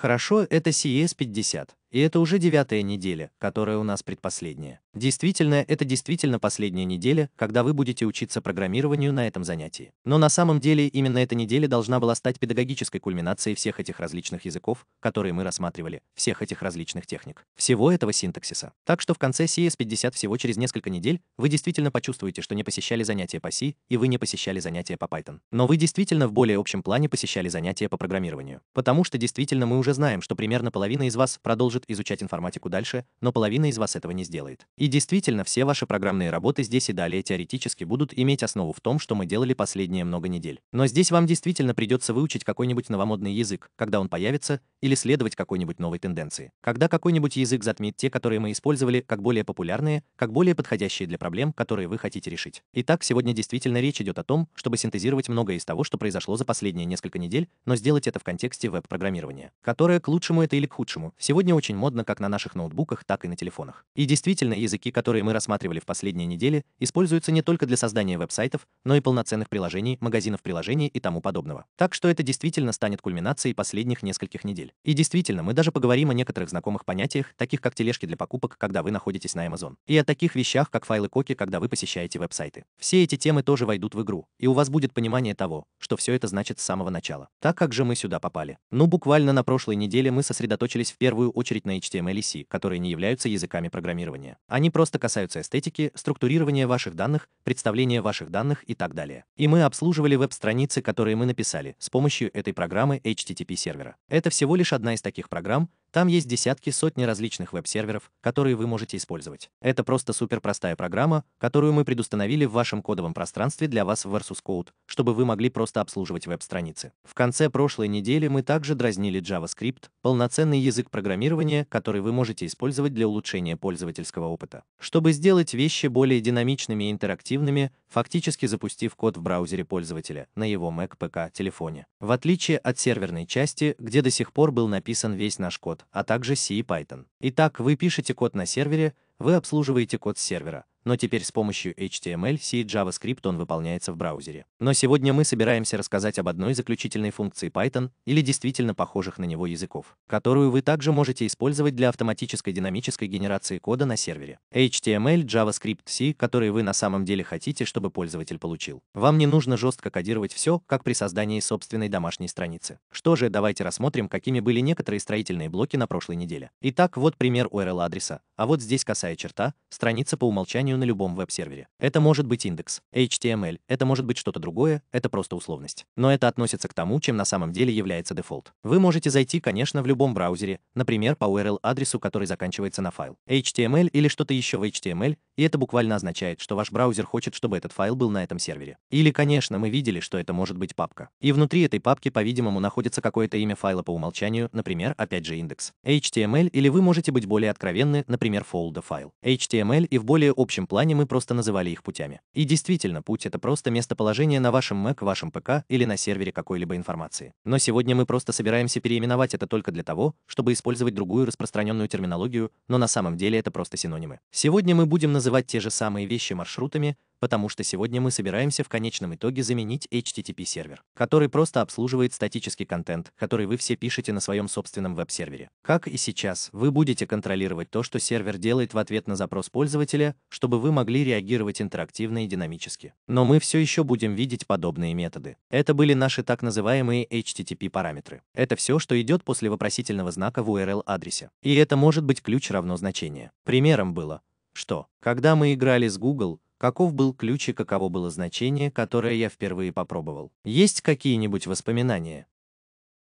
Хорошо, это CES 50 и это уже девятая неделя, которая у нас предпоследняя. Действительно, это действительно последняя неделя, когда вы будете учиться программированию на этом занятии. Но на самом деле именно эта неделя должна была стать педагогической кульминацией всех этих различных языков, которые мы рассматривали, всех этих различных техник, всего этого синтаксиса. Так что в конце CS50 всего через несколько недель вы действительно почувствуете, что не посещали занятия по C и вы не посещали занятия по Python. Но вы действительно в более общем плане посещали занятия по программированию. Потому что действительно мы уже знаем, что примерно половина из вас продолжит поможет изучать информатику дальше, но половина из вас этого не сделает. И действительно, все ваши программные работы здесь и далее теоретически будут иметь основу в том, что мы делали последние много недель. Но здесь вам действительно придется выучить какой-нибудь новомодный язык, когда он появится, или следовать какой-нибудь новой тенденции. Когда какой-нибудь язык затмит те, которые мы использовали, как более популярные, как более подходящие для проблем, которые вы хотите решить. Итак, сегодня действительно речь идет о том, чтобы синтезировать многое из того, что произошло за последние несколько недель, но сделать это в контексте веб-программирования, которое к лучшему это или к худшему. Сегодня очень очень модно как на наших ноутбуках, так и на телефонах. И действительно, языки, которые мы рассматривали в последние недели, используются не только для создания веб-сайтов, но и полноценных приложений, магазинов приложений и тому подобного. Так что это действительно станет кульминацией последних нескольких недель. И действительно, мы даже поговорим о некоторых знакомых понятиях, таких как тележки для покупок, когда вы находитесь на Amazon, и о таких вещах, как файлы коки, когда вы посещаете веб-сайты. Все эти темы тоже войдут в игру, и у вас будет понимание того, что все это значит с самого начала. Так как же мы сюда попали? Ну, буквально на прошлой неделе мы сосредоточились в первую очередь расширить на HTML и C, которые не являются языками программирования. Они просто касаются эстетики, структурирования ваших данных, представления ваших данных и так далее. И мы обслуживали веб-страницы, которые мы написали с помощью этой программы HTTP сервера. Это всего лишь одна из таких программ, там есть десятки, сотни различных веб-серверов, которые вы можете использовать. Это просто супер простая программа, которую мы предустановили в вашем кодовом пространстве для вас в Versus Code, чтобы вы могли просто обслуживать веб-страницы. В конце прошлой недели мы также дразнили JavaScript, полноценный язык программирования, который вы можете использовать для улучшения пользовательского опыта. Чтобы сделать вещи более динамичными и интерактивными, фактически запустив код в браузере пользователя на его Mac, ПК, телефоне. В отличие от серверной части, где до сих пор был написан весь наш код, а также C и Python. Итак, вы пишете код на сервере, вы обслуживаете код сервера, но теперь с помощью HTML, C и JavaScript он выполняется в браузере. Но сегодня мы собираемся рассказать об одной заключительной функции Python или действительно похожих на него языков, которую вы также можете использовать для автоматической динамической генерации кода на сервере. HTML, JavaScript, C, которые вы на самом деле хотите, чтобы пользователь получил. Вам не нужно жестко кодировать все, как при создании собственной домашней страницы. Что же, давайте рассмотрим, какими были некоторые строительные блоки на прошлой неделе. Итак, вот пример URL-адреса, а вот здесь касается золотая черта, страница по умолчанию на любом веб-сервере. Это может быть индекс, HTML, это может быть что-то другое, это просто условность. Но это относится к тому, чем на самом деле является дефолт. Вы можете зайти, конечно, в любом браузере, например, по URL-адресу, который заканчивается на файл. HTML или что-то еще в HTML, и это буквально означает, что ваш браузер хочет, чтобы этот файл был на этом сервере. Или, конечно, мы видели, что это может быть папка. И внутри этой папки, по-видимому, находится какое-то имя файла по умолчанию, например, опять же индекс. HTML или вы можете быть более откровенны, например, folder файл файл, HTML и в более общем плане мы просто называли их путями. И действительно, путь — это просто местоположение на вашем Mac, вашем ПК или на сервере какой-либо информации. Но сегодня мы просто собираемся переименовать это только для того, чтобы использовать другую распространенную терминологию, но на самом деле это просто синонимы. Сегодня мы будем называть те же самые вещи маршрутами, потому что сегодня мы собираемся в конечном итоге заменить HTTP-сервер, который просто обслуживает статический контент, который вы все пишете на своем собственном веб-сервере. Как и сейчас, вы будете контролировать то, что сервер делает в ответ на запрос пользователя, чтобы вы могли реагировать интерактивно и динамически. Но мы все еще будем видеть подобные методы. Это были наши так называемые HTTP-параметры. Это все, что идет после вопросительного знака в URL-адресе. И это может быть ключ равно значение. Примером было, что, когда мы играли с Google, каков был ключ и каково было значение, которое я впервые попробовал. Есть какие-нибудь воспоминания?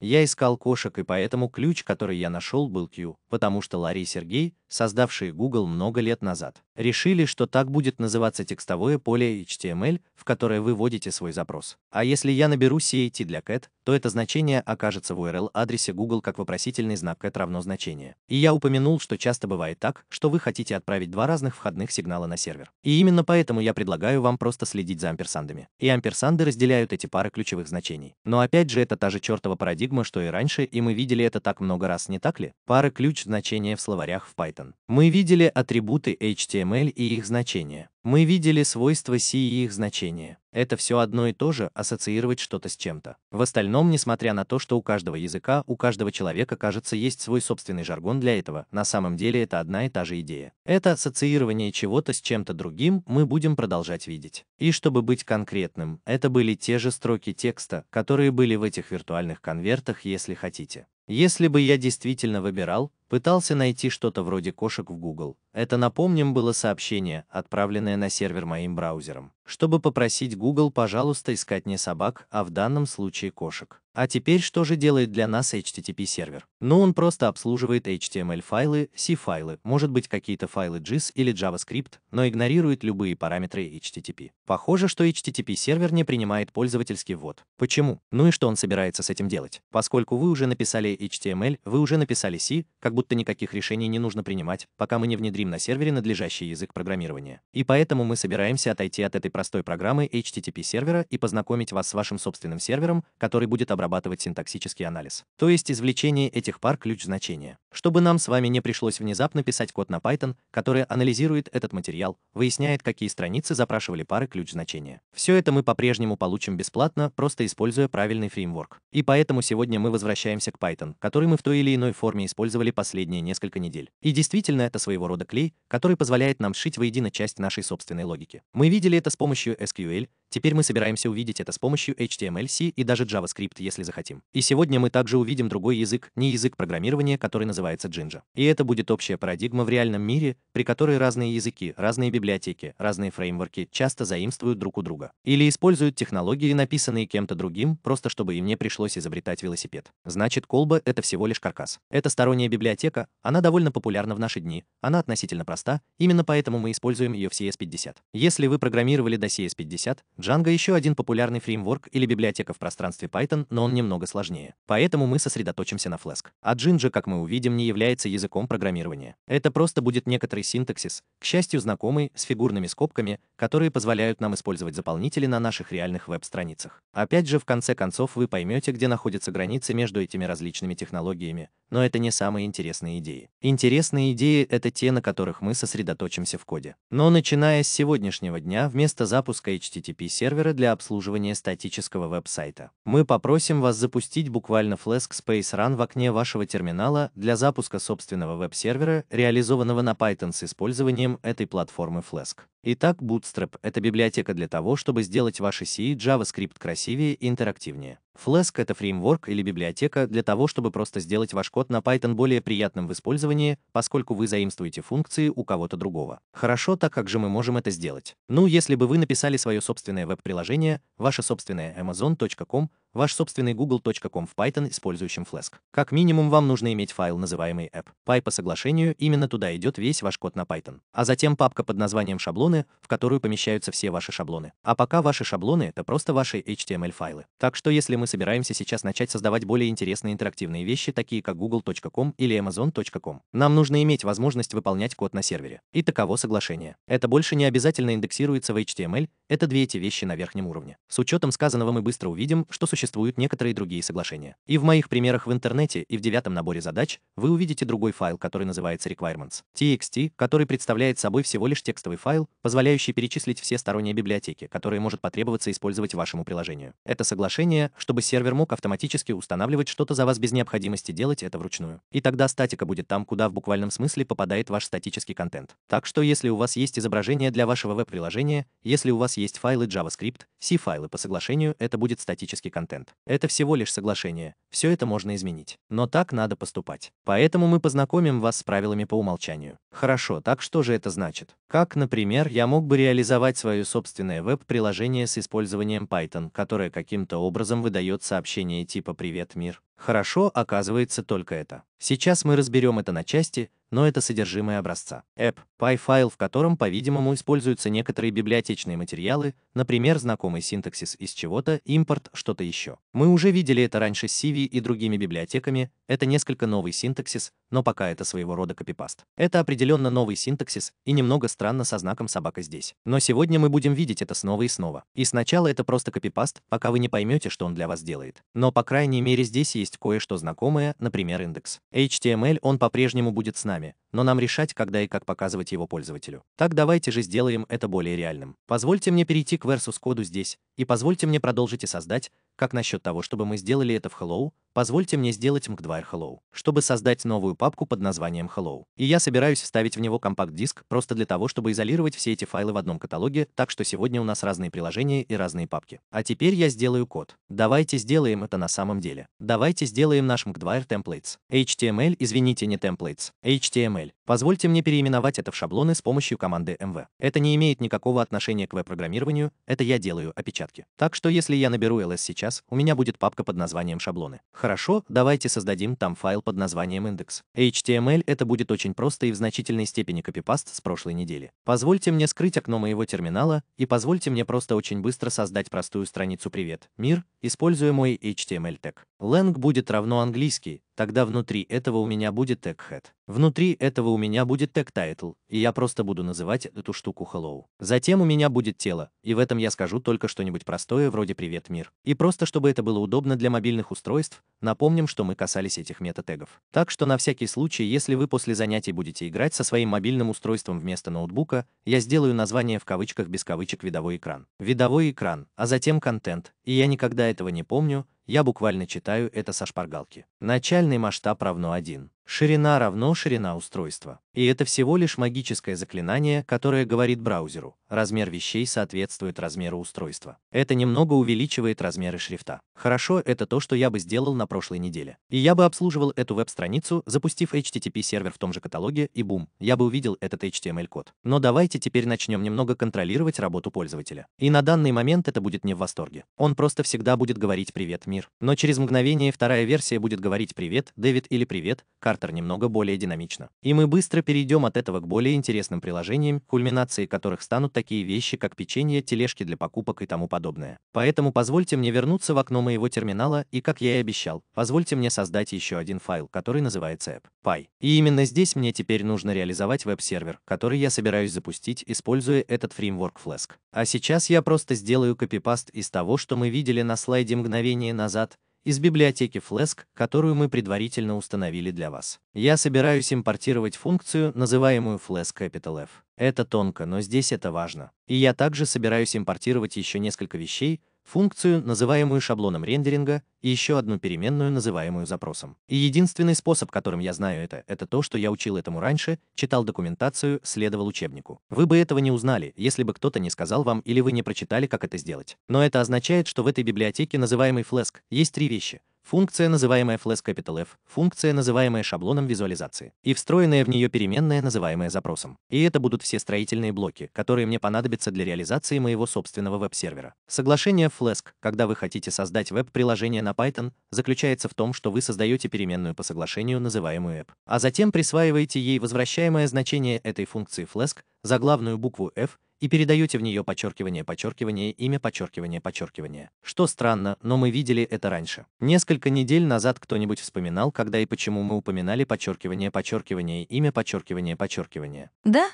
Я искал кошек, и поэтому ключ, который я нашел, был Q, потому что Ларри и Сергей создавшие Google много лет назад, решили, что так будет называться текстовое поле HTML, в которое вы вводите свой запрос. А если я наберу CAT для cat, то это значение окажется в URL-адресе Google как вопросительный знак cat равно значение. И я упомянул, что часто бывает так, что вы хотите отправить два разных входных сигнала на сервер. И именно поэтому я предлагаю вам просто следить за амперсандами. И амперсанды разделяют эти пары ключевых значений. Но опять же, это та же чертова парадигма, что и раньше, и мы видели это так много раз, не так ли? Пары ключ значения в словарях в Python. Python. Мы видели атрибуты HTML и их значения. Мы видели свойства C и их значения. Это все одно и то же, ассоциировать что-то с чем-то. В остальном, несмотря на то, что у каждого языка, у каждого человека, кажется, есть свой собственный жаргон для этого, на самом деле это одна и та же идея. Это ассоциирование чего-то с чем-то другим мы будем продолжать видеть. И чтобы быть конкретным, это были те же строки текста, которые были в этих виртуальных конвертах, если хотите. Если бы я действительно выбирал, Пытался найти что-то вроде кошек в Google, это, напомним, было сообщение, отправленное на сервер моим браузером, чтобы попросить Google, пожалуйста, искать не собак, а в данном случае кошек. А теперь что же делает для нас HTTP сервер? Ну, он просто обслуживает HTML-файлы, C-файлы, может быть какие-то файлы JIS или JavaScript, но игнорирует любые параметры HTTP. Похоже, что HTTP сервер не принимает пользовательский ввод. Почему? Ну и что он собирается с этим делать? Поскольку вы уже написали HTML, вы уже написали C, как будто никаких решений не нужно принимать, пока мы не внедрим им на сервере надлежащий язык программирования. И поэтому мы собираемся отойти от этой простой программы HTTP сервера и познакомить вас с вашим собственным сервером, который будет обрабатывать синтаксический анализ. То есть извлечение этих пар ключ значения. Чтобы нам с вами не пришлось внезапно писать код на Python, который анализирует этот материал, выясняет, какие страницы запрашивали пары ключ значения. Все это мы по-прежнему получим бесплатно, просто используя правильный фреймворк. И поэтому сегодня мы возвращаемся к Python, который мы в той или иной форме использовали последние несколько недель. И действительно это своего рода клиент клей, который позволяет нам сшить воедино часть нашей собственной логики. Мы видели это с помощью SQL, Теперь мы собираемся увидеть это с помощью HTML-C и даже JavaScript, если захотим. И сегодня мы также увидим другой язык, не язык программирования, который называется Jinja. И это будет общая парадигма в реальном мире, при которой разные языки, разные библиотеки, разные фреймворки часто заимствуют друг у друга. Или используют технологии, написанные кем-то другим, просто чтобы им не пришлось изобретать велосипед. Значит, колба — это всего лишь каркас. Это сторонняя библиотека, она довольно популярна в наши дни, она относительно проста, именно поэтому мы используем ее в CS50. Если вы программировали до CS50, Django еще один популярный фреймворк или библиотека в пространстве Python, но он немного сложнее. Поэтому мы сосредоточимся на Flask. А Jinja, как мы увидим, не является языком программирования. Это просто будет некоторый синтаксис, к счастью, знакомый с фигурными скобками, которые позволяют нам использовать заполнители на наших реальных веб-страницах. Опять же, в конце концов, вы поймете, где находятся границы между этими различными технологиями, но это не самые интересные идеи. Интересные идеи — это те, на которых мы сосредоточимся в коде. Но начиная с сегодняшнего дня, вместо запуска HTTP сервера для обслуживания статического веб-сайта. Мы попросим вас запустить буквально Flask Space Run в окне вашего терминала для запуска собственного веб-сервера, реализованного на Python с использованием этой платформы Flask. Итак, Bootstrap — это библиотека для того, чтобы сделать ваши CI JavaScript красивее и интерактивнее. Flask — это фреймворк или библиотека для того, чтобы просто сделать ваш код на Python более приятным в использовании, поскольку вы заимствуете функции у кого-то другого. Хорошо, так как же мы можем это сделать? Ну, если бы вы написали свое собственное веб-приложение, ваше собственное amazon.com, ваш собственный google.com в Python, использующим Flask. Как минимум вам нужно иметь файл, называемый app. Py по соглашению, именно туда идет весь ваш код на Python. А затем папка под названием шаблоны, в которую помещаются все ваши шаблоны. А пока ваши шаблоны — это просто ваши HTML-файлы. Так что если мы собираемся сейчас начать создавать более интересные интерактивные вещи, такие как google.com или amazon.com, нам нужно иметь возможность выполнять код на сервере. И таково соглашение. Это больше не обязательно индексируется в HTML, это две эти вещи на верхнем уровне. С учетом сказанного мы быстро увидим, что существует существуют некоторые другие соглашения. И в моих примерах в интернете и в девятом наборе задач вы увидите другой файл, который называется requirements. TXT, который представляет собой всего лишь текстовый файл, позволяющий перечислить все сторонние библиотеки, которые может потребоваться использовать вашему приложению. Это соглашение, чтобы сервер мог автоматически устанавливать что-то за вас без необходимости делать это вручную. И тогда статика будет там, куда в буквальном смысле попадает ваш статический контент. Так что если у вас есть изображение для вашего веб-приложения, если у вас есть файлы JavaScript, C-файлы по соглашению, это будет статический контент контент. Это всего лишь соглашение, все это можно изменить. Но так надо поступать. Поэтому мы познакомим вас с правилами по умолчанию. Хорошо, так что же это значит? Как, например, я мог бы реализовать свое собственное веб-приложение с использованием Python, которое каким-то образом выдает сообщение типа «Привет, мир». Хорошо, оказывается, только это. Сейчас мы разберем это на части, но это содержимое образца. App – файл, в котором, по-видимому, используются некоторые библиотечные материалы, например, знакомый синтаксис из чего-то, импорт, что-то еще. Мы уже видели это раньше с Civi и другими библиотеками, это несколько новый синтаксис, но пока это своего рода копипаст. Это определенно новый синтаксис, и немного странно со знаком собака здесь. Но сегодня мы будем видеть это снова и снова. И сначала это просто копипаст, пока вы не поймете, что он для вас делает. Но по крайней мере здесь есть кое-что знакомое, например, индекс. HTML он по-прежнему будет с нами, но нам решать, когда и как показывать его пользователю. Так давайте же сделаем это более реальным. Позвольте мне перейти к versus коду здесь, и позвольте мне продолжить и создать, как насчет того, чтобы мы сделали это в Hello, позвольте мне сделать mkdwire Hello, чтобы создать новую папку под названием Hello. И я собираюсь вставить в него компакт-диск просто для того, чтобы изолировать все эти файлы в одном каталоге, так что сегодня у нас разные приложения и разные папки. А теперь я сделаю код. Давайте сделаем это на самом деле. Давайте сделаем наш mkdwire templates. HTML, извините, не templates. HTML. HTML. Позвольте мне переименовать это в шаблоны с помощью команды mv. Это не имеет никакого отношения к веб-программированию, это я делаю опечатки. Так что если я наберу ls сейчас, у меня будет папка под названием шаблоны. Хорошо, давайте создадим там файл под названием индекс. HTML это будет очень просто и в значительной степени копипаст с прошлой недели. Позвольте мне скрыть окно моего терминала и позвольте мне просто очень быстро создать простую страницу «Привет, мир», используя мой HTML тег. Lang будет равно английский, тогда внутри этого у меня будет тег head. Внутри этого у меня будет тег title, и я просто буду называть эту штуку Hello. Затем у меня будет тело, и в этом я скажу только что-нибудь простое вроде «Привет, мир». И просто чтобы это было удобно для мобильных устройств, напомним, что мы касались этих метатегов. Так что на всякий случай, если вы после занятий будете играть со своим мобильным устройством вместо ноутбука, я сделаю название в кавычках без кавычек «Видовой экран». Видовой экран, а затем контент, и я никогда этого не помню, я буквально читаю это со шпаргалки. Начальный масштаб равно 1. Ширина равно ширина устройства. И это всего лишь магическое заклинание, которое говорит браузеру. Размер вещей соответствует размеру устройства. Это немного увеличивает размеры шрифта. Хорошо, это то, что я бы сделал на прошлой неделе. И я бы обслуживал эту веб-страницу, запустив HTTP-сервер в том же каталоге, и бум, я бы увидел этот HTML-код. Эм Но давайте теперь начнем немного контролировать работу пользователя. И на данный момент это будет не в восторге. Он просто всегда будет говорить «Привет, мир» мир. Но через мгновение вторая версия будет говорить «Привет, Дэвид» или «Привет, Картер» немного более динамично. И мы быстро перейдем от этого к более интересным приложениям, кульминацией которых станут такие вещи, как печенье, тележки для покупок и тому подобное. Поэтому позвольте мне вернуться в окно моего терминала и, как я и обещал, позвольте мне создать еще один файл, который называется app.py. И именно здесь мне теперь нужно реализовать веб-сервер, который я собираюсь запустить, используя этот фреймворк Flask. А сейчас я просто сделаю копипаст из того, что мы видели на слайде мгновение назад назад из библиотеки Flask, которую мы предварительно установили для вас. Я собираюсь импортировать функцию, называемую Flask Capital F. Это тонко, но здесь это важно. И я также собираюсь импортировать еще несколько вещей, функцию, называемую шаблоном рендеринга, и еще одну переменную, называемую запросом. И единственный способ, которым я знаю это, это то, что я учил этому раньше, читал документацию, следовал учебнику. Вы бы этого не узнали, если бы кто-то не сказал вам или вы не прочитали, как это сделать. Но это означает, что в этой библиотеке, называемой Flask, есть три вещи — Функция, называемая Flash Capital F, функция, называемая шаблоном визуализации, и встроенная в нее переменная, называемая запросом. И это будут все строительные блоки, которые мне понадобятся для реализации моего собственного веб-сервера. Соглашение Flask, когда вы хотите создать веб-приложение на Python, заключается в том, что вы создаете переменную по соглашению, называемую app, а затем присваиваете ей возвращаемое значение этой функции Flask, за главную букву F и передаете в нее подчеркивание, подчеркивание, имя, подчеркивание, подчеркивание. Что странно, но мы видели это раньше. Несколько недель назад кто-нибудь вспоминал, когда и почему мы упоминали подчеркивание, подчеркивание, имя, подчеркивание, подчеркивание. Да,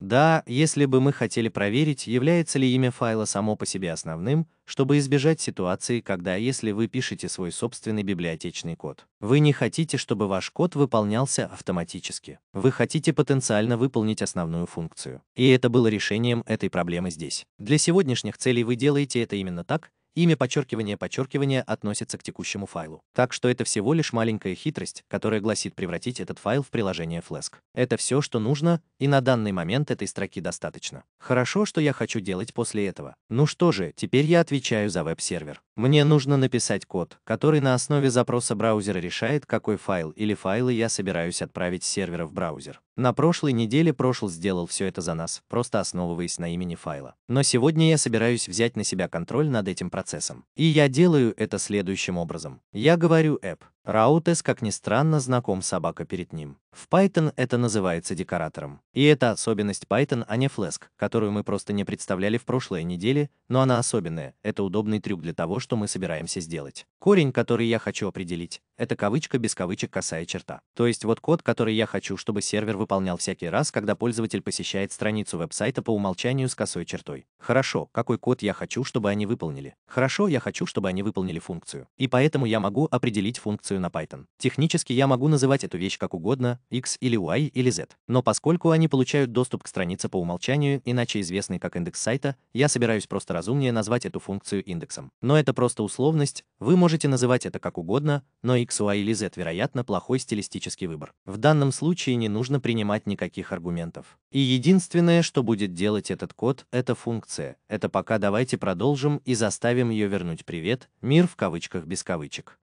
Да, если бы мы хотели проверить, является ли имя файла само по себе основным, чтобы избежать ситуации, когда если вы пишете свой собственный библиотечный код, вы не хотите, чтобы ваш код выполнялся автоматически. Вы хотите потенциально выполнить основную функцию. И это было решением этой проблемы здесь. Для сегодняшних целей вы делаете это именно так, имя подчеркивание подчеркивание относится к текущему файлу. Так что это всего лишь маленькая хитрость, которая гласит превратить этот файл в приложение Flask. Это все, что нужно, и на данный момент этой строки достаточно. Хорошо, что я хочу делать после этого. Ну что же, теперь я отвечаю за веб-сервер. Мне нужно написать код, который на основе запроса браузера решает, какой файл или файлы я собираюсь отправить с сервера в браузер. На прошлой неделе прошл сделал все это за нас, просто основываясь на имени файла. Но сегодня я собираюсь взять на себя контроль над этим процессом. И я делаю это следующим образом. Я говорю app, Раутес, как ни странно, знаком собака перед ним. В Python это называется декоратором. И это особенность Python, а не Flask, которую мы просто не представляли в прошлой неделе, но она особенная, это удобный трюк для того, что мы собираемся сделать. Корень, который я хочу определить, это кавычка без кавычек косая черта. То есть вот код, который я хочу, чтобы сервер выполнял всякий раз, когда пользователь посещает страницу веб-сайта по умолчанию с косой чертой. Хорошо, какой код я хочу, чтобы они выполнили? Хорошо, я хочу, чтобы они выполнили функцию. И поэтому я могу определить функцию реакцию на Python. Технически я могу называть эту вещь как угодно, X или Y или Z, но поскольку они получают доступ к странице по умолчанию, иначе известный как индекс сайта, я собираюсь просто разумнее назвать эту функцию индексом. Но это просто условность, вы можете называть это как угодно, но X, Y или Z, вероятно, плохой стилистический выбор. В данном случае не нужно принимать никаких аргументов. И единственное, что будет делать этот код, это функция. Это пока давайте продолжим и заставим ее вернуть привет, мир в кавычках без кавычек.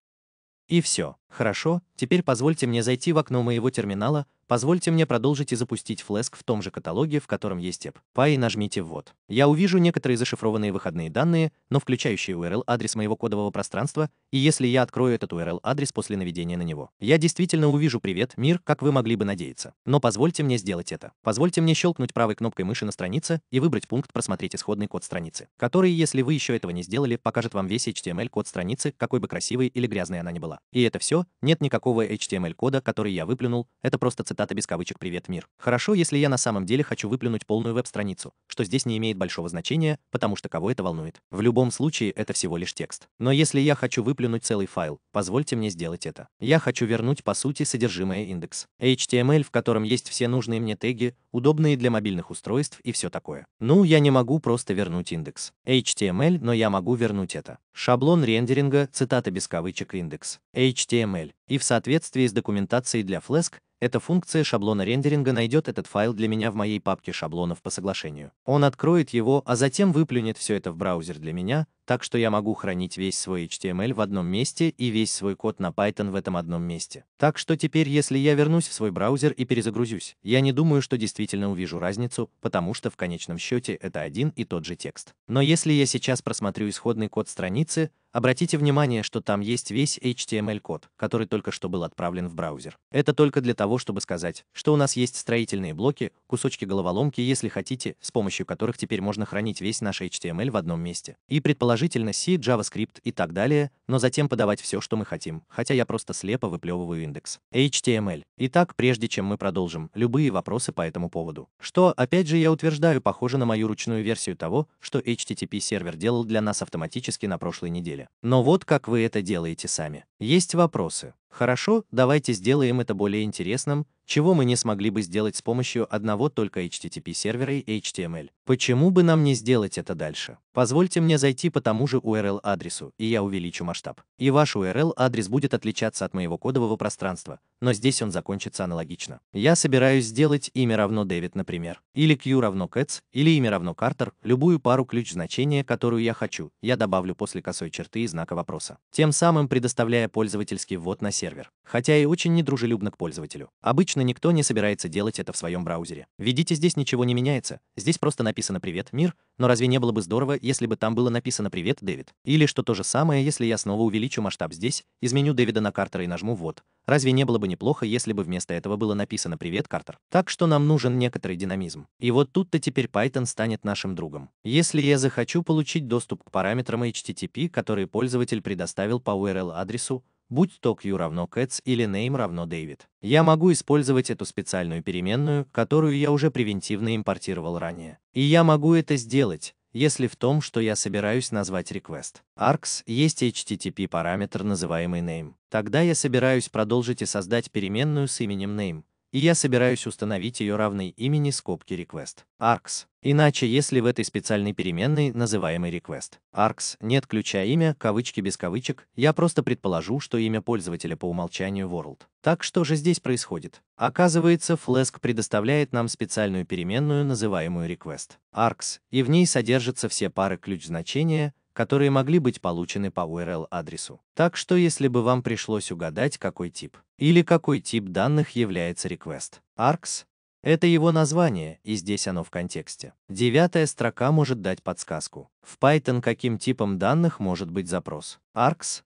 И все. Хорошо, теперь позвольте мне зайти в окно моего терминала, позвольте мне продолжить и запустить флеск в том же каталоге, в котором есть app.py и нажмите «Ввод». Я увижу некоторые зашифрованные выходные данные, но включающие URL-адрес моего кодового пространства, и если я открою этот URL-адрес после наведения на него, я действительно увижу «Привет, мир», как вы могли бы надеяться. Но позвольте мне сделать это. Позвольте мне щелкнуть правой кнопкой мыши на странице и выбрать пункт «Просмотреть исходный код страницы», который, если вы еще этого не сделали, покажет вам весь HTML-код эм страницы, какой бы красивой или грязной она ни была. И это все, еще нет никакого HTML-кода, который я выплюнул, это просто цитата без кавычек «Привет, мир». Хорошо, если я на самом деле хочу выплюнуть полную веб-страницу, что здесь не имеет большого значения, потому что кого это волнует. В любом случае, это всего лишь текст. Но если я хочу выплюнуть целый файл, позвольте мне сделать это. Я хочу вернуть, по сути, содержимое индекс. HTML, в котором есть все нужные мне теги, удобные для мобильных устройств и все такое. Ну, я не могу просто вернуть индекс. HTML, но я могу вернуть это. Шаблон рендеринга, цитата без кавычек индекс. HTML. И в соответствии с документацией для Flask, эта функция шаблона рендеринга найдет этот файл для меня в моей папке шаблонов по соглашению. Он откроет его, а затем выплюнет все это в браузер для меня, так что я могу хранить весь свой HTML в одном месте и весь свой код на Python в этом одном месте. Так что теперь, если я вернусь в свой браузер и перезагрузюсь, я не думаю, что действительно увижу разницу, потому что в конечном счете это один и тот же текст. Но если я сейчас просмотрю исходный код страницы, Обратите внимание, что там есть весь HTML-код, который только что был отправлен в браузер. Это только для того, чтобы сказать, что у нас есть строительные блоки, кусочки головоломки, если хотите, с помощью которых теперь можно хранить весь наш HTML в одном месте. И предположительно предположительно C, JavaScript и так далее, но затем подавать все, что мы хотим, хотя я просто слепо выплевываю индекс. HTML. Итак, прежде чем мы продолжим, любые вопросы по этому поводу. Что, опять же, я утверждаю, похоже на мою ручную версию того, что HTTP сервер делал для нас автоматически на прошлой неделе. Но вот как вы это делаете сами. Есть вопросы. Хорошо, давайте сделаем это более интересным, чего мы не смогли бы сделать с помощью одного только HTTP сервера и HTML. Почему бы нам не сделать это дальше? Позвольте мне зайти по тому же URL-адресу, и я увеличу масштаб. И ваш URL-адрес будет отличаться от моего кодового пространства, но здесь он закончится аналогично. Я собираюсь сделать имя равно Дэвид, например, или Q равно Cats, или имя равно Картер, любую пару ключ-значения, которую я хочу, я добавлю после косой черты и знака вопроса. Тем самым предоставляя пользовательский ввод на сервер сервер, хотя и очень недружелюбно к пользователю. Обычно никто не собирается делать это в своем браузере. Видите, здесь ничего не меняется. Здесь просто написано «Привет, мир», но разве не было бы здорово, если бы там было написано «Привет, Дэвид»? Или что то же самое, если я снова увеличу масштаб здесь, изменю Дэвида на Картера и нажму «Вот». Разве не было бы неплохо, если бы вместо этого было написано «Привет, Картер»? Так что нам нужен некоторый динамизм. И вот тут-то теперь Python станет нашим другом. Если я захочу получить доступ к параметрам HTTP, которые пользователь предоставил по URL-адресу, будь то q равно cats или name равно david. Я могу использовать эту специальную переменную, которую я уже превентивно импортировал ранее. И я могу это сделать, если в том, что я собираюсь назвать request. Arcs есть http параметр, называемый name. Тогда я собираюсь продолжить и создать переменную с именем name, и я собираюсь установить ее равной имени скобки request args. Иначе, если в этой специальной переменной, называемой request args, нет ключа имя, кавычки без кавычек, я просто предположу, что имя пользователя по умолчанию world. Так что же здесь происходит? Оказывается, Flask предоставляет нам специальную переменную, называемую request args, и в ней содержатся все пары ключ-значения, которые могли быть получены по URL-адресу. Так что если бы вам пришлось угадать, какой тип или какой тип данных является request, Arcs, это его название, и здесь оно в контексте. Девятая строка может дать подсказку. В Python каким типом данных может быть запрос? Arcs?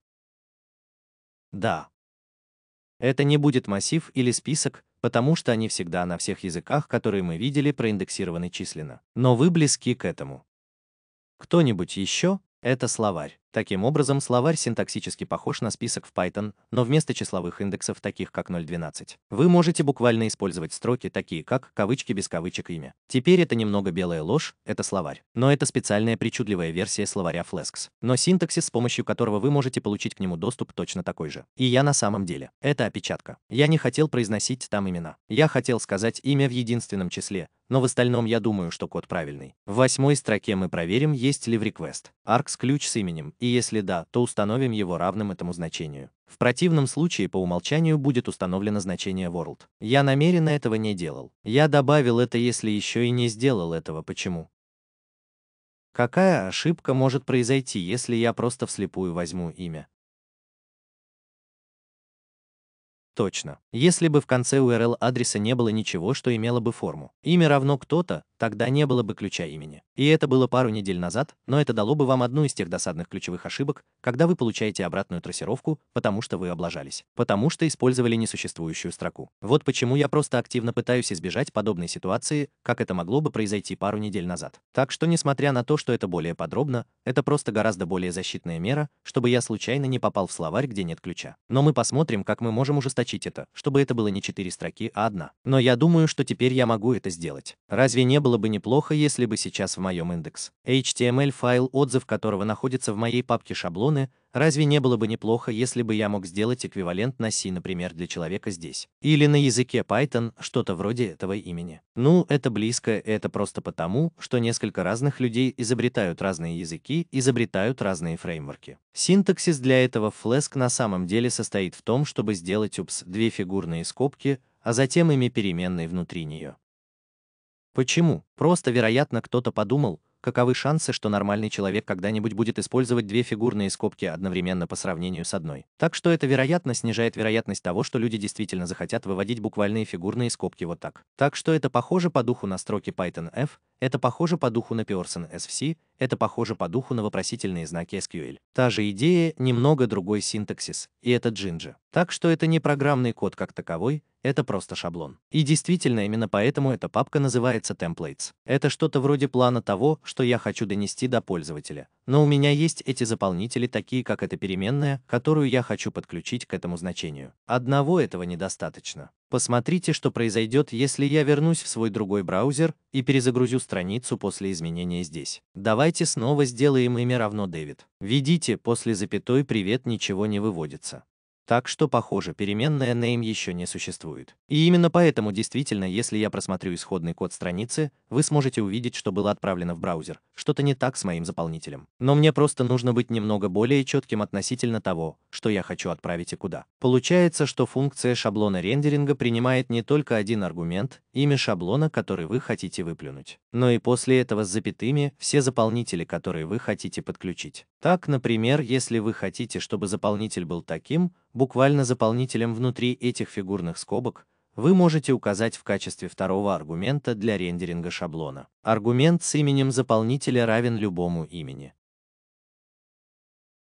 Да. Это не будет массив или список, потому что они всегда на всех языках, которые мы видели, проиндексированы численно. Но вы близки к этому. Кто-нибудь еще? Это словарь. Таким образом, словарь синтаксически похож на список в Python, но вместо числовых индексов, таких как 0.12, вы можете буквально использовать строки, такие как кавычки без кавычек имя. Теперь это немного белая ложь, это словарь. Но это специальная причудливая версия словаря Flasks. Но синтаксис, с помощью которого вы можете получить к нему доступ, точно такой же. И я на самом деле. Это опечатка. Я не хотел произносить там имена. Я хотел сказать имя в единственном числе, но в остальном я думаю, что код правильный. В восьмой строке мы проверим, есть ли в request. args ключ с именем и если да, то установим его равным этому значению. В противном случае по умолчанию будет установлено значение world. Я намеренно этого не делал. Я добавил это, если еще и не сделал этого. Почему? Какая ошибка может произойти, если я просто вслепую возьму имя? Точно. Если бы в конце URL адреса не было ничего, что имело бы форму. Имя равно кто-то, Тогда не было бы ключа имени. И это было пару недель назад, но это дало бы вам одну из тех досадных ключевых ошибок, когда вы получаете обратную трассировку, потому что вы облажались, потому что использовали несуществующую строку. Вот почему я просто активно пытаюсь избежать подобной ситуации, как это могло бы произойти пару недель назад. Так что, несмотря на то, что это более подробно, это просто гораздо более защитная мера, чтобы я случайно не попал в словарь, где нет ключа. Но мы посмотрим, как мы можем ужесточить это, чтобы это было не четыре строки, а одна. Но я думаю, что теперь я могу это сделать. Разве не было было бы неплохо, если бы сейчас в моем индекс. HTML файл, отзыв которого находится в моей папке шаблоны, разве не было бы неплохо, если бы я мог сделать эквивалент на C, например, для человека здесь? Или на языке Python, что-то вроде этого имени? Ну, это близко, это просто потому, что несколько разных людей изобретают разные языки, изобретают разные фреймворки. Синтаксис для этого Flask на самом деле состоит в том, чтобы сделать упс две фигурные скобки, а затем ими переменной внутри нее. Почему? Просто, вероятно, кто-то подумал, каковы шансы, что нормальный человек когда-нибудь будет использовать две фигурные скобки одновременно по сравнению с одной. Так что это, вероятно, снижает вероятность того, что люди действительно захотят выводить буквальные фигурные скобки вот так. Так что это похоже по духу на строки Python F, это похоже по духу на Pearson SFC, это похоже по духу на вопросительные знаки SQL. Та же идея, немного другой синтаксис, и это Jinja. Так что это не программный код как таковой, это просто шаблон. И действительно, именно поэтому эта папка называется templates. Это что-то вроде плана того, что я хочу донести до пользователя, но у меня есть эти заполнители, такие как эта переменная, которую я хочу подключить к этому значению. Одного этого недостаточно. Посмотрите, что произойдет, если я вернусь в свой другой браузер и перезагрузю страницу после изменения здесь. Давайте снова сделаем имя равно Дэвид. Видите, после запятой привет ничего не выводится. Так что, похоже, переменная name еще не существует. И именно поэтому действительно, если я просмотрю исходный код страницы, вы сможете увидеть, что было отправлено в браузер. Что-то не так с моим заполнителем. Но мне просто нужно быть немного более четким относительно того, что я хочу отправить и куда. Получается, что функция шаблона рендеринга принимает не только один аргумент, имя шаблона, который вы хотите выплюнуть, но и после этого с запятыми все заполнители, которые вы хотите подключить. Так, например, если вы хотите, чтобы заполнитель был таким, буквально заполнителем внутри этих фигурных скобок, вы можете указать в качестве второго аргумента для рендеринга шаблона. Аргумент с именем заполнителя равен любому имени.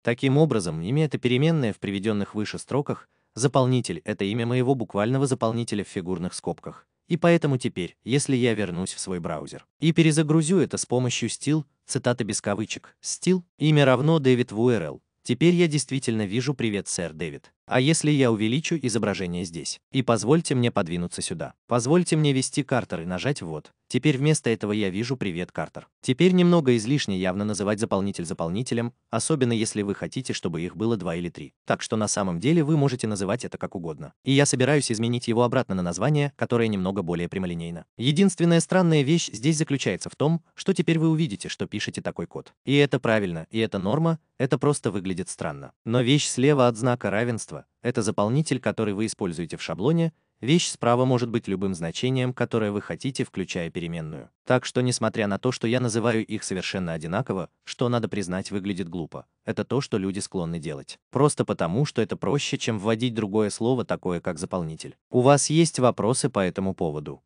Таким образом, имя это переменное в приведенных выше строках, заполнитель — это имя моего буквального заполнителя в фигурных скобках. И поэтому теперь, если я вернусь в свой браузер и перезагрузю это с помощью стил, цитата без кавычек, стил, имя равно David в URL, Теперь я действительно вижу привет, сэр Дэвид. А если я увеличу изображение здесь? И позвольте мне подвинуться сюда. Позвольте мне вести Картер и нажать «Вот». Теперь вместо этого я вижу «Привет, Картер». Теперь немного излишне явно называть заполнитель заполнителем, особенно если вы хотите, чтобы их было два или три. Так что на самом деле вы можете называть это как угодно. И я собираюсь изменить его обратно на название, которое немного более прямолинейно. Единственная странная вещь здесь заключается в том, что теперь вы увидите, что пишете такой код. И это правильно, и это норма, это просто выглядит странно. Но вещь слева от знака равенства свойство – это заполнитель, который вы используете в шаблоне, вещь справа может быть любым значением, которое вы хотите, включая переменную. Так что, несмотря на то, что я называю их совершенно одинаково, что, надо признать, выглядит глупо, это то, что люди склонны делать. Просто потому, что это проще, чем вводить другое слово, такое как заполнитель. У вас есть вопросы по этому поводу?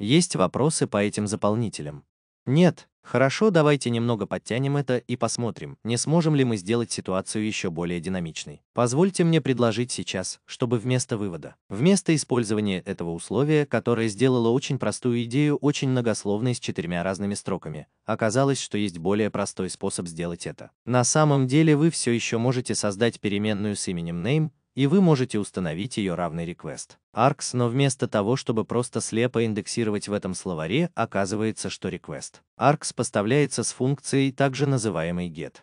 Есть вопросы по этим заполнителям? Нет, хорошо, давайте немного подтянем это и посмотрим, не сможем ли мы сделать ситуацию еще более динамичной. Позвольте мне предложить сейчас, чтобы вместо вывода, вместо использования этого условия, которое сделало очень простую идею очень многословной с четырьмя разными строками, оказалось, что есть более простой способ сделать это. На самом деле вы все еще можете создать переменную с именем name, и вы можете установить ее равный request. args, но вместо того, чтобы просто слепо индексировать в этом словаре, оказывается, что request. args поставляется с функцией, также называемой get.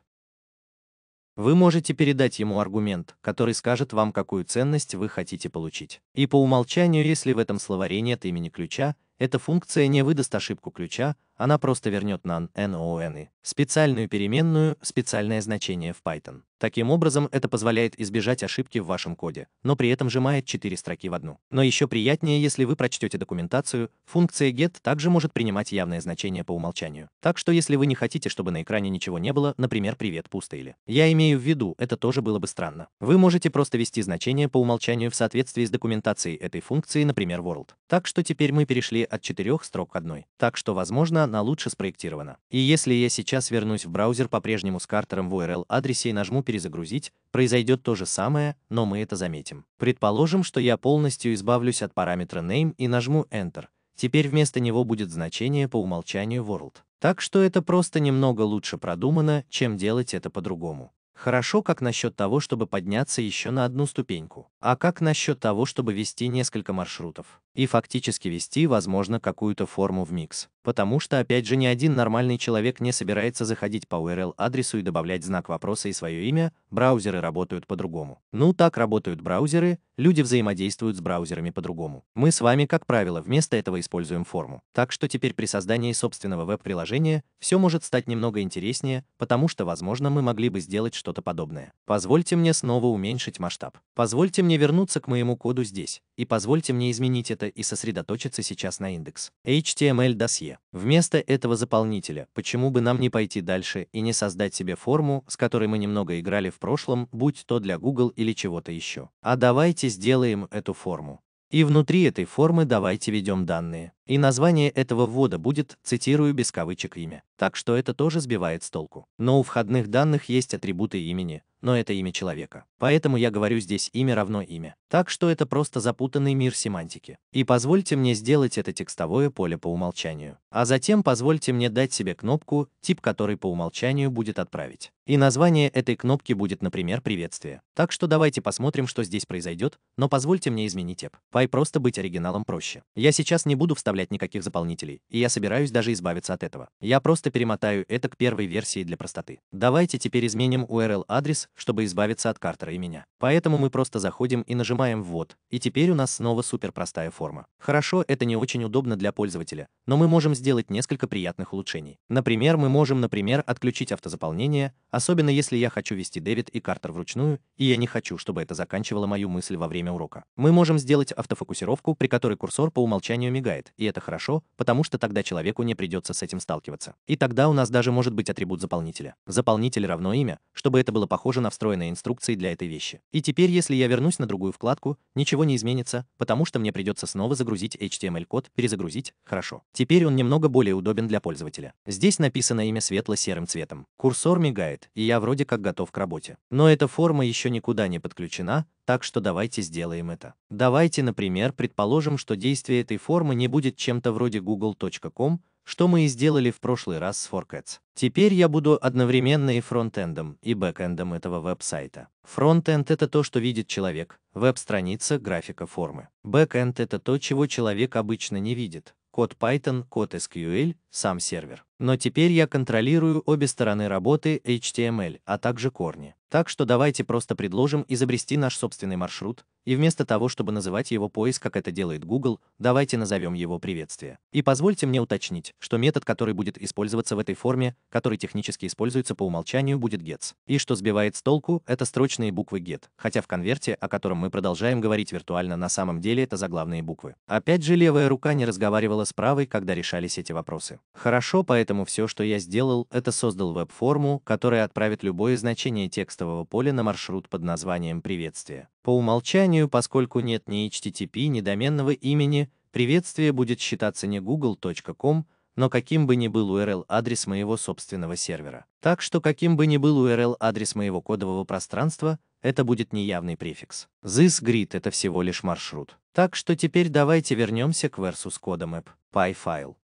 Вы можете передать ему аргумент, который скажет вам, какую ценность вы хотите получить. И по умолчанию, если в этом словаре нет имени ключа, эта функция не выдаст ошибку ключа, она просто вернет nan non специальную переменную специальное значение в Python. Таким образом, это позволяет избежать ошибки в вашем коде, но при этом сжимает 4 строки в одну. Но еще приятнее, если вы прочтете документацию, функция get также может принимать явное значение по умолчанию. Так что если вы не хотите, чтобы на экране ничего не было, например, «Привет, пусто» или «Я имею в виду», это тоже было бы странно. Вы можете просто вести значение по умолчанию в соответствии с документацией этой функции, например, world. Так что теперь мы перешли от четырех строк к одной. Так что, возможно, она лучше спроектирована. И если я сейчас вернусь в браузер по-прежнему с картером в URL-адресе и нажму «Перезагрузить», произойдет то же самое, но мы это заметим. Предположим, что я полностью избавлюсь от параметра name и нажму Enter. Теперь вместо него будет значение по умолчанию world. Так что это просто немного лучше продумано, чем делать это по-другому. Хорошо как насчет того, чтобы подняться еще на одну ступеньку, а как насчет того, чтобы вести несколько маршрутов и фактически вести, возможно, какую-то форму в микс, потому что опять же ни один нормальный человек не собирается заходить по URL-адресу и добавлять знак вопроса и свое имя, браузеры работают по-другому. Ну так работают браузеры, люди взаимодействуют с браузерами по-другому. Мы с вами, как правило, вместо этого используем форму. Так что теперь при создании собственного веб-приложения все может стать немного интереснее, потому что, возможно, мы могли бы сделать что-то подобное. Позвольте мне снова уменьшить масштаб. Позвольте мне вернуться к моему коду здесь, и позвольте мне изменить это и сосредоточиться сейчас на индекс. HTML досье. Вместо этого заполнителя, почему бы нам не пойти дальше и не создать себе форму, с которой мы немного играли в прошлом, будь то для Google или чего-то еще. А давайте Давайте сделаем эту форму. И внутри этой формы давайте ведем данные. И название этого ввода будет, цитирую без кавычек имя. Так что это тоже сбивает с толку. Но у входных данных есть атрибуты имени, но это имя человека. Поэтому я говорю здесь имя равно имя. Так что это просто запутанный мир семантики. И позвольте мне сделать это текстовое поле по умолчанию. А затем позвольте мне дать себе кнопку, тип которой по умолчанию будет отправить. И название этой кнопки будет, например, приветствие. Так что давайте посмотрим, что здесь произойдет, но позвольте мне изменить тип. Пай просто быть оригиналом проще. Я сейчас не буду вставлять никаких заполнителей, и я собираюсь даже избавиться от этого. Я просто перемотаю это к первой версии для простоты. Давайте теперь изменим URL-адрес, чтобы избавиться от Картера и меня. Поэтому мы просто заходим и нажимаем «ввод», и теперь у нас снова супер простая форма. Хорошо, это не очень удобно для пользователя, но мы можем сделать несколько приятных улучшений. Например, мы можем, например, отключить автозаполнение, особенно если я хочу вести Дэвид и Картер вручную, и я не хочу, чтобы это заканчивало мою мысль во время урока. Мы можем сделать автофокусировку, при которой курсор по умолчанию мигает, и это хорошо, потому что тогда человеку не придется с этим сталкиваться. И тогда у нас даже может быть атрибут заполнителя. Заполнитель равно имя, чтобы это было похоже уже на встроенные инструкции для этой вещи. И теперь, если я вернусь на другую вкладку, ничего не изменится, потому что мне придется снова загрузить HTML-код, перезагрузить, хорошо. Теперь он немного более удобен для пользователя. Здесь написано имя светло-серым цветом. Курсор мигает, и я вроде как готов к работе. Но эта форма еще никуда не подключена, так что давайте сделаем это. Давайте, например, предположим, что действие этой формы не будет чем-то вроде google.com, что мы и сделали в прошлый раз с Forkets. Теперь я буду одновременно и фронтендом, и бэкендом этого веб-сайта. Фронтенд — это то, что видит человек, веб-страница, графика формы. Бэкенд – это то, чего человек обычно не видит. Код Python, код SQL, сам сервер. Но теперь я контролирую обе стороны работы HTML, эм а также корни. Так что давайте просто предложим изобрести наш собственный маршрут, и вместо того, чтобы называть его поиск, как это делает Google, давайте назовем его приветствие. И позвольте мне уточнить, что метод, который будет использоваться в этой форме, который технически используется по умолчанию, будет gets. И что сбивает с толку, это строчные буквы get, хотя в конверте, о котором мы продолжаем говорить виртуально, на самом деле это заглавные буквы. Опять же, левая рука не разговаривала с правой, когда решались эти вопросы. Хорошо, поэтому все, что я сделал, это создал веб-форму, которая отправит любое значение текстового поля на маршрут под названием «Приветствие». По умолчанию сожалению, поскольку нет ни HTTP, ни доменного имени, приветствие будет считаться не google.com, но каким бы ни был URL-адрес моего собственного сервера. Так что каким бы ни был URL-адрес моего кодового пространства, это будет неявный префикс. This grid — это всего лишь маршрут. Так что теперь давайте вернемся к versus кодом app, py файл.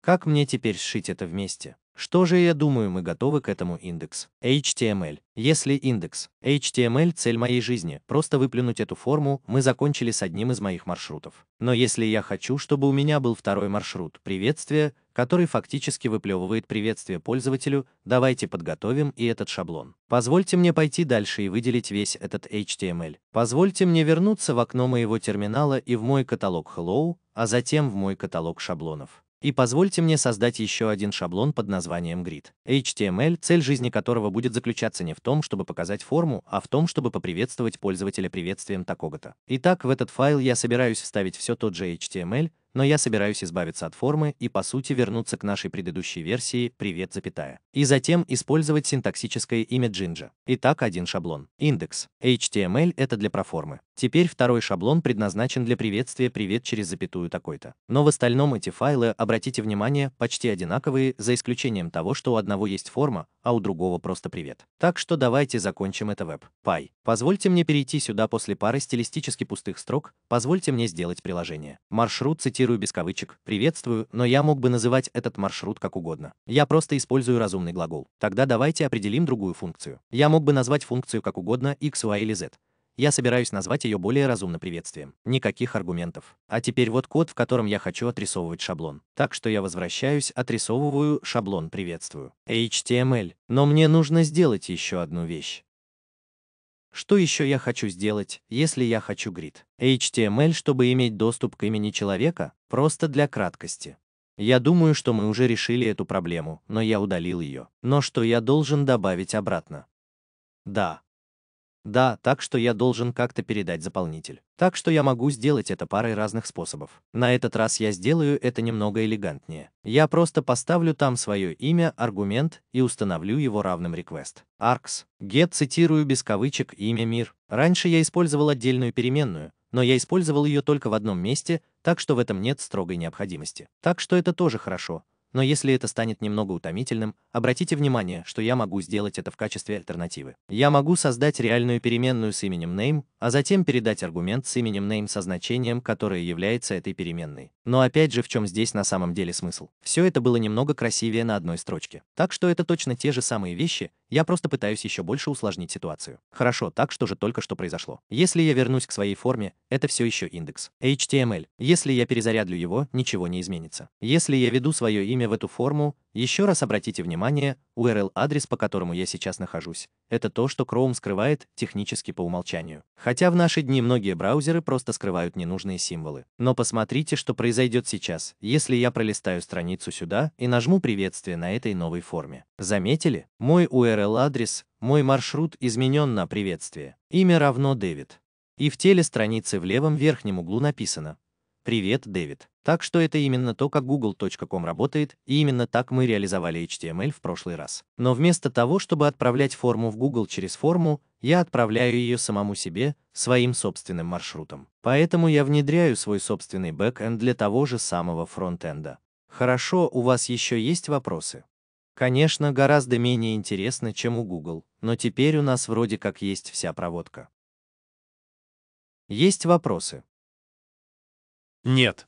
Как мне теперь сшить это вместе? Что же я думаю, мы готовы к этому индекс? HTML. Если индекс HTML – цель моей жизни, просто выплюнуть эту форму, мы закончили с одним из моих маршрутов. Но если я хочу, чтобы у меня был второй маршрут «Приветствие», который фактически выплевывает приветствие пользователю, давайте подготовим и этот шаблон. Позвольте мне пойти дальше и выделить весь этот HTML. Позвольте мне вернуться в окно моего терминала и в мой каталог Hello, а затем в мой каталог шаблонов. И позвольте мне создать еще один шаблон под названием Grid. HTML, цель жизни которого будет заключаться не в том, чтобы показать форму, а в том, чтобы поприветствовать пользователя приветствием такого-то. Итак, в этот файл я собираюсь вставить все тот же HTML, но я собираюсь избавиться от формы и, по сути, вернуться к нашей предыдущей версии «Привет, запятая». И затем использовать синтаксическое имя Джинджа. Итак, один шаблон. Индекс. HTML — это для проформы. Теперь второй шаблон предназначен для приветствия «Привет» через запятую такой-то. Но в остальном эти файлы, обратите внимание, почти одинаковые, за исключением того, что у одного есть форма, а у другого просто «Привет». Так что давайте закончим это веб. Пай. Позвольте мне перейти сюда после пары стилистически пустых строк, позвольте мне сделать приложение. Маршрут цитирует цитирую без кавычек, приветствую, но я мог бы называть этот маршрут как угодно. Я просто использую разумный глагол. Тогда давайте определим другую функцию. Я мог бы назвать функцию как угодно x, y или z. Я собираюсь назвать ее более разумно приветствием. Никаких аргументов. А теперь вот код, в котором я хочу отрисовывать шаблон. Так что я возвращаюсь, отрисовываю шаблон приветствую. HTML. Но мне нужно сделать еще одну вещь. Что еще я хочу сделать, если я хочу грид HTML, чтобы иметь доступ к имени человека, просто для краткости. Я думаю, что мы уже решили эту проблему, но я удалил ее. Но что я должен добавить обратно? Да, да, так что я должен как-то передать заполнитель. Так что я могу сделать это парой разных способов. На этот раз я сделаю это немного элегантнее. Я просто поставлю там свое имя, аргумент и установлю его равным request. Аркс, get цитирую без кавычек имя мир. Раньше я использовал отдельную переменную, но я использовал ее только в одном месте, так что в этом нет строгой необходимости. Так что это тоже хорошо, но если это станет немного утомительным, обратите внимание, что я могу сделать это в качестве альтернативы. Я могу создать реальную переменную с именем name, а затем передать аргумент с именем name со значением, которое является этой переменной. Но опять же, в чем здесь на самом деле смысл? Все это было немного красивее на одной строчке. Так что это точно те же самые вещи, я просто пытаюсь еще больше усложнить ситуацию. Хорошо, так что же только что произошло? Если я вернусь к своей форме, это все еще индекс. HTML. Если я перезарядлю его, ничего не изменится. Если я веду свое имя имя в эту форму, еще раз обратите внимание, URL-адрес, по которому я сейчас нахожусь, это то, что Chrome скрывает технически по умолчанию. Хотя в наши дни многие браузеры просто скрывают ненужные символы. Но посмотрите, что произойдет сейчас, если я пролистаю страницу сюда и нажму приветствие на этой новой форме. Заметили? Мой URL-адрес, мой маршрут изменен на приветствие. Имя равно Дэвид. И в теле страницы в левом верхнем углу написано «Привет, Дэвид». Так что это именно то, как google.com работает, и именно так мы реализовали HTML в прошлый раз. Но вместо того, чтобы отправлять форму в Google через форму, я отправляю ее самому себе, своим собственным маршрутом. Поэтому я внедряю свой собственный бэкэнд для того же самого фронтенда. Хорошо, у вас еще есть вопросы? Конечно, гораздо менее интересно, чем у Google, но теперь у нас вроде как есть вся проводка. Есть вопросы? Нет.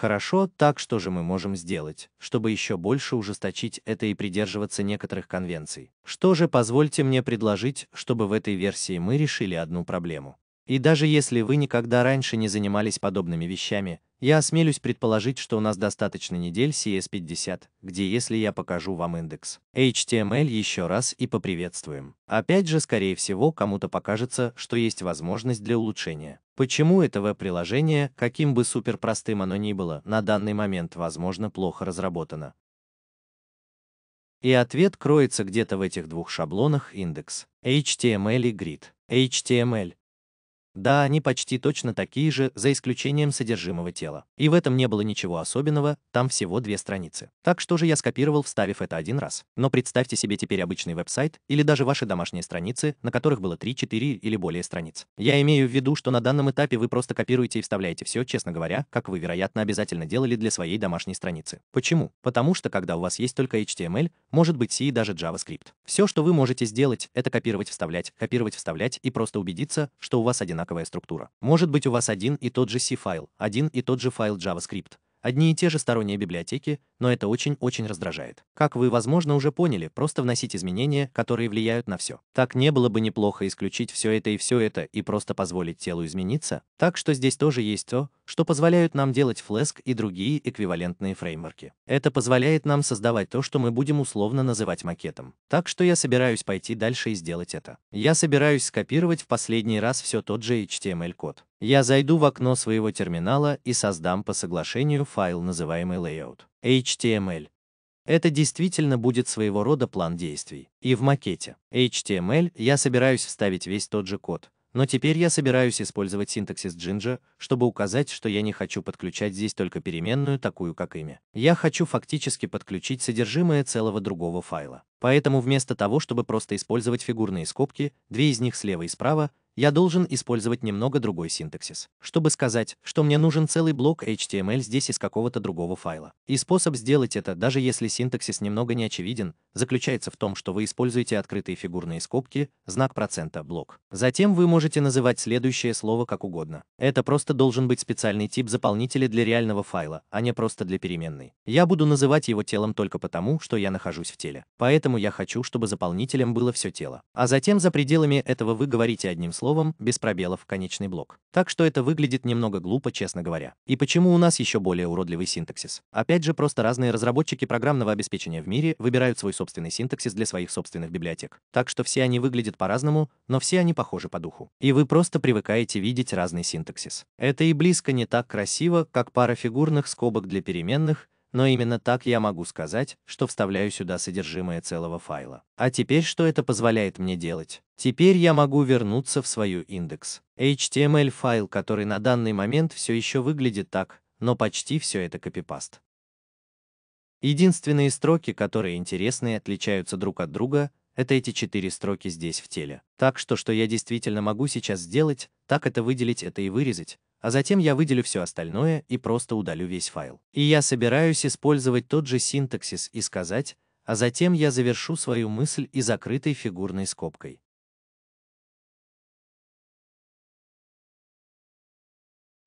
Хорошо, так что же мы можем сделать, чтобы еще больше ужесточить это и придерживаться некоторых конвенций? Что же, позвольте мне предложить, чтобы в этой версии мы решили одну проблему. И даже если вы никогда раньше не занимались подобными вещами, я осмелюсь предположить, что у нас достаточно недель CS50, где если я покажу вам индекс HTML эм еще раз и поприветствуем. Опять же, скорее всего, кому-то покажется, что есть возможность для улучшения. Почему это этого приложение, каким бы суперпростым оно ни было, на данный момент, возможно, плохо разработано? И ответ кроется где-то в этих двух шаблонах индекс HTML и grid. HTML да, они почти точно такие же, за исключением содержимого тела. И в этом не было ничего особенного, там всего две страницы. Так что же я скопировал, вставив это один раз. Но представьте себе теперь обычный веб-сайт или даже ваши домашние страницы, на которых было 3, 4 или более страниц. Я имею в виду, что на данном этапе вы просто копируете и вставляете все, честно говоря, как вы, вероятно, обязательно делали для своей домашней страницы. Почему? Потому что когда у вас есть только HTML, может быть C и даже JavaScript. Все, что вы можете сделать, это копировать, вставлять, копировать, вставлять и просто убедиться, что у вас одинаковые одинаковая структура. Может быть у вас один и тот же C-файл, один и тот же файл JavaScript, Одни и те же сторонние библиотеки, но это очень-очень раздражает. Как вы, возможно, уже поняли, просто вносить изменения, которые влияют на все. Так не было бы неплохо исключить все это и все это и просто позволить телу измениться, так что здесь тоже есть то, что позволяют нам делать Flask и другие эквивалентные фреймворки. Это позволяет нам создавать то, что мы будем условно называть макетом. Так что я собираюсь пойти дальше и сделать это. Я собираюсь скопировать в последний раз все тот же HTML-код. Я зайду в окно своего терминала и создам по соглашению файл, называемый layout HTML. Это действительно будет своего рода план действий. И в макете HTML я собираюсь вставить весь тот же код, но теперь я собираюсь использовать синтаксис Jinja, чтобы указать, что я не хочу подключать здесь только переменную, такую как имя. Я хочу фактически подключить содержимое целого другого файла. Поэтому вместо того, чтобы просто использовать фигурные скобки, две из них слева и справа, я должен использовать немного другой синтаксис, чтобы сказать, что мне нужен целый блок HTML здесь из какого-то другого файла. И способ сделать это, даже если синтаксис немного не очевиден, заключается в том, что вы используете открытые фигурные скобки, знак процента, блок. Затем вы можете называть следующее слово как угодно. Это просто должен быть специальный тип заполнителя для реального файла, а не просто для переменной. Я буду называть его телом только потому, что я нахожусь в теле. Поэтому я хочу, чтобы заполнителем было все тело. А затем за пределами этого вы говорите одним словом, словом, без пробелов, конечный блок. Так что это выглядит немного глупо, честно говоря. И почему у нас еще более уродливый синтаксис? Опять же, просто разные разработчики программного обеспечения в мире выбирают свой собственный синтаксис для своих собственных библиотек. Так что все они выглядят по-разному, но все они похожи по духу. И вы просто привыкаете видеть разный синтаксис. Это и близко не так красиво, как пара фигурных скобок для переменных, но именно так я могу сказать, что вставляю сюда содержимое целого файла. А теперь что это позволяет мне делать? Теперь я могу вернуться в свою индекс. HTML файл, который на данный момент все еще выглядит так, но почти все это копипаст. Единственные строки, которые интересны и отличаются друг от друга, это эти четыре строки здесь в теле. Так что что я действительно могу сейчас сделать, так это выделить это и вырезать, а затем я выделю все остальное и просто удалю весь файл. И я собираюсь использовать тот же синтаксис и сказать, а затем я завершу свою мысль и закрытой фигурной скобкой.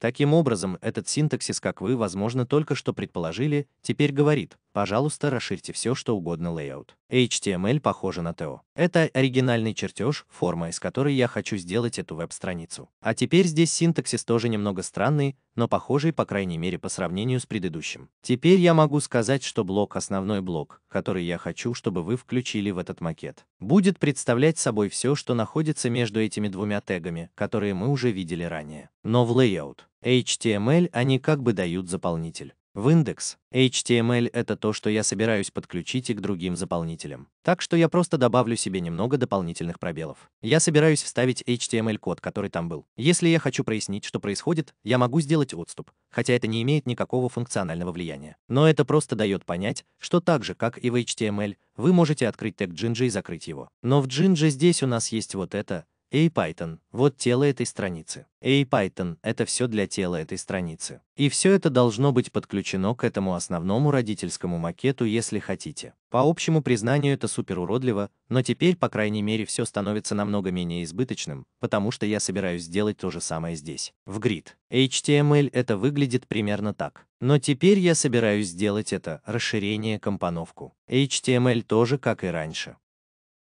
Таким образом, этот синтаксис, как вы, возможно, только что предположили, теперь говорит, пожалуйста, расширьте все, что угодно layout. HTML похоже на TO. Это оригинальный чертеж, форма, из которой я хочу сделать эту веб-страницу. А теперь здесь синтаксис тоже немного странный, но похожий, по крайней мере, по сравнению с предыдущим. Теперь я могу сказать, что блок, основной блок, который я хочу, чтобы вы включили в этот макет, будет представлять собой все, что находится между этими двумя тегами, которые мы уже видели ранее. Но в layout HTML они как бы дают заполнитель. В индекс HTML — это то, что я собираюсь подключить и к другим заполнителям. Так что я просто добавлю себе немного дополнительных пробелов. Я собираюсь вставить HTML-код, который там был. Если я хочу прояснить, что происходит, я могу сделать отступ, хотя это не имеет никакого функционального влияния. Но это просто дает понять, что так же, как и в HTML, вы можете открыть тег Jinja и закрыть его. Но в Jinja здесь у нас есть вот это, A Python, вот тело этой страницы. A Python это все для тела этой страницы. И все это должно быть подключено к этому основному родительскому макету, если хотите. По общему признанию это супер уродливо, но теперь, по крайней мере, все становится намного менее избыточным, потому что я собираюсь сделать то же самое здесь. В Grid. HTML это выглядит примерно так. Но теперь я собираюсь сделать это, расширение, компоновку. HTML тоже, как и раньше.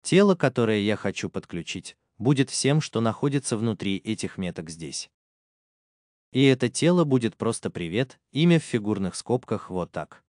Тело, которое я хочу подключить, будет всем, что находится внутри этих меток здесь. И это тело будет просто привет, имя в фигурных скобках вот так.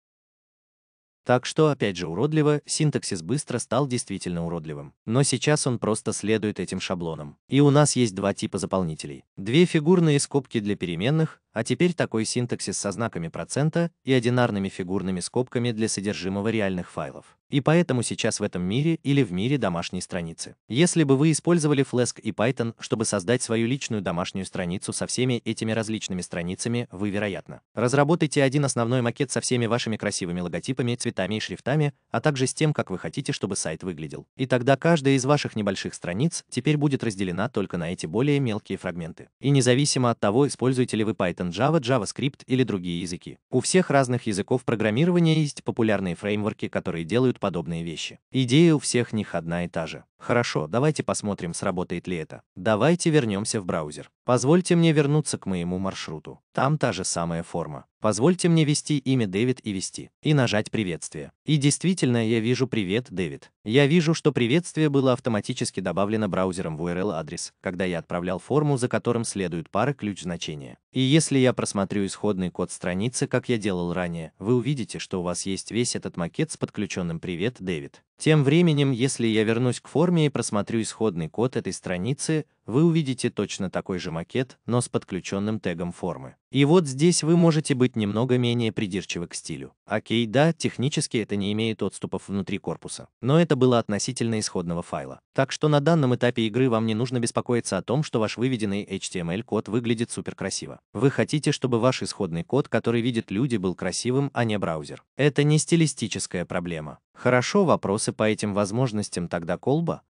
Так что, опять же, уродливо, синтаксис быстро стал действительно уродливым. Но сейчас он просто следует этим шаблонам. И у нас есть два типа заполнителей. Две фигурные скобки для переменных, а теперь такой синтаксис со знаками процента и одинарными фигурными скобками для содержимого реальных файлов. И поэтому сейчас в этом мире или в мире домашней страницы. Если бы вы использовали Flask и Python, чтобы создать свою личную домашнюю страницу со всеми этими различными страницами, вы, вероятно, разработаете один основной макет со всеми вашими красивыми логотипами, цветами и шрифтами, а также с тем, как вы хотите, чтобы сайт выглядел. И тогда каждая из ваших небольших страниц теперь будет разделена только на эти более мелкие фрагменты. И независимо от того, используете ли вы Python Python, Java, JavaScript или другие языки. У всех разных языков программирования есть популярные фреймворки, которые делают подобные вещи. Идея у всех них одна и та же. Хорошо, давайте посмотрим, сработает ли это. Давайте вернемся в браузер. Позвольте мне вернуться к моему маршруту. Там та же самая форма. Позвольте мне ввести имя Дэвид и ввести. И нажать «Приветствие». И действительно, я вижу «Привет, Дэвид». Я вижу, что приветствие было автоматически добавлено браузером в URL-адрес, когда я отправлял форму, за которым следует пара ключ-значения. И если я просмотрю исходный код страницы, как я делал ранее, вы увидите, что у вас есть весь этот макет с подключенным «Привет, Дэвид». Тем временем, если я вернусь к форме и просмотрю исходный код этой страницы, вы увидите точно такой же макет, но с подключенным тегом формы. И вот здесь вы можете быть немного менее придирчивы к стилю. Окей, да, технически это не имеет отступов внутри корпуса, но это было относительно исходного файла. Так что на данном этапе игры вам не нужно беспокоиться о том, что ваш выведенный HTML-код выглядит супер красиво. Вы хотите, чтобы ваш исходный код, который видят люди, был красивым, а не браузер. Это не стилистическая проблема. Хорошо, вопросы по этим возможностям тогда колба?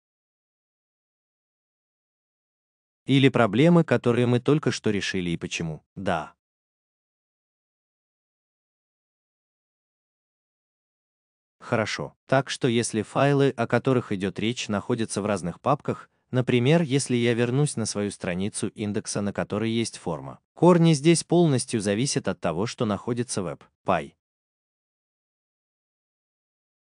Или проблемы, которые мы только что решили и почему. Да. Хорошо. Так что если файлы, о которых идет речь, находятся в разных папках, например, если я вернусь на свою страницу индекса, на которой есть форма, корни здесь полностью зависят от того, что находится в WebPy.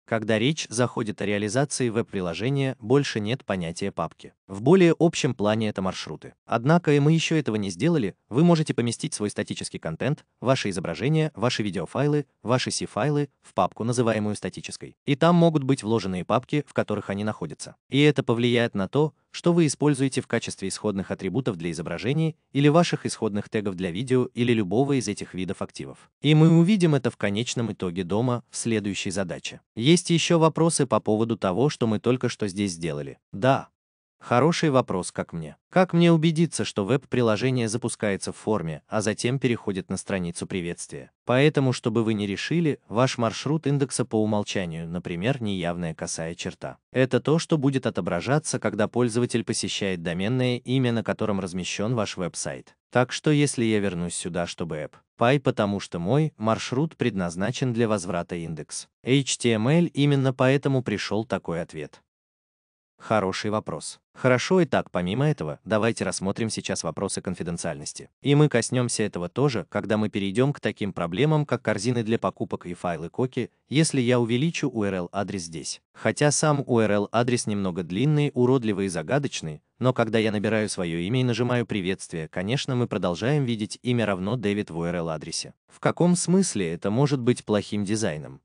Когда речь заходит о реализации веб-приложения, больше нет понятия папки. В более общем плане это маршруты. Однако и мы еще этого не сделали, вы можете поместить свой статический контент, ваши изображения, ваши видеофайлы, ваши C-файлы в папку, называемую статической. И там могут быть вложенные папки, в которых они находятся. И это повлияет на то, что вы используете в качестве исходных атрибутов для изображений или ваших исходных тегов для видео или любого из этих видов активов. И мы увидим это в конечном итоге дома в следующей задаче. Есть еще вопросы по поводу того, что мы только что здесь сделали. Да, Хороший вопрос, как мне. Как мне убедиться, что веб-приложение запускается в форме, а затем переходит на страницу приветствия? Поэтому, чтобы вы не решили, ваш маршрут индекса по умолчанию, например, неявная косая черта. Это то, что будет отображаться, когда пользователь посещает доменное имя, на котором размещен ваш веб-сайт. Так что если я вернусь сюда, чтобы app, Py, потому что мой маршрут предназначен для возврата индекс. HTML именно поэтому пришел такой ответ. Хороший вопрос. Хорошо итак, помимо этого, давайте рассмотрим сейчас вопросы конфиденциальности. И мы коснемся этого тоже, когда мы перейдем к таким проблемам, как корзины для покупок и файлы коки, если я увеличу URL-адрес здесь. Хотя сам URL-адрес немного длинный, уродливый и загадочный, но когда я набираю свое имя и нажимаю приветствие, конечно, мы продолжаем видеть имя равно Дэвид в URL-адресе. В каком смысле это может быть плохим дизайном?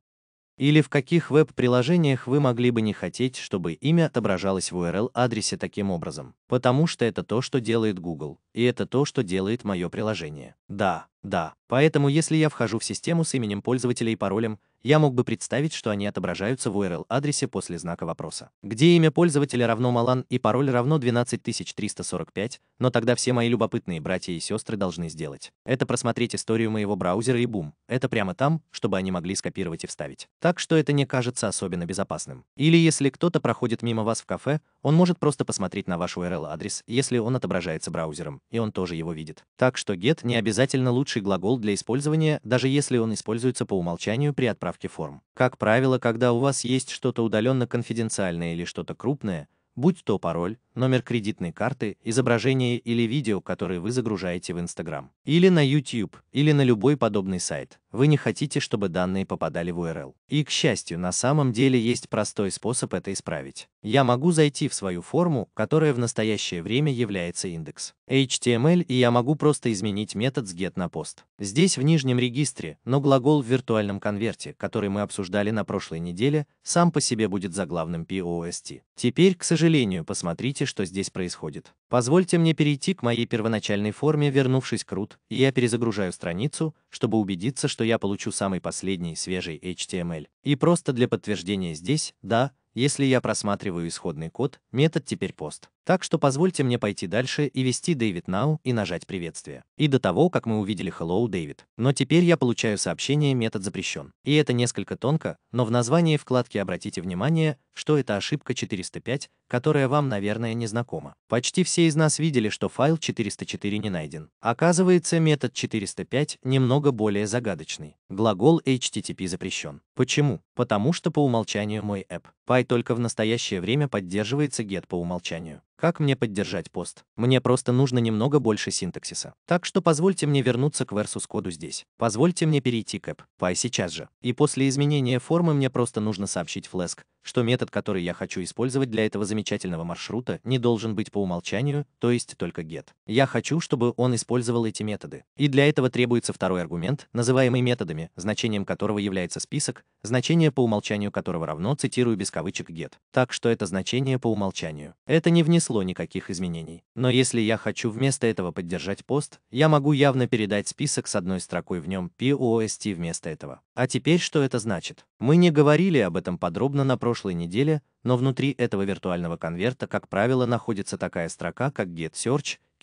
Или в каких веб-приложениях вы могли бы не хотеть, чтобы имя отображалось в URL-адресе таким образом. Потому что это то, что делает Google, и это то, что делает мое приложение. Да, да, поэтому если я вхожу в систему с именем пользователя и паролем, я мог бы представить, что они отображаются в URL-адресе после знака вопроса, где имя пользователя равно Малан и пароль равно 12345, но тогда все мои любопытные братья и сестры должны сделать. Это просмотреть историю моего браузера и бум. Это прямо там, чтобы они могли скопировать и вставить. Так что это не кажется особенно безопасным. Или если кто-то проходит мимо вас в кафе, он может просто посмотреть на ваш URL-адрес, если он отображается браузером, и он тоже его видит. Так что get не обязательно лучше лучший глагол для использования, даже если он используется по умолчанию при отправке форм. Как правило, когда у вас есть что-то удаленно конфиденциальное или что-то крупное, будь то пароль, номер кредитной карты, изображение или видео, которые вы загружаете в Instagram, или на YouTube, или на любой подобный сайт. Вы не хотите, чтобы данные попадали в URL. И, к счастью, на самом деле есть простой способ это исправить. Я могу зайти в свою форму, которая в настоящее время является индекс HTML, и я могу просто изменить метод с get на POST. Здесь в нижнем регистре, но глагол в виртуальном конверте, который мы обсуждали на прошлой неделе, сам по себе будет заглавным POST. Теперь, к сожалению, посмотрите поймете, что здесь происходит. Позвольте мне перейти к моей первоначальной форме, вернувшись к root, и я перезагружаю страницу, чтобы убедиться, что я получу самый последний свежий HTML. И просто для подтверждения здесь, да, если я просматриваю исходный код, метод теперь пост. Так что позвольте мне пойти дальше и ввести David Now и нажать приветствие. И до того, как мы увидели Hello David. Но теперь я получаю сообщение «Метод запрещен». И это несколько тонко, но в названии вкладки обратите внимание, что это ошибка 405, которая вам, наверное, не знакома. Почти все из нас видели, что файл 404 не найден. Оказывается, метод 405 немного более загадочный. Глагол HTTP запрещен. Почему? Потому что по умолчанию мой app Py только в настоящее время поддерживается GET по умолчанию. Как мне поддержать пост? Мне просто нужно немного больше синтаксиса. Так что позвольте мне вернуться к versus коду здесь. Позвольте мне перейти к app. Py сейчас же. И после изменения формы мне просто нужно сообщить Flask, что метод, который я хочу использовать для этого замечательного маршрута, не должен быть по умолчанию, то есть только get. Я хочу, чтобы он использовал эти методы. И для этого требуется второй аргумент, называемый методами, значением которого является список, значение по умолчанию которого равно, цитирую без кавычек, get. Так что это значение по умолчанию. Это не внесло внесло никаких изменений. Но если я хочу вместо этого поддержать пост, я могу явно передать список с одной строкой в нем POST вместо этого. А теперь что это значит? Мы не говорили об этом подробно на прошлой неделе, но внутри этого виртуального конверта, как правило, находится такая строка, как Get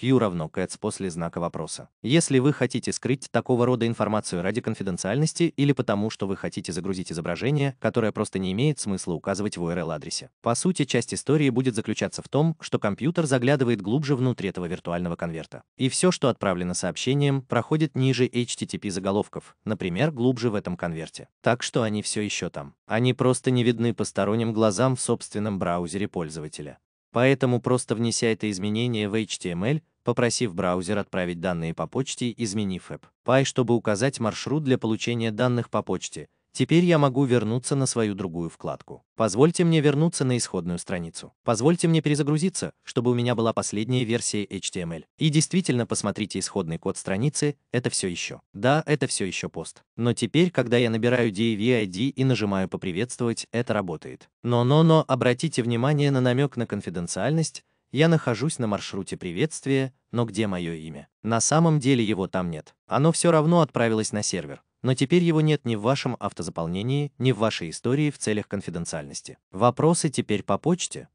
Q равно cats после знака вопроса. Если вы хотите скрыть такого рода информацию ради конфиденциальности или потому, что вы хотите загрузить изображение, которое просто не имеет смысла указывать в URL-адресе. По сути, часть истории будет заключаться в том, что компьютер заглядывает глубже внутрь этого виртуального конверта. И все, что отправлено сообщением, проходит ниже HTTP заголовков, например, глубже в этом конверте. Так что они все еще там. Они просто не видны посторонним глазам в собственном браузере пользователя. Поэтому просто внеся это изменение в HTML, попросив браузер отправить данные по почте, изменив app.py, чтобы указать маршрут для получения данных по почте, Теперь я могу вернуться на свою другую вкладку. Позвольте мне вернуться на исходную страницу. Позвольте мне перезагрузиться, чтобы у меня была последняя версия HTML. И действительно посмотрите исходный код страницы, это все еще. Да, это все еще пост. Но теперь, когда я набираю DAV ID и нажимаю «Поприветствовать», это работает. Но-но-но, обратите внимание на намек на конфиденциальность, я нахожусь на маршруте приветствия, но где мое имя? На самом деле его там нет. Оно все равно отправилось на сервер но теперь его нет ни в вашем автозаполнении, ни в вашей истории в целях конфиденциальности. Вопросы теперь по почте?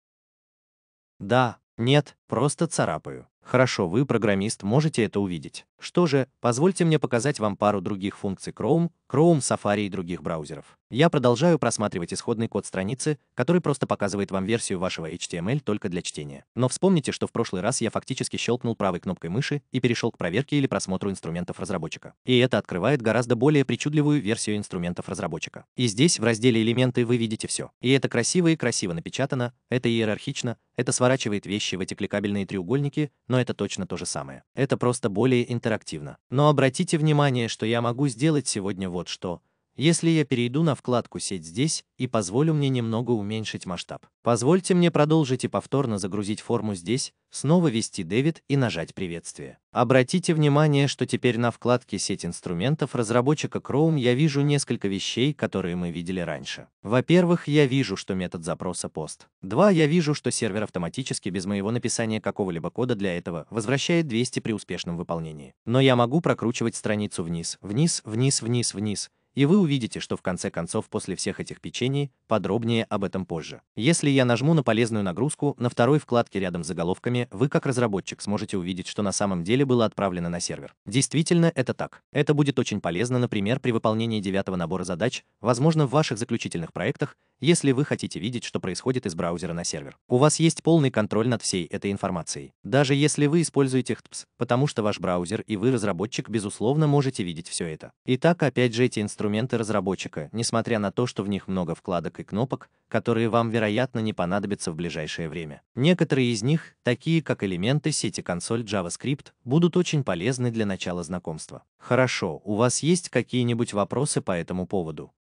Да, нет, просто царапаю. Хорошо, вы, программист, можете это увидеть. Что же, позвольте мне показать вам пару других функций Chrome, Chrome, Safari и других браузеров. Я продолжаю просматривать исходный код страницы, который просто показывает вам версию вашего HTML только для чтения. Но вспомните, что в прошлый раз я фактически щелкнул правой кнопкой мыши и перешел к проверке или просмотру инструментов разработчика. И это открывает гораздо более причудливую версию инструментов разработчика. И здесь в разделе «Элементы» вы видите все. И это красиво и красиво напечатано, это иерархично, это сворачивает вещи в эти кликабельные треугольники, но это точно то же самое. Это просто более интерактивно. Но обратите внимание, что я могу сделать сегодня вот что — если я перейду на вкладку «Сеть здесь» и позволю мне немного уменьшить масштаб. Позвольте мне продолжить и повторно загрузить форму здесь, снова ввести Дэвид и нажать «Приветствие». Обратите внимание, что теперь на вкладке «Сеть инструментов» разработчика Chrome я вижу несколько вещей, которые мы видели раньше. Во-первых, я вижу, что метод запроса пост. Два, я вижу, что сервер автоматически без моего написания какого-либо кода для этого возвращает 200 при успешном выполнении. Но я могу прокручивать страницу вниз, вниз, вниз, вниз, вниз, и вы увидите, что в конце концов после всех этих печений, подробнее об этом позже. Если я нажму на полезную нагрузку на второй вкладке рядом с заголовками, вы как разработчик сможете увидеть, что на самом деле было отправлено на сервер. Действительно, это так. Это будет очень полезно, например, при выполнении девятого набора задач, возможно, в ваших заключительных проектах если вы хотите видеть, что происходит из браузера на сервер. У вас есть полный контроль над всей этой информацией, даже если вы используете HTTPS, потому что ваш браузер и вы, разработчик, безусловно, можете видеть все это. Итак, опять же, эти инструменты разработчика, несмотря на то, что в них много вкладок и кнопок, которые вам, вероятно, не понадобятся в ближайшее время. Некоторые из них, такие как элементы сети консоль JavaScript, будут очень полезны для начала знакомства. Хорошо, у вас есть какие-нибудь вопросы по этому поводу?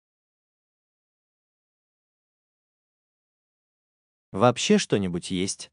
Вообще что-нибудь есть?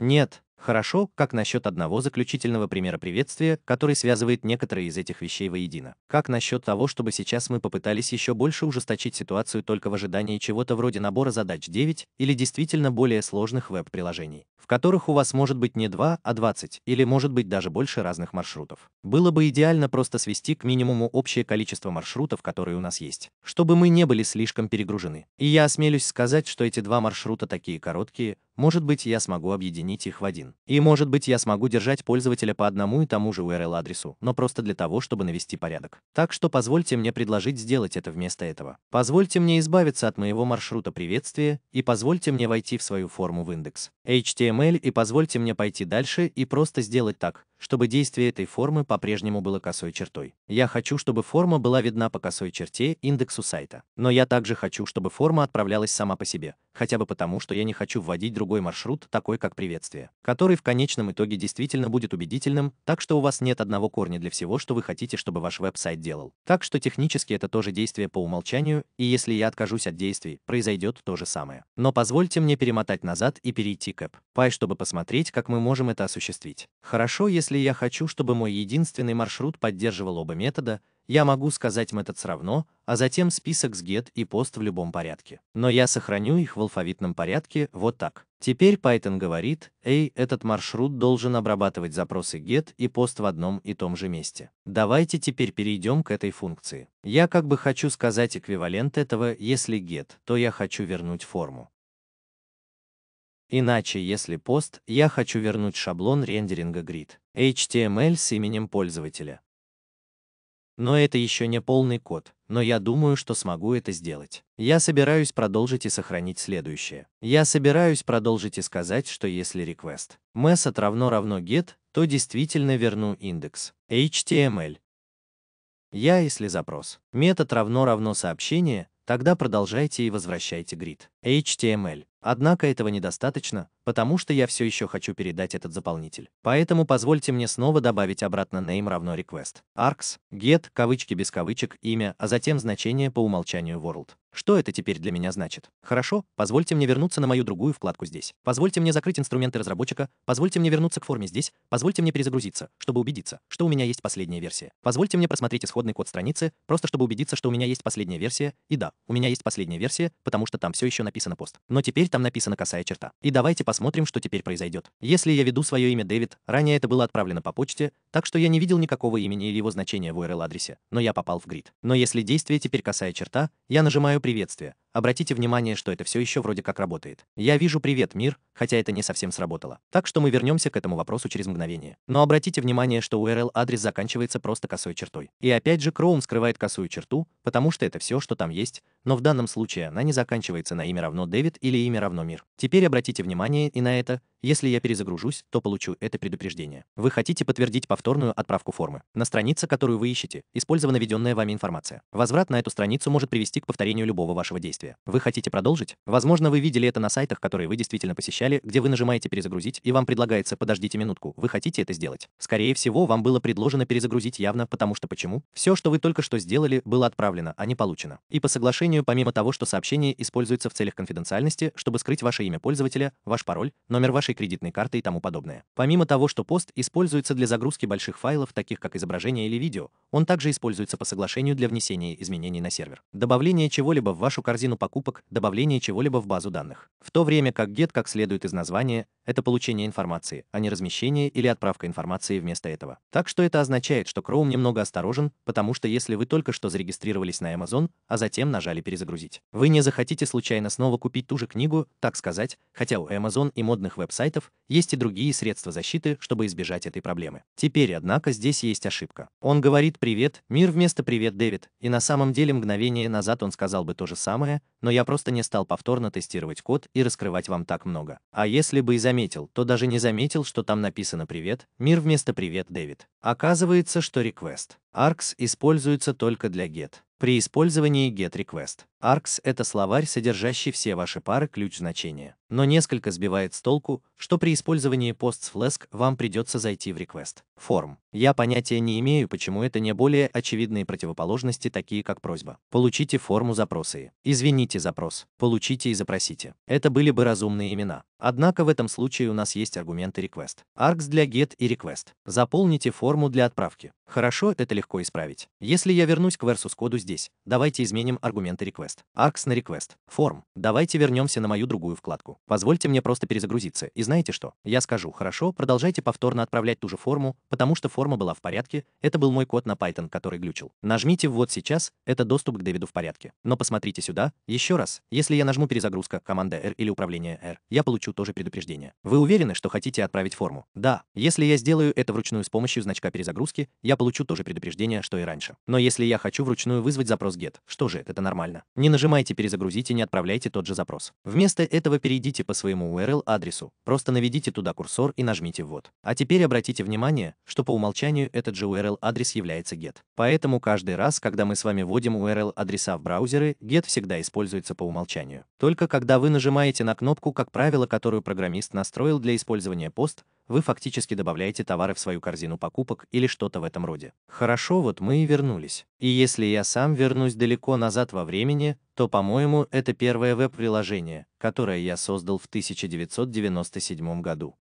Нет, Хорошо, как насчет одного заключительного примера приветствия, который связывает некоторые из этих вещей воедино. Как насчет того, чтобы сейчас мы попытались еще больше ужесточить ситуацию только в ожидании чего-то вроде набора задач 9 или действительно более сложных веб-приложений, в которых у вас может быть не 2, а 20 или может быть даже больше разных маршрутов. Было бы идеально просто свести к минимуму общее количество маршрутов, которые у нас есть, чтобы мы не были слишком перегружены. И я осмелюсь сказать, что эти два маршрута такие короткие, может быть я смогу объединить их в один. И может быть я смогу держать пользователя по одному и тому же URL-адресу, но просто для того, чтобы навести порядок. Так что позвольте мне предложить сделать это вместо этого. Позвольте мне избавиться от моего маршрута приветствия и позвольте мне войти в свою форму в индекс HTML и позвольте мне пойти дальше и просто сделать так, чтобы действие этой формы по-прежнему было косой чертой. Я хочу, чтобы форма была видна по косой черте индексу сайта. Но я также хочу, чтобы форма отправлялась сама по себе, хотя бы потому, что я не хочу вводить другой маршрут, такой как приветствие, который в конечном итоге действительно будет убедительным, так что у вас нет одного корня для всего, что вы хотите, чтобы ваш веб-сайт делал. Так что технически это тоже действие по умолчанию, и если я откажусь от действий, произойдет то же самое. Но позвольте мне перемотать назад и перейти к App Pie, чтобы посмотреть, как мы можем это осуществить. Хорошо, если если я хочу, чтобы мой единственный маршрут поддерживал оба метода, я могу сказать метод сравно, а затем список с get и post в любом порядке. Но я сохраню их в алфавитном порядке вот так. Теперь Python говорит, эй, этот маршрут должен обрабатывать запросы get и post в одном и том же месте. Давайте теперь перейдем к этой функции. Я как бы хочу сказать эквивалент этого, если get, то я хочу вернуть форму. Иначе, если пост, я хочу вернуть шаблон рендеринга grid HTML с именем пользователя. Но это еще не полный код, но я думаю, что смогу это сделать. Я собираюсь продолжить и сохранить следующее. Я собираюсь продолжить и сказать, что если request method равно равно get, то действительно верну индекс HTML. Я, если запрос метод равно равно сообщение, тогда продолжайте и возвращайте grid HTML. Однако этого недостаточно, потому что я все еще хочу передать этот заполнитель. Поэтому позвольте мне снова добавить обратно name равно request. arcs get, кавычки без кавычек, имя, а затем значение по умолчанию world. Что это теперь для меня значит? Хорошо, позвольте мне вернуться на мою другую вкладку здесь. Позвольте мне закрыть инструменты разработчика, позвольте мне вернуться к форме здесь, позвольте мне перезагрузиться, чтобы убедиться, что у меня есть последняя версия. Позвольте мне просмотреть исходный код страницы, просто чтобы убедиться, что у меня есть последняя версия. И да, у меня есть последняя версия, потому что там все еще написано пост. Но теперь там написано косая черта. И давайте посмотрим Посмотрим, что теперь произойдет. Если я веду свое имя Дэвид, ранее это было отправлено по почте, так что я не видел никакого имени или его значения в URL-адресе, но я попал в грид. Но если действие теперь касая черта, я нажимаю «Приветствие», Обратите внимание, что это все еще вроде как работает. Я вижу «Привет, мир», хотя это не совсем сработало. Так что мы вернемся к этому вопросу через мгновение. Но обратите внимание, что URL-адрес заканчивается просто косой чертой. И опять же Chrome скрывает косую черту, потому что это все, что там есть, но в данном случае она не заканчивается на имя равно Дэвид или имя равно мир. Теперь обратите внимание и на это. Если я перезагружусь, то получу это предупреждение. Вы хотите подтвердить повторную отправку формы. На странице, которую вы ищете, использована введенная вами информация. Возврат на эту страницу может привести к повторению любого вашего действия действия. Вы хотите продолжить? Возможно, вы видели это на сайтах, которые вы действительно посещали, где вы нажимаете «Перезагрузить» и вам предлагается «Подождите минутку». Вы хотите это сделать? Скорее всего, вам было предложено перезагрузить явно, потому что почему? Все, что вы только что сделали, было отправлено, а не получено. И по соглашению, помимо того, что сообщение используется в целях конфиденциальности, чтобы скрыть ваше имя пользователя, ваш пароль, номер вашей кредитной карты и тому подобное. Помимо того, что пост используется для загрузки больших файлов, таких как изображение или видео, он также используется по соглашению для внесения изменений на сервер. Добавление чего-либо в вашу корзину корзину покупок добавление чего-либо в базу данных. В то время как GET, как следует из названия, это получение информации, а не размещение или отправка информации вместо этого. Так что это означает, что Chrome немного осторожен, потому что если вы только что зарегистрировались на Amazon, а затем нажали перезагрузить, вы не захотите случайно снова купить ту же книгу, так сказать, хотя у Amazon и модных веб-сайтов есть и другие средства защиты, чтобы избежать этой проблемы. Теперь, однако, здесь есть ошибка. Он говорит «Привет, мир» вместо «Привет, Дэвид», и на самом деле мгновение назад он сказал бы то же самое, но я просто не стал повторно тестировать код и раскрывать вам так много. А если бы и заметил, то даже не заметил, что там написано «Привет, мир» вместо «Привет, Дэвид». Оказывается, что реквест ARCS используется только для GET. При использовании get-request, ARCS — это словарь, содержащий все ваши пары ключ-значения. Но несколько сбивает с толку, что при использовании PostFlask вам придется зайти в request. Form. Я понятия не имею, почему это не более очевидные противоположности, такие как просьба. Получите форму запросы. Извините запрос. Получите и запросите. Это были бы разумные имена. Однако в этом случае у нас есть аргументы request. Args для get и request. Заполните форму для отправки. Хорошо, это легко исправить. Если я вернусь к versus коду здесь, давайте изменим аргументы request. Args на request. Form. Давайте вернемся на мою другую вкладку. Позвольте мне просто перезагрузиться. И знаете что? Я скажу, хорошо, продолжайте повторно отправлять ту же форму, потому что форма была в порядке, это был мой код на Python, который глючил. Нажмите «Вот сейчас», это доступ к Дэвиду в порядке. Но посмотрите сюда, еще раз, если я нажму перезагрузка, команда R или управление R, я получу получу тоже предупреждение. Вы уверены, что хотите отправить форму? Да. Если я сделаю это вручную с помощью значка перезагрузки, я получу тоже предупреждение, что и раньше. Но если я хочу вручную вызвать запрос GET, что же, это нормально. Не нажимайте перезагрузить и не отправляйте тот же запрос. Вместо этого перейдите по своему URL-адресу, просто наведите туда курсор и нажмите «Ввод». А теперь обратите внимание, что по умолчанию этот же URL-адрес является GET. Поэтому каждый раз, когда мы с вами вводим URL-адреса в браузеры, GET всегда используется по умолчанию. Только когда вы нажимаете на кнопку, как правило, которую программист настроил для использования пост, вы фактически добавляете товары в свою корзину покупок или что-то в этом роде. Хорошо, вот мы и вернулись. И если я сам вернусь далеко назад во времени, то, по-моему, это первое веб-приложение, которое я создал в 1997 году.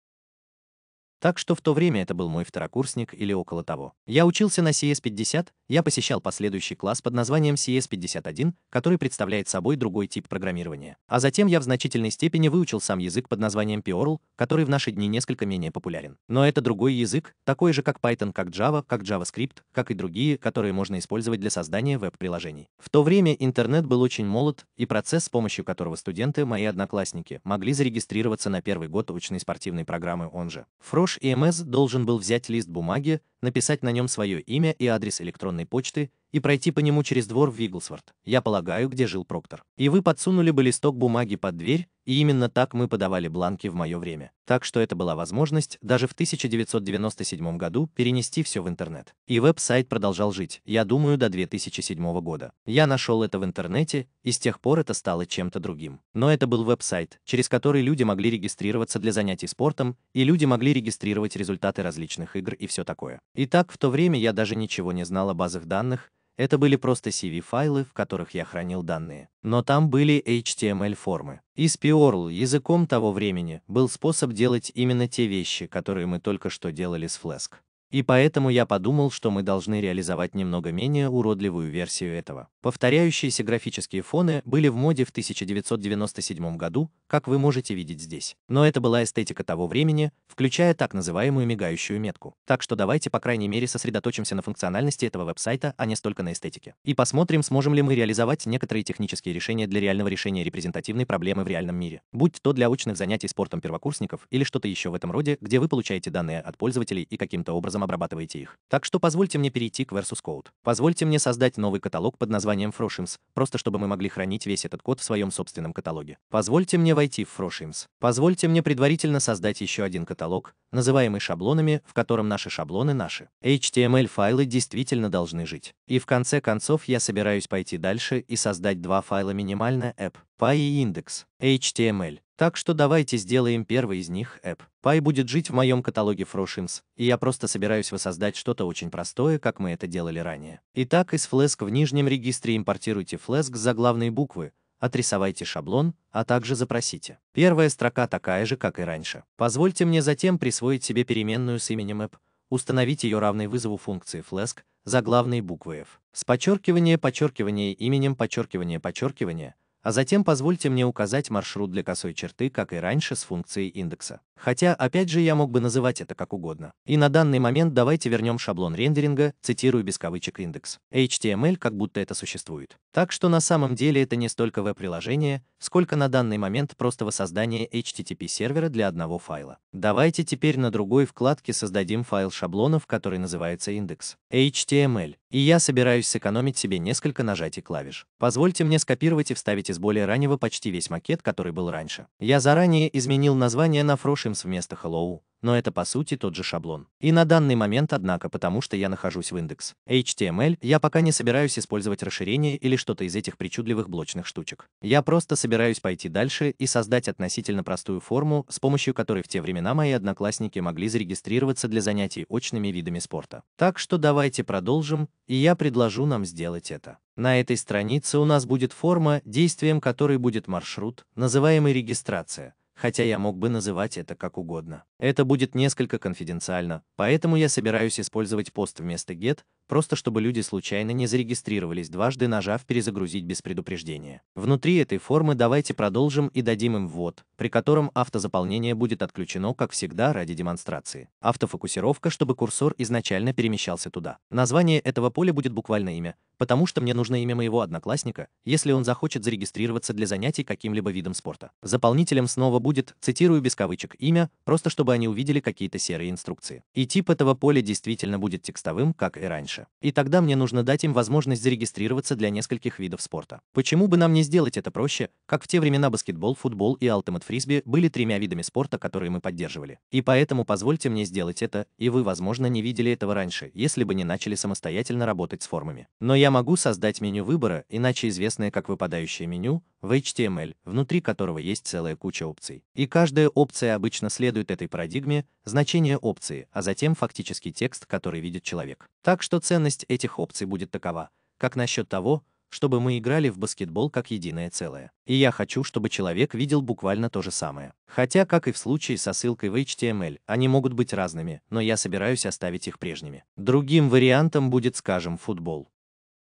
Так что в то время это был мой второкурсник или около того. Я учился на CS50, я посещал последующий класс под названием CS51, который представляет собой другой тип программирования. А затем я в значительной степени выучил сам язык под названием Piorl, который в наши дни несколько менее популярен. Но это другой язык, такой же как Python, как Java, как JavaScript, как и другие, которые можно использовать для создания веб-приложений. В то время интернет был очень молод, и процесс, с помощью которого студенты, мои одноклассники, могли зарегистрироваться на первый год очной спортивной программы он же. Вож ИМС должен был взять лист бумаги, написать на нем свое имя и адрес электронной почты и пройти по нему через двор в Вигглсворт. я полагаю, где жил Проктор. И вы подсунули бы листок бумаги под дверь, и именно так мы подавали бланки в мое время. Так что это была возможность даже в 1997 году перенести все в интернет. И веб-сайт продолжал жить, я думаю, до 2007 года. Я нашел это в интернете, и с тех пор это стало чем-то другим. Но это был веб-сайт, через который люди могли регистрироваться для занятий спортом, и люди могли регистрировать результаты различных игр и все такое. Итак, в то время я даже ничего не знал о базах данных, это были просто CV-файлы, в которых я хранил данные. Но там были HTML-формы. И с языком того времени был способ делать именно те вещи, которые мы только что делали с Flask. И поэтому я подумал, что мы должны реализовать немного менее уродливую версию этого. Повторяющиеся графические фоны были в моде в 1997 году, как вы можете видеть здесь. Но это была эстетика того времени, включая так называемую мигающую метку. Так что давайте, по крайней мере, сосредоточимся на функциональности этого веб-сайта, а не столько на эстетике. И посмотрим, сможем ли мы реализовать некоторые технические решения для реального решения репрезентативной проблемы в реальном мире. Будь то для очных занятий спортом первокурсников или что-то еще в этом роде, где вы получаете данные от пользователей и каким-то образом образом обрабатываете их. Так что позвольте мне перейти к versus code. Позвольте мне создать новый каталог под названием Froshims, просто чтобы мы могли хранить весь этот код в своем собственном каталоге. Позвольте мне войти в Froshims. Позвольте мне предварительно создать еще один каталог, называемый шаблонами, в котором наши шаблоны наши. HTML-файлы действительно должны жить. И в конце концов я собираюсь пойти дальше и создать два файла минимально app, py и индекс, HTML. Так что давайте сделаем первый из них app. Py будет жить в моем каталоге Froshims, и я просто собираюсь воссоздать что-то очень простое, как мы это делали ранее. Итак, из Flask в нижнем регистре импортируйте Flask за главные буквы, отрисовайте шаблон, а также запросите. Первая строка такая же, как и раньше. Позвольте мне затем присвоить себе переменную с именем app, установить ее равной вызову функции flask, заглавные буквы f. С подчеркивание, подчеркивание именем, подчеркивание, подчеркивание – а затем позвольте мне указать маршрут для косой черты, как и раньше с функцией индекса. Хотя, опять же, я мог бы называть это как угодно. И на данный момент давайте вернем шаблон рендеринга, цитирую без кавычек индекс. HTML как будто это существует. Так что на самом деле это не столько веб-приложение, сколько на данный момент просто воссоздание HTTP-сервера для одного файла. Давайте теперь на другой вкладке создадим файл шаблонов, который называется индекс. HTML. И я собираюсь сэкономить себе несколько нажатий клавиш. Позвольте мне скопировать и вставить сделать из более раннего почти весь макет, который был раньше. Я заранее изменил название на Фрошимс вместо Hello но это по сути тот же шаблон. И на данный момент, однако, потому что я нахожусь в индекс HTML, я пока не собираюсь использовать расширение или что-то из этих причудливых блочных штучек. Я просто собираюсь пойти дальше и создать относительно простую форму, с помощью которой в те времена мои одноклассники могли зарегистрироваться для занятий очными видами спорта. Так что давайте продолжим, и я предложу нам сделать это. На этой странице у нас будет форма, действием которой будет маршрут, называемый регистрация, хотя я мог бы называть это как угодно. Это будет несколько конфиденциально, поэтому я собираюсь использовать пост вместо get, просто чтобы люди случайно не зарегистрировались дважды, нажав «Перезагрузить без предупреждения». Внутри этой формы давайте продолжим и дадим им ввод, при котором автозаполнение будет отключено, как всегда, ради демонстрации. Автофокусировка, чтобы курсор изначально перемещался туда. Название этого поля будет буквально имя, потому что мне нужно имя моего одноклассника, если он захочет зарегистрироваться для занятий каким-либо видом спорта. Заполнителем снова будет, цитирую без кавычек, имя, просто чтобы они увидели какие-то серые инструкции. И тип этого поля действительно будет текстовым, как и раньше раньше. И тогда мне нужно дать им возможность зарегистрироваться для нескольких видов спорта. Почему бы нам не сделать это проще, как в те времена баскетбол, футбол и Ultimate фрисби были тремя видами спорта, которые мы поддерживали. И поэтому позвольте мне сделать это, и вы, возможно, не видели этого раньше, если бы не начали самостоятельно работать с формами. Но я могу создать меню выбора, иначе известное как выпадающее меню, в HTML, внутри которого есть целая куча опций. И каждая опция обычно следует этой парадигме, значение опции, а затем фактический текст, который видит человек. Так что ценность этих опций будет такова, как насчет того, чтобы мы играли в баскетбол как единое целое. И я хочу, чтобы человек видел буквально то же самое. Хотя, как и в случае со ссылкой в HTML, они могут быть разными, но я собираюсь оставить их прежними. Другим вариантом будет, скажем, футбол.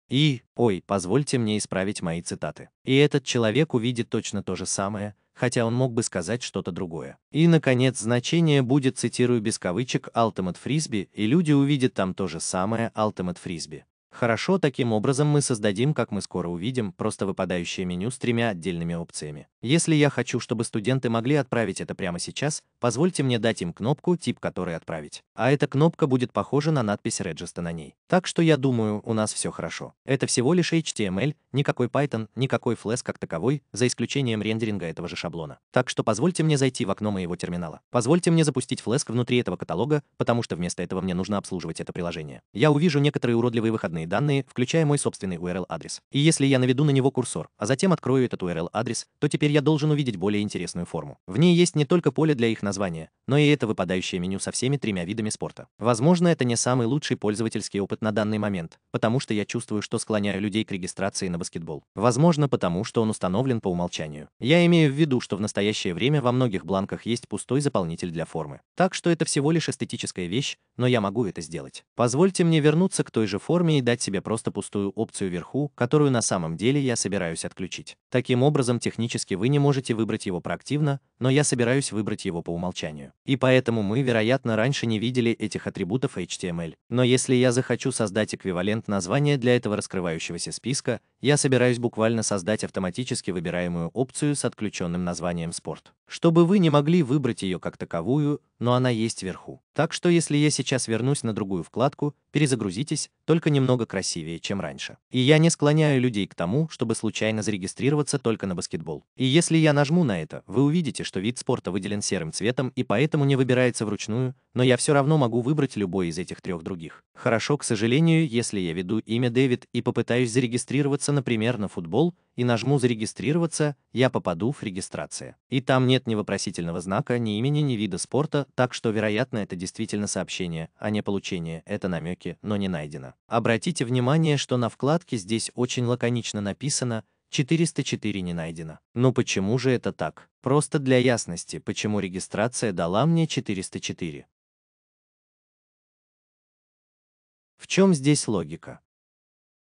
И, ой, позвольте мне исправить мои цитаты. И этот человек увидит точно то же самое, хотя он мог бы сказать что-то другое. И, наконец, значение будет, цитирую без кавычек, Ultimate Frisbee, и люди увидят там то же самое Ultimate Frisbee. Хорошо, таким образом мы создадим, как мы скоро увидим, просто выпадающее меню с тремя отдельными опциями. Если я хочу, чтобы студенты могли отправить это прямо сейчас, позвольте мне дать им кнопку, тип которой отправить. А эта кнопка будет похожа на надпись Register на ней. Так что я думаю, у нас все хорошо. Это всего лишь HTML, никакой Python, никакой Flash как таковой, за исключением рендеринга этого же шаблона. Так что позвольте мне зайти в окно моего терминала. Позвольте мне запустить Flask внутри этого каталога, потому что вместо этого мне нужно обслуживать это приложение. Я увижу некоторые уродливые выходные исходные данные, включая мой собственный URL-адрес. И если я наведу на него курсор, а затем открою этот URL-адрес, то теперь я должен увидеть более интересную форму. В ней есть не только поле для их названия, но и это выпадающее меню со всеми тремя видами спорта. Возможно, это не самый лучший пользовательский опыт на данный момент, потому что я чувствую, что склоняю людей к регистрации на баскетбол. Возможно, потому что он установлен по умолчанию. Я имею в виду, что в настоящее время во многих бланках есть пустой заполнитель для формы. Так что это всего лишь эстетическая вещь, но я могу это сделать. Позвольте мне вернуться к той же форме и дать себе просто пустую опцию вверху, которую на самом деле я собираюсь отключить. Таким образом, технически вы не можете выбрать его проактивно, но я собираюсь выбрать его по умолчанию. И поэтому мы, вероятно, раньше не видели этих атрибутов HTML. Но если я захочу создать эквивалент названия для этого раскрывающегося списка, я собираюсь буквально создать автоматически выбираемую опцию с отключенным названием «Спорт», чтобы вы не могли выбрать ее как таковую, но она есть вверху. Так что если я сейчас вернусь на другую вкладку, перезагрузитесь, только немного красивее, чем раньше. И я не склоняю людей к тому, чтобы случайно зарегистрироваться только на баскетбол. И если я нажму на это, вы увидите, что вид спорта выделен серым цветом и поэтому не выбирается вручную, но я все равно могу выбрать любой из этих трех других. Хорошо, к сожалению, если я веду имя Дэвид и попытаюсь зарегистрироваться, например, на футбол, и нажму «Зарегистрироваться», я попаду в регистрация. И там нет ни вопросительного знака, ни имени, ни вида спорта, так что, вероятно, это действительно сообщение, а не получение, это намеки, но не найдено. Обратите внимание, что на вкладке здесь очень лаконично написано 404 не найдено. Ну почему же это так? Просто для ясности, почему регистрация дала мне 404. В чем здесь логика?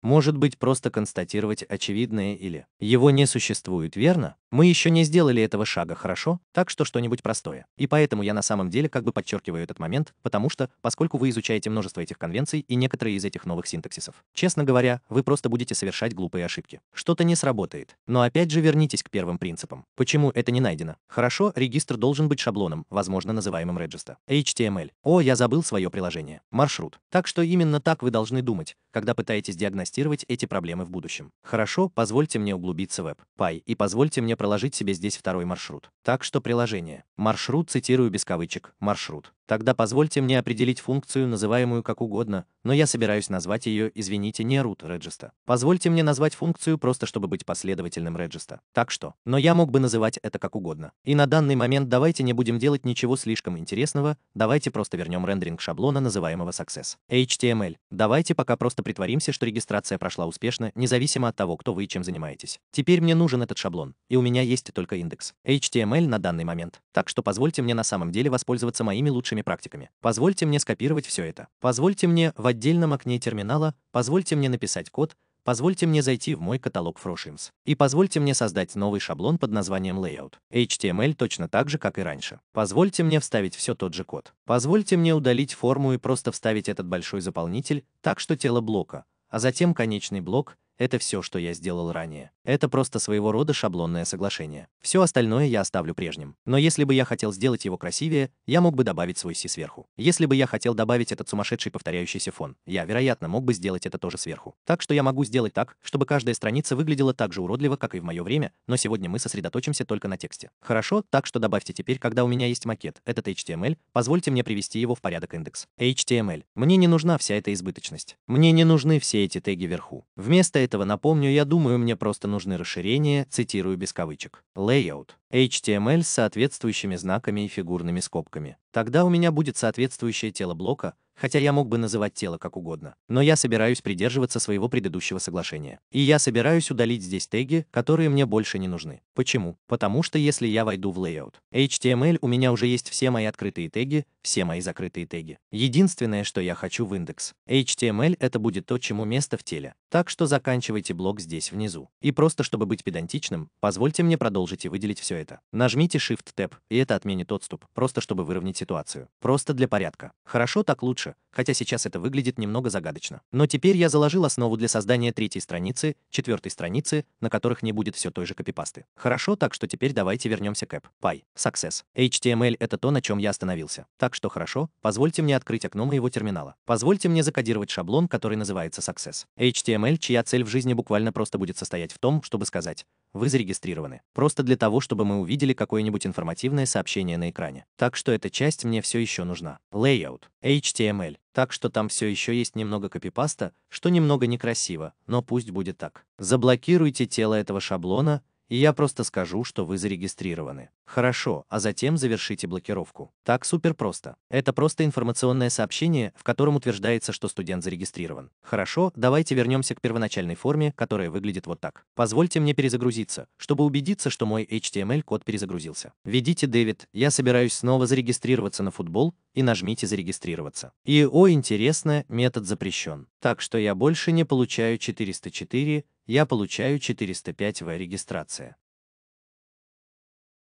может быть просто констатировать очевидное или «его не существует, верно? Мы еще не сделали этого шага, хорошо? Так что что-нибудь простое». И поэтому я на самом деле как бы подчеркиваю этот момент, потому что, поскольку вы изучаете множество этих конвенций и некоторые из этих новых синтаксисов, честно говоря, вы просто будете совершать глупые ошибки. Что-то не сработает. Но опять же вернитесь к первым принципам. Почему это не найдено? Хорошо, регистр должен быть шаблоном, возможно, называемым Register. HTML. О, я забыл свое приложение. Маршрут. Так что именно так вы должны думать, когда пытаетесь диагностировать диагностировать эти проблемы в будущем. Хорошо, позвольте мне углубиться в веб, пай, и позвольте мне проложить себе здесь второй маршрут. Так что приложение. Маршрут, цитирую без кавычек, маршрут. Тогда позвольте мне определить функцию, называемую как угодно, но я собираюсь назвать ее, извините, не root register. Позвольте мне назвать функцию просто чтобы быть последовательным register. Так что, но я мог бы называть это как угодно. И на данный момент давайте не будем делать ничего слишком интересного, давайте просто вернем рендеринг шаблона, называемого success. HTML. Давайте пока просто притворимся, что регистрация прошла успешно, независимо от того, кто вы и чем занимаетесь. Теперь мне нужен этот шаблон, и у меня есть только индекс. HTML на данный момент. Так что позвольте мне на самом деле воспользоваться моими лучшими лучшими практиками. Позвольте мне скопировать все это. Позвольте мне в отдельном окне терминала, позвольте мне написать код, позвольте мне зайти в мой каталог Froshims и позвольте мне создать новый шаблон под названием Layout. HTML точно так же, как и раньше. Позвольте мне вставить все тот же код. Позвольте мне удалить форму и просто вставить этот большой заполнитель, так что тело блока, а затем конечный блок — это все, что я сделал ранее. Это просто своего рода шаблонное соглашение. Все остальное я оставлю прежним. Но если бы я хотел сделать его красивее, я мог бы добавить свой си сверху. Если бы я хотел добавить этот сумасшедший повторяющийся фон, я, вероятно, мог бы сделать это тоже сверху. Так что я могу сделать так, чтобы каждая страница выглядела так же уродливо, как и в мое время, но сегодня мы сосредоточимся только на тексте. Хорошо, так что добавьте теперь, когда у меня есть макет, этот HTML, позвольте мне привести его в порядок индекс. HTML. Мне не нужна вся эта избыточность. Мне не нужны все эти теги вверху. Вместо этого напомню, я думаю, мне просто нужны расширения, цитирую без кавычек. Layout. HTML с соответствующими знаками и фигурными скобками. Тогда у меня будет соответствующее тело блока, хотя я мог бы называть тело как угодно, но я собираюсь придерживаться своего предыдущего соглашения. И я собираюсь удалить здесь теги, которые мне больше не нужны. Почему? Потому что если я войду в layout HTML, у меня уже есть все мои открытые теги, все мои закрытые теги. Единственное, что я хочу в индекс HTML, это будет то, чему место в теле. Так что заканчивайте блок здесь внизу. И просто чтобы быть педантичным, позвольте мне продолжить и выделить все это. Нажмите Shift-Tab, и это отменит отступ, просто чтобы выровнять ситуацию. Просто для порядка. Хорошо, так лучше. дальше. хотя сейчас это выглядит немного загадочно. Но теперь я заложил основу для создания третьей страницы, четвертой страницы, на которых не будет все той же копипасты. Хорошо, так что теперь давайте вернемся к App. Py. Success. HTML — это то, на чем я остановился. Так что хорошо, позвольте мне открыть окно моего терминала. Позвольте мне закодировать шаблон, который называется Success. HTML, чья цель в жизни буквально просто будет состоять в том, чтобы сказать вы зарегистрированы. Просто для того, чтобы мы увидели какое-нибудь информативное сообщение на экране. Так что эта часть мне все еще нужна. Layout. HTML так что там все еще есть немного копипаста, что немного некрасиво, но пусть будет так. Заблокируйте тело этого шаблона, и я просто скажу, что вы зарегистрированы. Хорошо, а затем завершите блокировку. Так супер просто. Это просто информационное сообщение, в котором утверждается, что студент зарегистрирован. Хорошо, давайте вернемся к первоначальной форме, которая выглядит вот так. Позвольте мне перезагрузиться, чтобы убедиться, что мой HTML-код перезагрузился. Введите Дэвид, я собираюсь снова зарегистрироваться на футбол, и нажмите «Зарегистрироваться». И, о, интересно, метод запрещен. Так что я больше не получаю 404 я получаю 405 в регистрация.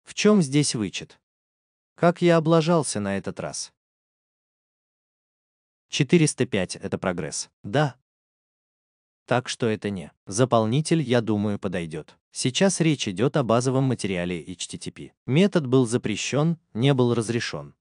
В чем здесь вычет? Как я облажался на этот раз? 405 — это прогресс. Да. Так что это не. Заполнитель, я думаю, подойдет. Сейчас речь идет о базовом материале HTTP. Метод был запрещен, не был разрешен.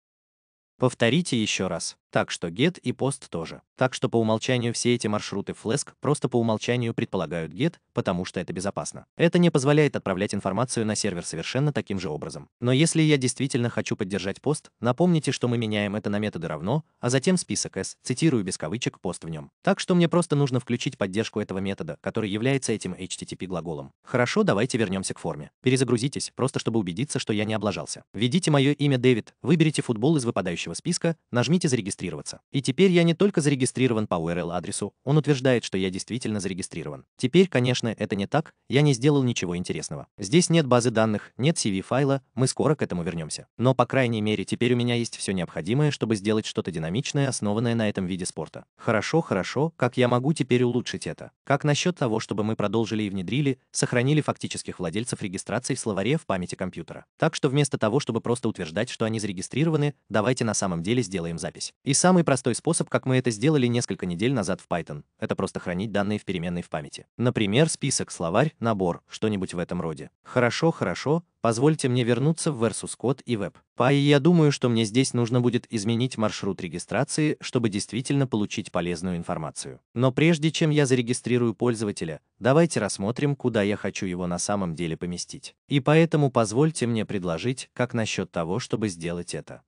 Повторите еще раз. Так что get и post тоже. Так что по умолчанию все эти маршруты Flask просто по умолчанию предполагают get, потому что это безопасно. Это не позволяет отправлять информацию на сервер совершенно таким же образом. Но если я действительно хочу поддержать пост, напомните, что мы меняем это на методы равно, а затем список s, цитирую без кавычек пост в нем. Так что мне просто нужно включить поддержку этого метода, который является этим HTTP глаголом. Хорошо, давайте вернемся к форме. Перезагрузитесь, просто чтобы убедиться, что я не облажался. Введите мое имя Дэвид, выберите футбол из выпадающего списка, нажмите зарегистрироваться зарегистрироваться. И теперь я не только зарегистрирован по URL-адресу, он утверждает, что я действительно зарегистрирован. Теперь, конечно, это не так, я не сделал ничего интересного. Здесь нет базы данных, нет CV-файла, мы скоро к этому вернемся. Но, по крайней мере, теперь у меня есть все необходимое, чтобы сделать что-то динамичное, основанное на этом виде спорта. Хорошо, хорошо, как я могу теперь улучшить это? Как насчет того, чтобы мы продолжили и внедрили, сохранили фактических владельцев регистрации в словаре в памяти компьютера? Так что вместо того, чтобы просто утверждать, что они зарегистрированы, давайте на самом деле сделаем запись. И и самый простой способ, как мы это сделали несколько недель назад в Python, это просто хранить данные в переменной в памяти. Например, список, словарь, набор, что-нибудь в этом роде. Хорошо, хорошо, позвольте мне вернуться в Versus код и веб. Пай, я думаю, что мне здесь нужно будет изменить маршрут регистрации, чтобы действительно получить полезную информацию. Но прежде чем я зарегистрирую пользователя, давайте рассмотрим, куда я хочу его на самом деле поместить. И поэтому позвольте мне предложить, как насчет того, чтобы сделать это.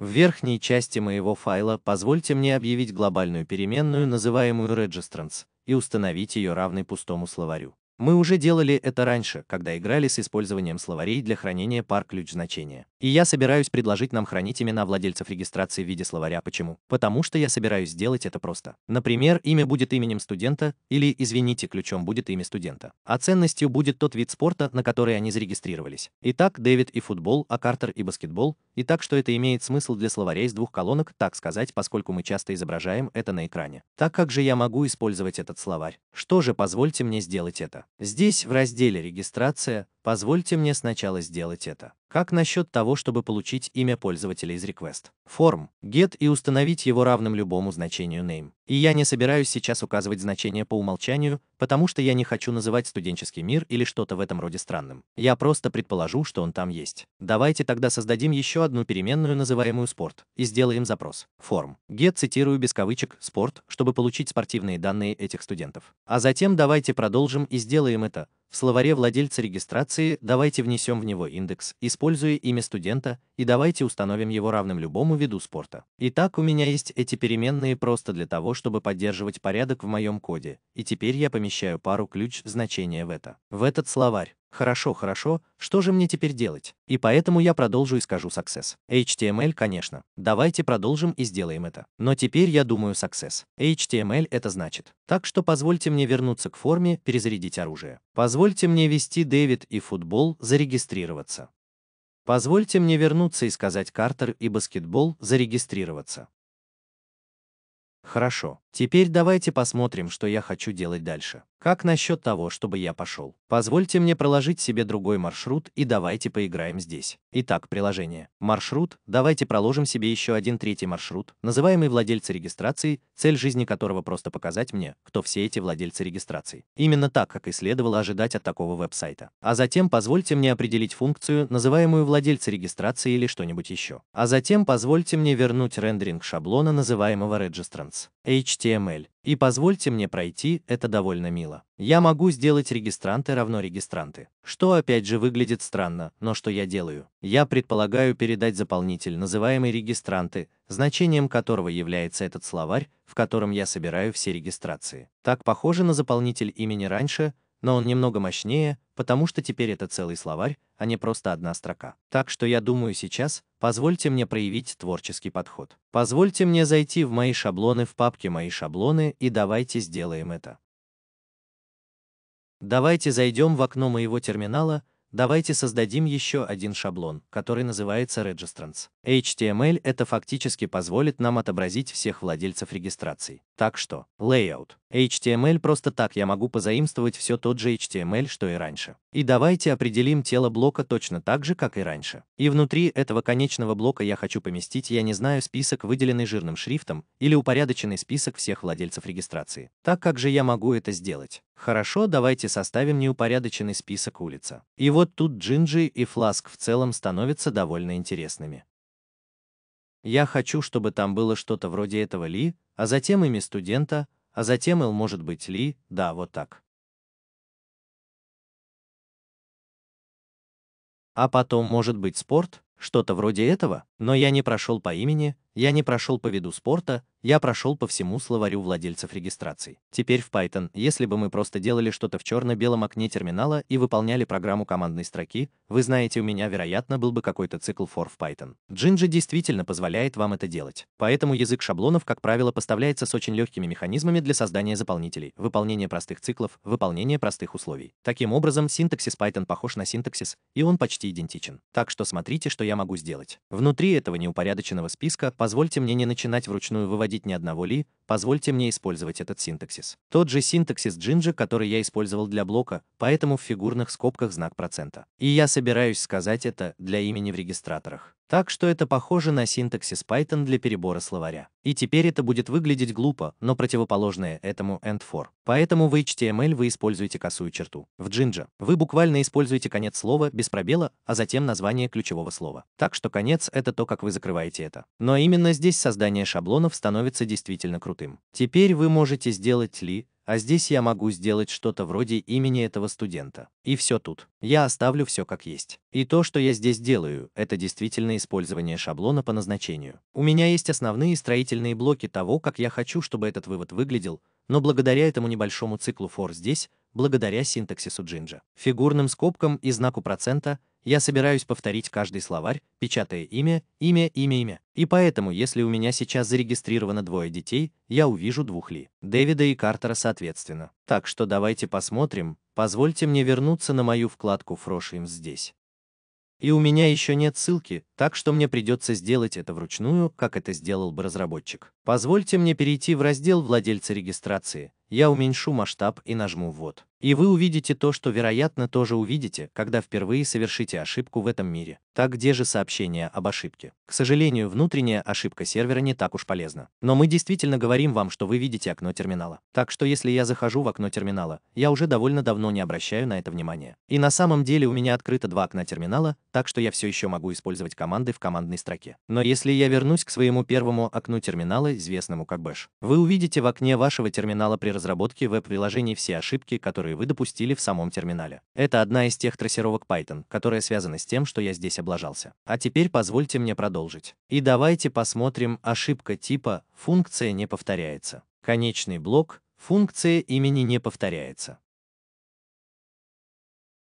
В верхней части моего файла позвольте мне объявить глобальную переменную, называемую registrants, и установить ее равной пустому словарю. Мы уже делали это раньше, когда играли с использованием словарей для хранения пар ключ-значения. И я собираюсь предложить нам хранить имена владельцев регистрации в виде словаря. Почему? Потому что я собираюсь сделать это просто. Например, имя будет именем студента, или, извините, ключом будет имя студента. А ценностью будет тот вид спорта, на который они зарегистрировались. Итак, Дэвид и футбол, а Картер и баскетбол — и так что это имеет смысл для словарей из двух колонок, так сказать, поскольку мы часто изображаем это на экране. Так как же я могу использовать этот словарь? Что же, позвольте мне сделать это. Здесь, в разделе «Регистрация», позвольте мне сначала сделать это. Как насчет того, чтобы получить имя пользователя из request form get и установить его равным любому значению name? И я не собираюсь сейчас указывать значение по умолчанию, потому что я не хочу называть студенческий мир или что-то в этом роде странным. Я просто предположу, что он там есть. Давайте тогда создадим еще одну переменную, называемую спорт, и сделаем запрос. Form get цитирую без кавычек спорт, чтобы получить спортивные данные этих студентов. А затем давайте продолжим и сделаем это в словаре владельца регистрации давайте внесем в него индекс, используя имя студента, и давайте установим его равным любому виду спорта. Итак, у меня есть эти переменные просто для того, чтобы поддерживать порядок в моем коде, и теперь я помещаю пару ключ значения в это. В этот словарь. Хорошо, хорошо, что же мне теперь делать? И поэтому я продолжу и скажу success. HTML, эм конечно. Давайте продолжим и сделаем это. Но теперь я думаю success. HTML эм это значит. Так что позвольте мне вернуться к форме, перезарядить оружие. Позвольте мне вести Дэвид и футбол, зарегистрироваться. Позвольте мне вернуться и сказать Картер и баскетбол, зарегистрироваться. Хорошо. Теперь давайте посмотрим, что я хочу делать дальше. Как насчет того, чтобы я пошел? Позвольте мне проложить себе другой маршрут и давайте поиграем здесь. Итак, приложение. Маршрут. Давайте проложим себе еще один третий маршрут, называемый владельцы регистрации, цель жизни которого просто показать мне, кто все эти владельцы регистрации. Именно так, как и следовало ожидать от такого веб-сайта. А затем позвольте мне определить функцию, называемую владельцы регистрации или что-нибудь еще. А затем позвольте мне вернуть рендеринг шаблона, называемого registrants. HTML HTML, и позвольте мне пройти, это довольно мило. Я могу сделать регистранты равно регистранты, что опять же выглядит странно, но что я делаю? Я предполагаю передать заполнитель, называемый регистранты, значением которого является этот словарь, в котором я собираю все регистрации. Так похоже на заполнитель имени раньше, но он немного мощнее, потому что теперь это целый словарь, а не просто одна строка. Так что я думаю сейчас, позвольте мне проявить творческий подход. Позвольте мне зайти в мои шаблоны в папке «Мои шаблоны» и давайте сделаем это. Давайте зайдем в окно моего терминала, Давайте создадим еще один шаблон, который называется Registrants. HTML это фактически позволит нам отобразить всех владельцев регистраций. Так что, Layout. HTML просто так я могу позаимствовать все тот же HTML, что и раньше. И давайте определим тело блока точно так же, как и раньше. И внутри этого конечного блока я хочу поместить, я не знаю, список, выделенный жирным шрифтом, или упорядоченный список всех владельцев регистрации. Так как же я могу это сделать? Хорошо, давайте составим неупорядоченный список улица. И вот тут Джинджи и Фласк в целом становятся довольно интересными. Я хочу, чтобы там было что-то вроде этого Ли, а затем имя студента, а затем Ил может быть Ли, да, вот так. А потом может быть спорт, что-то вроде этого? Но я не прошел по имени, я не прошел по виду спорта, я прошел по всему словарю владельцев регистраций. Теперь в Python, если бы мы просто делали что-то в черно-белом окне терминала и выполняли программу командной строки, вы знаете, у меня, вероятно, был бы какой-то цикл for в Python. Джинджи действительно позволяет вам это делать. Поэтому язык шаблонов, как правило, поставляется с очень легкими механизмами для создания заполнителей, выполнения простых циклов, выполнения простых условий. Таким образом, синтаксис Python похож на синтаксис, и он почти идентичен. Так что смотрите, что я могу сделать. Внутри Внутри этого неупорядоченного списка позвольте мне не начинать вручную выводить ни одного ли, позвольте мне использовать этот синтаксис. Тот же синтаксис джинджи, который я использовал для блока, поэтому в фигурных скобках знак процента. И я собираюсь сказать это для имени в регистраторах. Так что это похоже на синтаксис Python для перебора словаря. И теперь это будет выглядеть глупо, но противоположное этому and for. Поэтому в HTML вы используете косую черту. В Jinja вы буквально используете конец слова без пробела, а затем название ключевого слова. Так что конец — это то, как вы закрываете это. Но именно здесь создание шаблонов становится действительно крутым. Теперь вы можете сделать ли а здесь я могу сделать что-то вроде имени этого студента. И все тут. Я оставлю все как есть. И то, что я здесь делаю, это действительно использование шаблона по назначению. У меня есть основные строительные блоки того, как я хочу, чтобы этот вывод выглядел, но благодаря этому небольшому циклу for здесь, благодаря синтаксису Джинджа, фигурным скобкам и знаку процента, я собираюсь повторить каждый словарь, печатая имя, имя, имя, имя. И поэтому, если у меня сейчас зарегистрировано двое детей, я увижу двух Ли, Дэвида и Картера соответственно. Так что давайте посмотрим, позвольте мне вернуться на мою вкладку Фрошимс здесь. И у меня еще нет ссылки, так что мне придется сделать это вручную, как это сделал бы разработчик. Позвольте мне перейти в раздел владельца регистрации, я уменьшу масштаб и нажму «Вот». И вы увидите то, что, вероятно, тоже увидите, когда впервые совершите ошибку в этом мире. Так где же сообщение об ошибке? К сожалению, внутренняя ошибка сервера не так уж полезна. Но мы действительно говорим вам, что вы видите окно терминала. Так что если я захожу в окно терминала, я уже довольно давно не обращаю на это внимания. И на самом деле у меня открыто два окна терминала, так что я все еще могу использовать команды в командной строке. Но если я вернусь к своему первому окну терминала, известному как Bash, вы увидите в окне вашего терминала при разработки веб-приложений все ошибки, которые вы допустили в самом терминале. Это одна из тех трассировок Python, которая связана с тем, что я здесь облажался. А теперь позвольте мне продолжить. И давайте посмотрим ошибка типа «функция не повторяется». Конечный блок «функция имени не повторяется».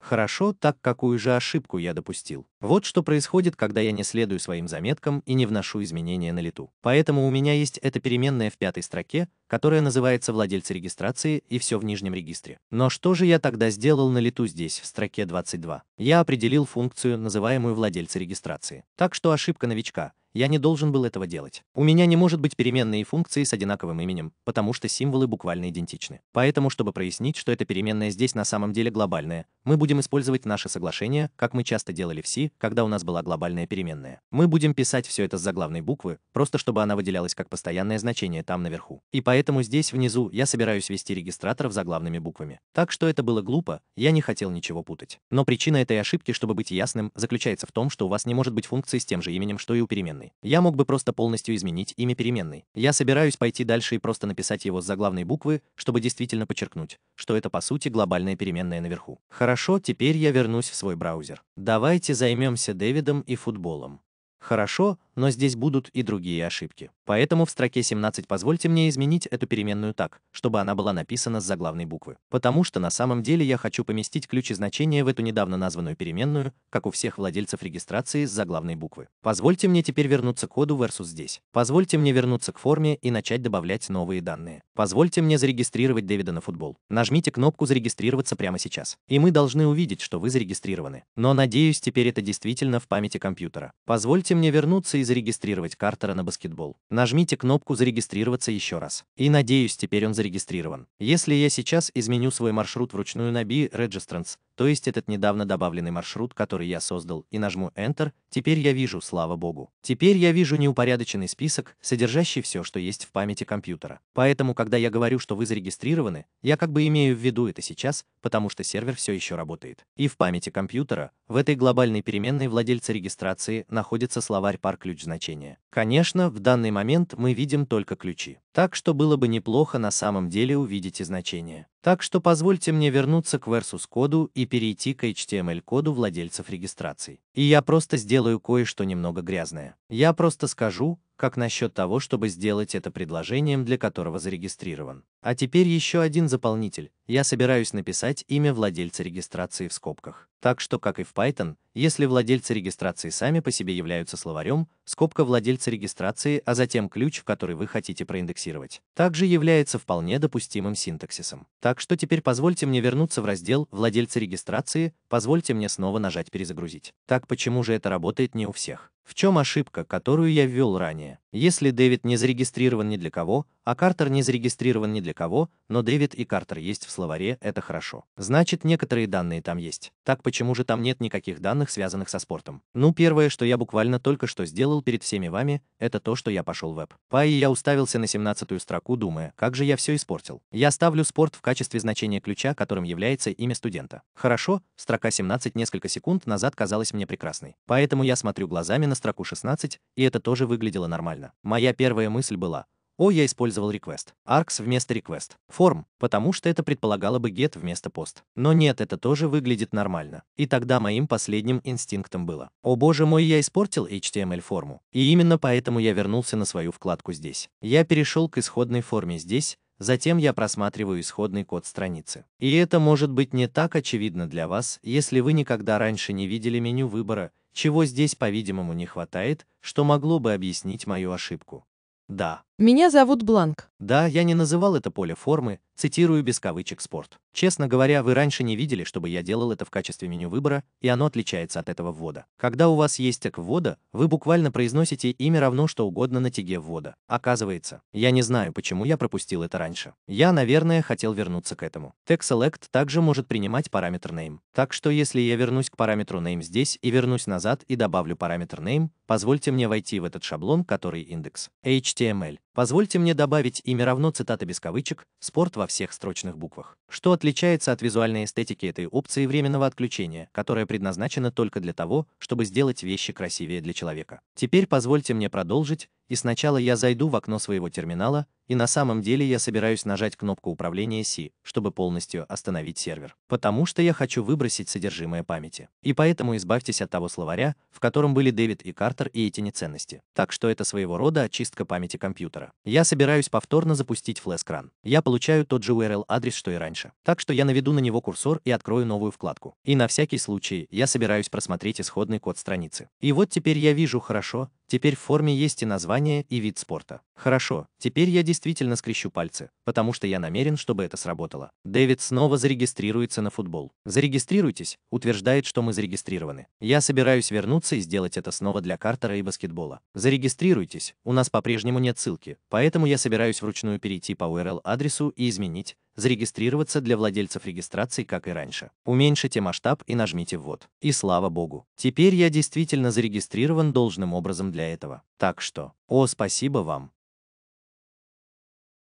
Хорошо, так какую же ошибку я допустил? Вот что происходит, когда я не следую своим заметкам и не вношу изменения на лету. Поэтому у меня есть эта переменная в пятой строке, которая называется «Владельцы регистрации» и все в нижнем регистре. Но что же я тогда сделал на лету здесь, в строке 22? Я определил функцию, называемую «Владельцы регистрации». Так что ошибка новичка. Я не должен был этого делать. У меня не может быть переменные функции с одинаковым именем, потому что символы буквально идентичны. Поэтому, чтобы прояснить, что эта переменная здесь на самом деле глобальная, мы будем использовать наше соглашение, как мы часто делали в C, когда у нас была глобальная переменная. Мы будем писать все это с заглавной буквы, просто чтобы она выделялась как постоянное значение там наверху. И поэтому Поэтому здесь, внизу, я собираюсь вести регистраторов заглавными буквами. Так что это было глупо, я не хотел ничего путать. Но причина этой ошибки, чтобы быть ясным, заключается в том, что у вас не может быть функции с тем же именем, что и у переменной. Я мог бы просто полностью изменить имя переменной. Я собираюсь пойти дальше и просто написать его с заглавной буквы, чтобы действительно подчеркнуть, что это по сути глобальная переменная наверху. Хорошо, теперь я вернусь в свой браузер. Давайте займемся Дэвидом и футболом. Хорошо, но здесь будут и другие ошибки. Поэтому в строке 17 позвольте мне изменить эту переменную так, чтобы она была написана с заглавной буквы. Потому что на самом деле я хочу поместить ключ и значение в эту недавно названную переменную, как у всех владельцев регистрации с заглавной буквы. Позвольте мне теперь вернуться к коду versus здесь. Позвольте мне вернуться к форме и начать добавлять новые данные. Позвольте мне зарегистрировать Дэвида на футбол. Нажмите кнопку «Зарегистрироваться» прямо сейчас. И мы должны увидеть, что вы зарегистрированы. Но, надеюсь, теперь это действительно в памяти компьютера. Позвольте мне вернуться и зарегистрировать Картера на баскетбол нажмите кнопку «Зарегистрироваться» еще раз. И надеюсь, теперь он зарегистрирован. Если я сейчас изменю свой маршрут вручную на Be Registrants, то есть этот недавно добавленный маршрут, который я создал, и нажму Enter, теперь я вижу, слава богу. Теперь я вижу неупорядоченный список, содержащий все, что есть в памяти компьютера. Поэтому, когда я говорю, что вы зарегистрированы, я как бы имею в виду это сейчас, потому что сервер все еще работает. И в памяти компьютера, в этой глобальной переменной владельца регистрации находится словарь пар ключ значения. Конечно, в данный момент мы видим только ключи. Так что было бы неплохо на самом деле увидеть и значение. Так что позвольте мне вернуться к versus-коду и перейти к HTML-коду владельцев регистрации. И я просто сделаю кое-что немного грязное. Я просто скажу, как насчет того, чтобы сделать это предложением, для которого зарегистрирован? А теперь еще один заполнитель. Я собираюсь написать имя владельца регистрации в скобках. Так что, как и в Python, если владельцы регистрации сами по себе являются словарем, скобка владельца регистрации, а затем ключ, в который вы хотите проиндексировать, также является вполне допустимым синтаксисом. Так что теперь позвольте мне вернуться в раздел «Владельцы регистрации», позвольте мне снова нажать «Перезагрузить». Так почему же это работает не у всех? В чем ошибка, которую я ввел ранее? Если Дэвид не зарегистрирован ни для кого, а Картер не зарегистрирован ни для кого, но Дэвид и Картер есть в словаре, это хорошо. Значит, некоторые данные там есть. Так почему же там нет никаких данных, связанных со спортом? Ну, первое, что я буквально только что сделал перед всеми вами, это то, что я пошел в веб. Пай я уставился на 17-ю строку, думая, как же я все испортил. Я ставлю спорт в качестве значения ключа, которым является имя студента. Хорошо, строка 17 несколько секунд назад казалась мне прекрасной. Поэтому я смотрю глазами на строку 16, и это тоже выглядело нормально нормально. Моя первая мысль была, о, я использовал request. arcs вместо request. Form, потому что это предполагало бы get вместо post. Но нет, это тоже выглядит нормально. И тогда моим последним инстинктом было. О боже мой, я испортил HTML форму. И именно поэтому я вернулся на свою вкладку здесь. Я перешел к исходной форме здесь, Затем я просматриваю исходный код страницы. И это может быть не так очевидно для вас, если вы никогда раньше не видели меню выбора чего здесь, по-видимому, не хватает, что могло бы объяснить мою ошибку. Да, меня зовут Бланк. Да, я не называл это поле формы, цитирую без кавычек спорт. Честно говоря, вы раньше не видели, чтобы я делал это в качестве меню выбора, и оно отличается от этого ввода. Когда у вас есть тек ввода, вы буквально произносите имя равно что угодно на теге ввода. Оказывается, я не знаю, почему я пропустил это раньше. Я, наверное, хотел вернуться к этому. Tag Select также может принимать параметр name. Так что если я вернусь к параметру name здесь и вернусь назад и добавлю параметр name, позвольте мне войти в этот шаблон, который индекс. HTML. Позвольте мне добавить имя равно цитата без кавычек «спорт во всех строчных буквах», что отличается от визуальной эстетики этой опции временного отключения, которая предназначена только для того, чтобы сделать вещи красивее для человека. Теперь позвольте мне продолжить и сначала я зайду в окно своего терминала, и на самом деле я собираюсь нажать кнопку управления C, чтобы полностью остановить сервер. Потому что я хочу выбросить содержимое памяти. И поэтому избавьтесь от того словаря, в котором были Дэвид и Картер и эти неценности. Так что это своего рода очистка памяти компьютера. Я собираюсь повторно запустить флеш-кран. Я получаю тот же URL-адрес, что и раньше. Так что я наведу на него курсор и открою новую вкладку. И на всякий случай я собираюсь просмотреть исходный код страницы. И вот теперь я вижу хорошо, теперь в форме есть и название, образование и вид спорта. Хорошо, теперь я действительно скрещу пальцы, потому что я намерен, чтобы это сработало. Дэвид снова зарегистрируется на футбол. Зарегистрируйтесь, утверждает, что мы зарегистрированы. Я собираюсь вернуться и сделать это снова для картера и баскетбола. Зарегистрируйтесь, у нас по-прежнему нет ссылки, поэтому я собираюсь вручную перейти по URL-адресу и изменить зарегистрироваться для владельцев регистрации, как и раньше. Уменьшите масштаб и нажмите «Ввод». И слава богу, теперь я действительно зарегистрирован должным образом для этого. Так что, о, спасибо вам.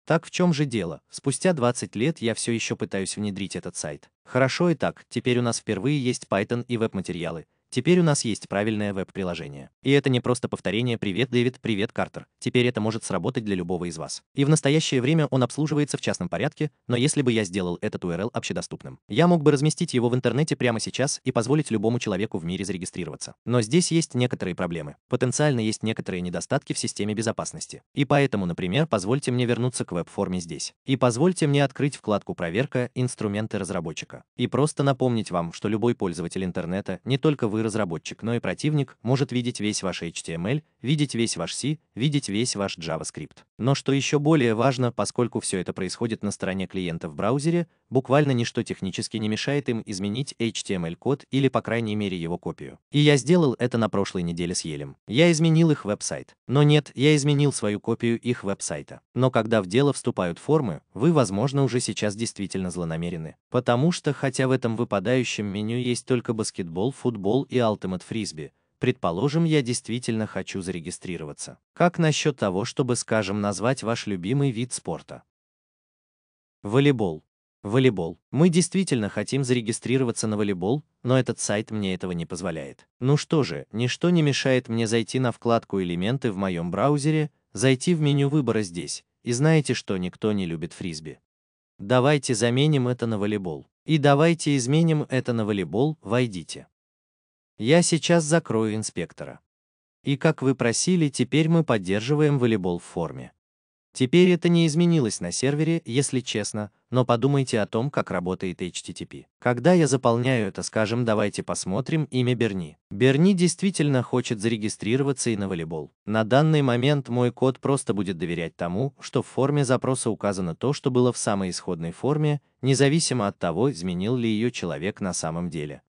Так в чем же дело? Спустя 20 лет я все еще пытаюсь внедрить этот сайт. Хорошо и так, теперь у нас впервые есть Python и веб-материалы, Теперь у нас есть правильное веб-приложение. И это не просто повторение «Привет, Дэвид, привет, Картер». Теперь это может сработать для любого из вас. И в настоящее время он обслуживается в частном порядке, но если бы я сделал этот URL общедоступным, я мог бы разместить его в интернете прямо сейчас и позволить любому человеку в мире зарегистрироваться. Но здесь есть некоторые проблемы. Потенциально есть некоторые недостатки в системе безопасности. И поэтому, например, позвольте мне вернуться к веб-форме здесь. И позвольте мне открыть вкладку «Проверка», «Инструменты разработчика». И просто напомнить вам, что любой пользователь интернета не только вы вы разработчик, но и противник может видеть весь ваш HTML, видеть весь ваш C, видеть весь ваш JavaScript. Но что еще более важно, поскольку все это происходит на стороне клиента в браузере, буквально ничто технически не мешает им изменить HTML-код или, по крайней мере, его копию. И я сделал это на прошлой неделе с Елем. Я изменил их веб-сайт. Но нет, я изменил свою копию их веб-сайта. Но когда в дело вступают формы, вы, возможно, уже сейчас действительно злонамерены. Потому что, хотя в этом выпадающем меню есть только баскетбол, футбол и Ultimate Frisbee, Предположим, я действительно хочу зарегистрироваться. Как насчет того, чтобы, скажем, назвать ваш любимый вид спорта? Волейбол. Волейбол. Мы действительно хотим зарегистрироваться на волейбол, но этот сайт мне этого не позволяет. Ну что же, ничто не мешает мне зайти на вкладку «Элементы» в моем браузере, зайти в меню выбора здесь, и знаете что, никто не любит фрисби. Давайте заменим это на волейбол. И давайте изменим это на волейбол, войдите. Я сейчас закрою инспектора. И как вы просили, теперь мы поддерживаем волейбол в форме. Теперь это не изменилось на сервере, если честно, но подумайте о том, как работает HTTP. Когда я заполняю это, скажем, давайте посмотрим имя Берни. Берни действительно хочет зарегистрироваться и на волейбол. На данный момент мой код просто будет доверять тому, что в форме запроса указано то, что было в самой исходной форме, независимо от того, изменил ли ее человек на самом деле.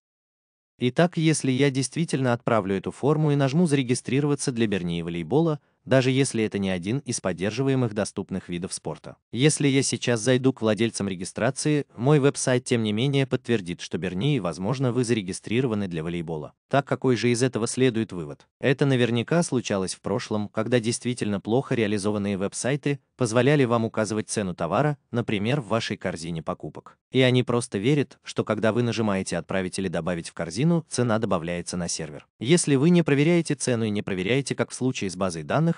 Итак, если я действительно отправлю эту форму и нажму «Зарегистрироваться для Бернии волейбола», даже если это не один из поддерживаемых доступных видов спорта. Если я сейчас зайду к владельцам регистрации, мой веб-сайт тем не менее подтвердит, что Бернии, возможно, вы зарегистрированы для волейбола. Так какой же из этого следует вывод? Это наверняка случалось в прошлом, когда действительно плохо реализованные веб-сайты позволяли вам указывать цену товара, например, в вашей корзине покупок. И они просто верят, что когда вы нажимаете «Отправить» или «Добавить в корзину», цена добавляется на сервер. Если вы не проверяете цену и не проверяете, как в случае с базой данных,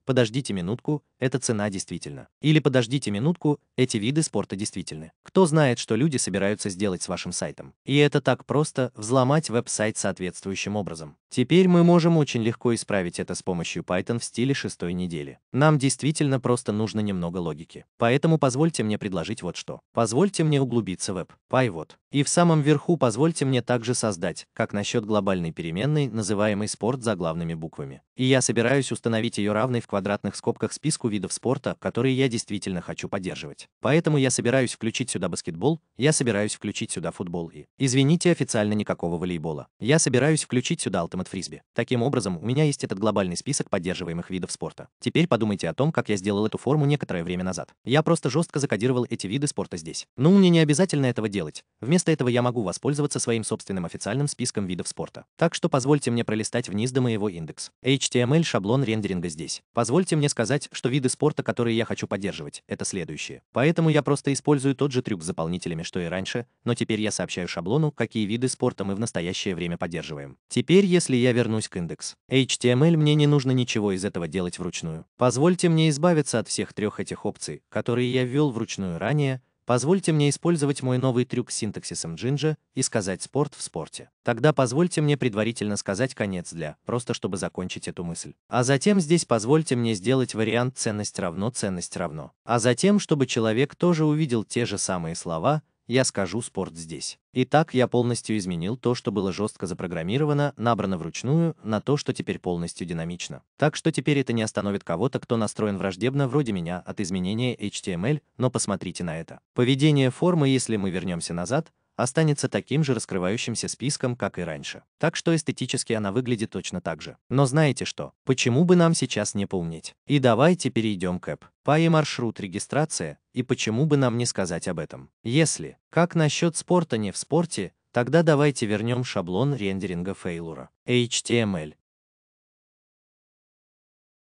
подождите минутку, эта цена действительно. Или подождите минутку, эти виды спорта действительны. Кто знает, что люди собираются сделать с вашим сайтом. И это так просто, взломать веб-сайт соответствующим образом. Теперь мы можем очень легко исправить это с помощью Python в стиле шестой недели. Нам действительно просто нужно немного логики. Поэтому позвольте мне предложить вот что. Позвольте мне углубиться в веб. Pivot. И в самом верху позвольте мне также создать, как насчет глобальной переменной, называемой спорт за главными буквами. И я собираюсь установить ее равной в квадратных скобках списку видов спорта, которые я действительно хочу поддерживать. Поэтому я собираюсь включить сюда баскетбол, я собираюсь включить сюда футбол и, извините, официально никакого волейбола. Я собираюсь включить сюда Ultimate Frisbee. Таким образом, у меня есть этот глобальный список поддерживаемых видов спорта. Теперь подумайте о том, как я сделал эту форму некоторое время назад. Я просто жестко закодировал эти виды спорта здесь. Но мне не обязательно этого делать. Вместо этого я могу воспользоваться своим собственным официальным списком видов спорта. Так что позвольте мне пролистать вниз до моего индекс. HTML шаблон рендеринга здесь. Позвольте мне сказать, что виды спорта, которые я хочу поддерживать, это следующие. Поэтому я просто использую тот же трюк с заполнителями, что и раньше, но теперь я сообщаю шаблону, какие виды спорта мы в настоящее время поддерживаем. Теперь, если я вернусь к индекс HTML, мне не нужно ничего из этого делать вручную. Позвольте мне избавиться от всех трех этих опций, которые я ввел вручную ранее, Позвольте мне использовать мой новый трюк с синтаксисом Джинджа и сказать «спорт» в спорте. Тогда позвольте мне предварительно сказать «конец для», просто чтобы закончить эту мысль. А затем здесь позвольте мне сделать вариант «ценность равно ценность равно». А затем, чтобы человек тоже увидел те же самые слова, я скажу «спорт здесь». Итак, я полностью изменил то, что было жестко запрограммировано, набрано вручную, на то, что теперь полностью динамично. Так что теперь это не остановит кого-то, кто настроен враждебно, вроде меня, от изменения HTML, но посмотрите на это. Поведение формы, если мы вернемся назад, останется таким же раскрывающимся списком, как и раньше. Так что эстетически она выглядит точно так же. Но знаете что? Почему бы нам сейчас не поумнеть? И давайте перейдем к App. Пай маршрут регистрации, и почему бы нам не сказать об этом? Если, как насчет спорта не в спорте, тогда давайте вернем шаблон рендеринга фейлура. HTML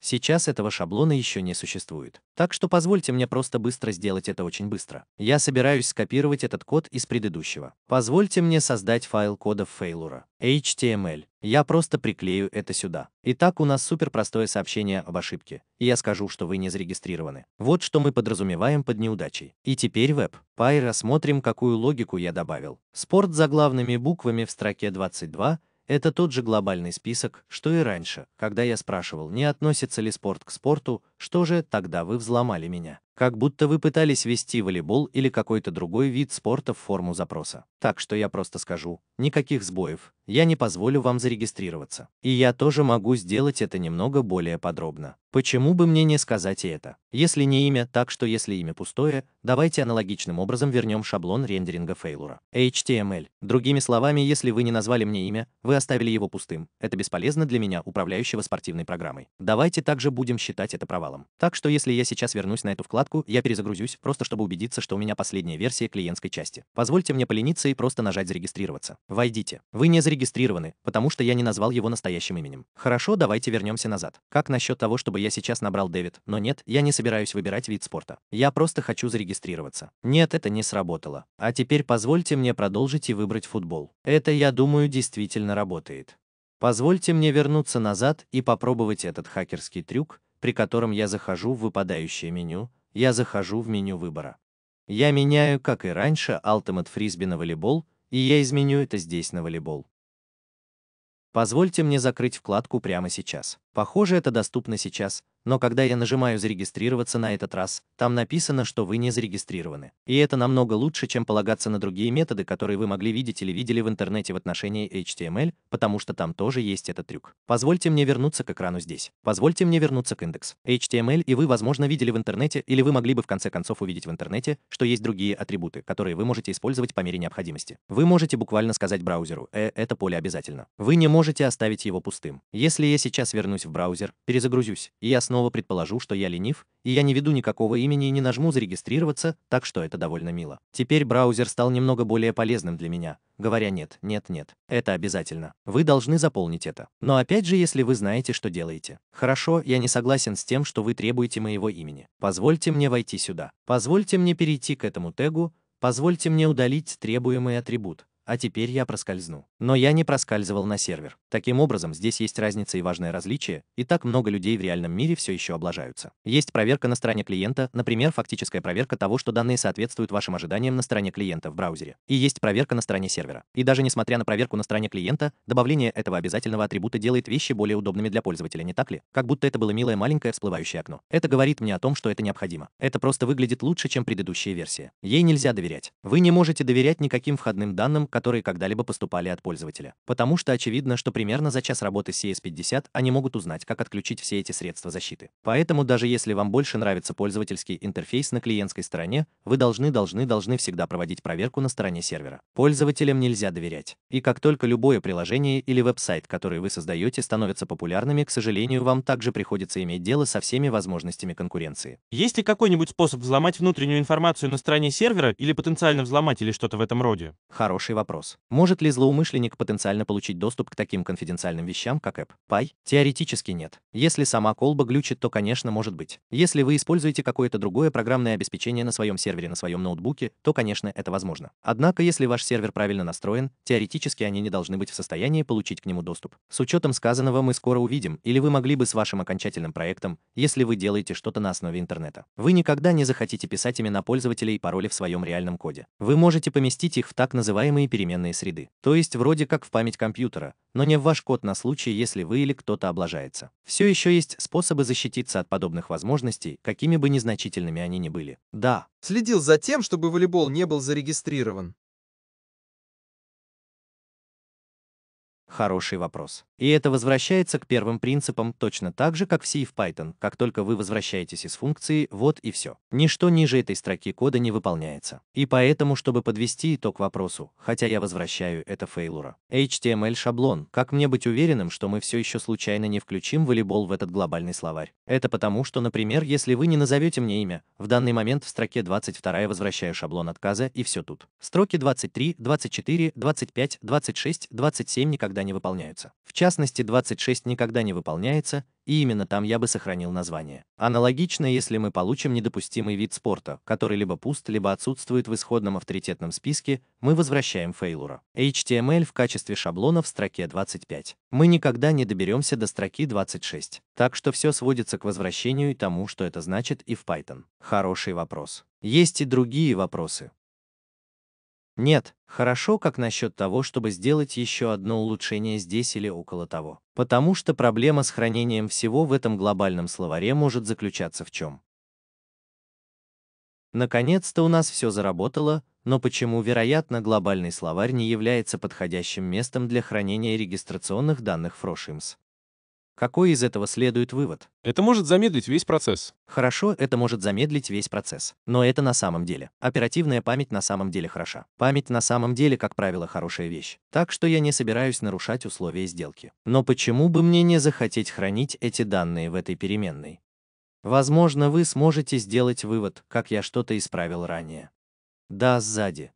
Сейчас этого шаблона еще не существует. Так что позвольте мне просто быстро сделать это очень быстро. Я собираюсь скопировать этот код из предыдущего. Позвольте мне создать файл кода Failure. HTML. Я просто приклею это сюда. Итак, у нас супер простое сообщение об ошибке. И я скажу, что вы не зарегистрированы. Вот что мы подразумеваем под неудачей. И теперь веб. Пай рассмотрим, какую логику я добавил. Спорт за главными буквами в строке 22 — это тот же глобальный список, что и раньше, когда я спрашивал, не относится ли спорт к спорту, что же, тогда вы взломали меня. Как будто вы пытались вести волейбол или какой-то другой вид спорта в форму запроса. Так что я просто скажу, никаких сбоев, я не позволю вам зарегистрироваться. И я тоже могу сделать это немного более подробно. Почему бы мне не сказать и это? Если не имя, так что если имя пустое, давайте аналогичным образом вернем шаблон рендеринга фейлура. HTML. Другими словами, если вы не назвали мне имя, вы оставили его пустым. Это бесполезно для меня, управляющего спортивной программой. Давайте также будем считать это провалом. Так что если я сейчас вернусь на эту вкладку, я перезагрузюсь, просто чтобы убедиться, что у меня последняя версия клиентской части. Позвольте мне полениться и просто нажать «Зарегистрироваться». Войдите. Вы не зарегистрированы, потому что я не назвал его настоящим именем. Хорошо, давайте вернемся назад. Как насчет того, чтобы я сейчас набрал Дэвид? Но нет, я не собираюсь выбирать вид спорта. Я просто хочу зарегистрироваться. Нет, это не сработало. А теперь позвольте мне продолжить и выбрать футбол. Это, я думаю, действительно работает. Позвольте мне вернуться назад и попробовать этот хакерский трюк, при котором я захожу в выпадающее меню, я захожу в меню выбора. Я меняю, как и раньше, Ultimate Frisbee на волейбол, и я изменю это здесь на волейбол. Позвольте мне закрыть вкладку прямо сейчас. Похоже, это доступно сейчас, но когда я нажимаю «Зарегистрироваться» на этот раз, там написано, что вы не зарегистрированы. И это намного лучше, чем полагаться на другие методы, которые вы могли видеть или видели в интернете в отношении HTML, потому что там тоже есть этот трюк. Позвольте мне вернуться к экрану здесь. Позвольте мне вернуться к индекс. HTML и вы, возможно, видели в интернете, или вы могли бы в конце концов увидеть в интернете, что есть другие атрибуты, которые вы можете использовать по мере необходимости. Вы можете буквально сказать браузеру «э, это поле обязательно». Вы не можете оставить его пустым. Если я сейчас вернусь в браузер, перезагрузюсь, и я снова снова предположу, что я ленив, и я не веду никакого имени и не нажму «Зарегистрироваться», так что это довольно мило. Теперь браузер стал немного более полезным для меня, говоря «нет, нет, нет». Это обязательно. Вы должны заполнить это. Но опять же, если вы знаете, что делаете. Хорошо, я не согласен с тем, что вы требуете моего имени. Позвольте мне войти сюда. Позвольте мне перейти к этому тегу, позвольте мне удалить требуемый атрибут а теперь я проскользну. Но я не проскальзывал на сервер. Таким образом, здесь есть разница и важное различие, и так много людей в реальном мире все еще облажаются. Есть проверка на стороне клиента, например, фактическая проверка того, что данные соответствуют вашим ожиданиям на стороне клиента в браузере. И есть проверка на стороне сервера. И даже несмотря на проверку на стороне клиента, добавление этого обязательного атрибута делает вещи более удобными для пользователя, не так ли? Как будто это было милое маленькое всплывающее окно. Это говорит мне о том, что это необходимо. Это просто выглядит лучше, чем предыдущая версия. Ей нельзя доверять. Вы не можете доверять никаким входным данным, которые когда-либо поступали от пользователя. Потому что очевидно, что примерно за час работы с CS50 они могут узнать, как отключить все эти средства защиты. Поэтому даже если вам больше нравится пользовательский интерфейс на клиентской стороне, вы должны, должны, должны всегда проводить проверку на стороне сервера. Пользователям нельзя доверять. И как только любое приложение или веб-сайт, который вы создаете, становятся популярными, к сожалению, вам также приходится иметь дело со всеми возможностями конкуренции. Есть ли какой-нибудь способ взломать внутреннюю информацию на стороне сервера или потенциально взломать или что-то в этом роде? Хороший вопрос вопрос, может ли злоумышленник потенциально получить доступ к таким конфиденциальным вещам, как App Pay? Теоретически нет. Если сама колба глючит, то, конечно, может быть. Если вы используете какое-то другое программное обеспечение на своем сервере, на своем ноутбуке, то, конечно, это возможно. Однако, если ваш сервер правильно настроен, теоретически они не должны быть в состоянии получить к нему доступ. С учетом сказанного мы скоро увидим, или вы могли бы с вашим окончательным проектом, если вы делаете что-то на основе интернета. Вы никогда не захотите писать имена пользователей и пароли в своем реальном коде. Вы можете поместить их в так называемые переменные среды. То есть вроде как в память компьютера, но не в ваш код на случай, если вы или кто-то облажается. Все еще есть способы защититься от подобных возможностей, какими бы незначительными они ни были. Да. Следил за тем, чтобы волейбол не был зарегистрирован. Хороший вопрос. И это возвращается к первым принципам точно так же, как в C и в Python. Как только вы возвращаетесь из функции, вот и все. Ничто ниже этой строки кода не выполняется. И поэтому, чтобы подвести итог вопросу, хотя я возвращаю это фейлура. HTML шаблон. Как мне быть уверенным, что мы все еще случайно не включим волейбол в этот глобальный словарь? Это потому, что, например, если вы не назовете мне имя, в данный момент в строке 22 я возвращаю шаблон отказа и все тут. Строки 23, 24, 25, 26, 27 никогда не выполняются. В частности, 26 никогда не выполняется, и именно там я бы сохранил название. Аналогично, если мы получим недопустимый вид спорта, который либо пуст, либо отсутствует в исходном авторитетном списке, мы возвращаем фейлура. HTML в качестве шаблона в строке 25. Мы никогда не доберемся до строки 26. Так что все сводится к возвращению и тому, что это значит и в Python. Хороший вопрос. Есть и другие вопросы. Нет, хорошо как насчет того, чтобы сделать еще одно улучшение здесь или около того. Потому что проблема с хранением всего в этом глобальном словаре может заключаться в чем? Наконец-то у нас все заработало, но почему, вероятно, глобальный словарь не является подходящим местом для хранения регистрационных данных Фрошимс? Какой из этого следует вывод? Это может замедлить весь процесс. Хорошо, это может замедлить весь процесс. Но это на самом деле. Оперативная память на самом деле хороша. Память на самом деле, как правило, хорошая вещь. Так что я не собираюсь нарушать условия сделки. Но почему бы мне не захотеть хранить эти данные в этой переменной? Возможно, вы сможете сделать вывод, как я что-то исправил ранее. Да, сзади.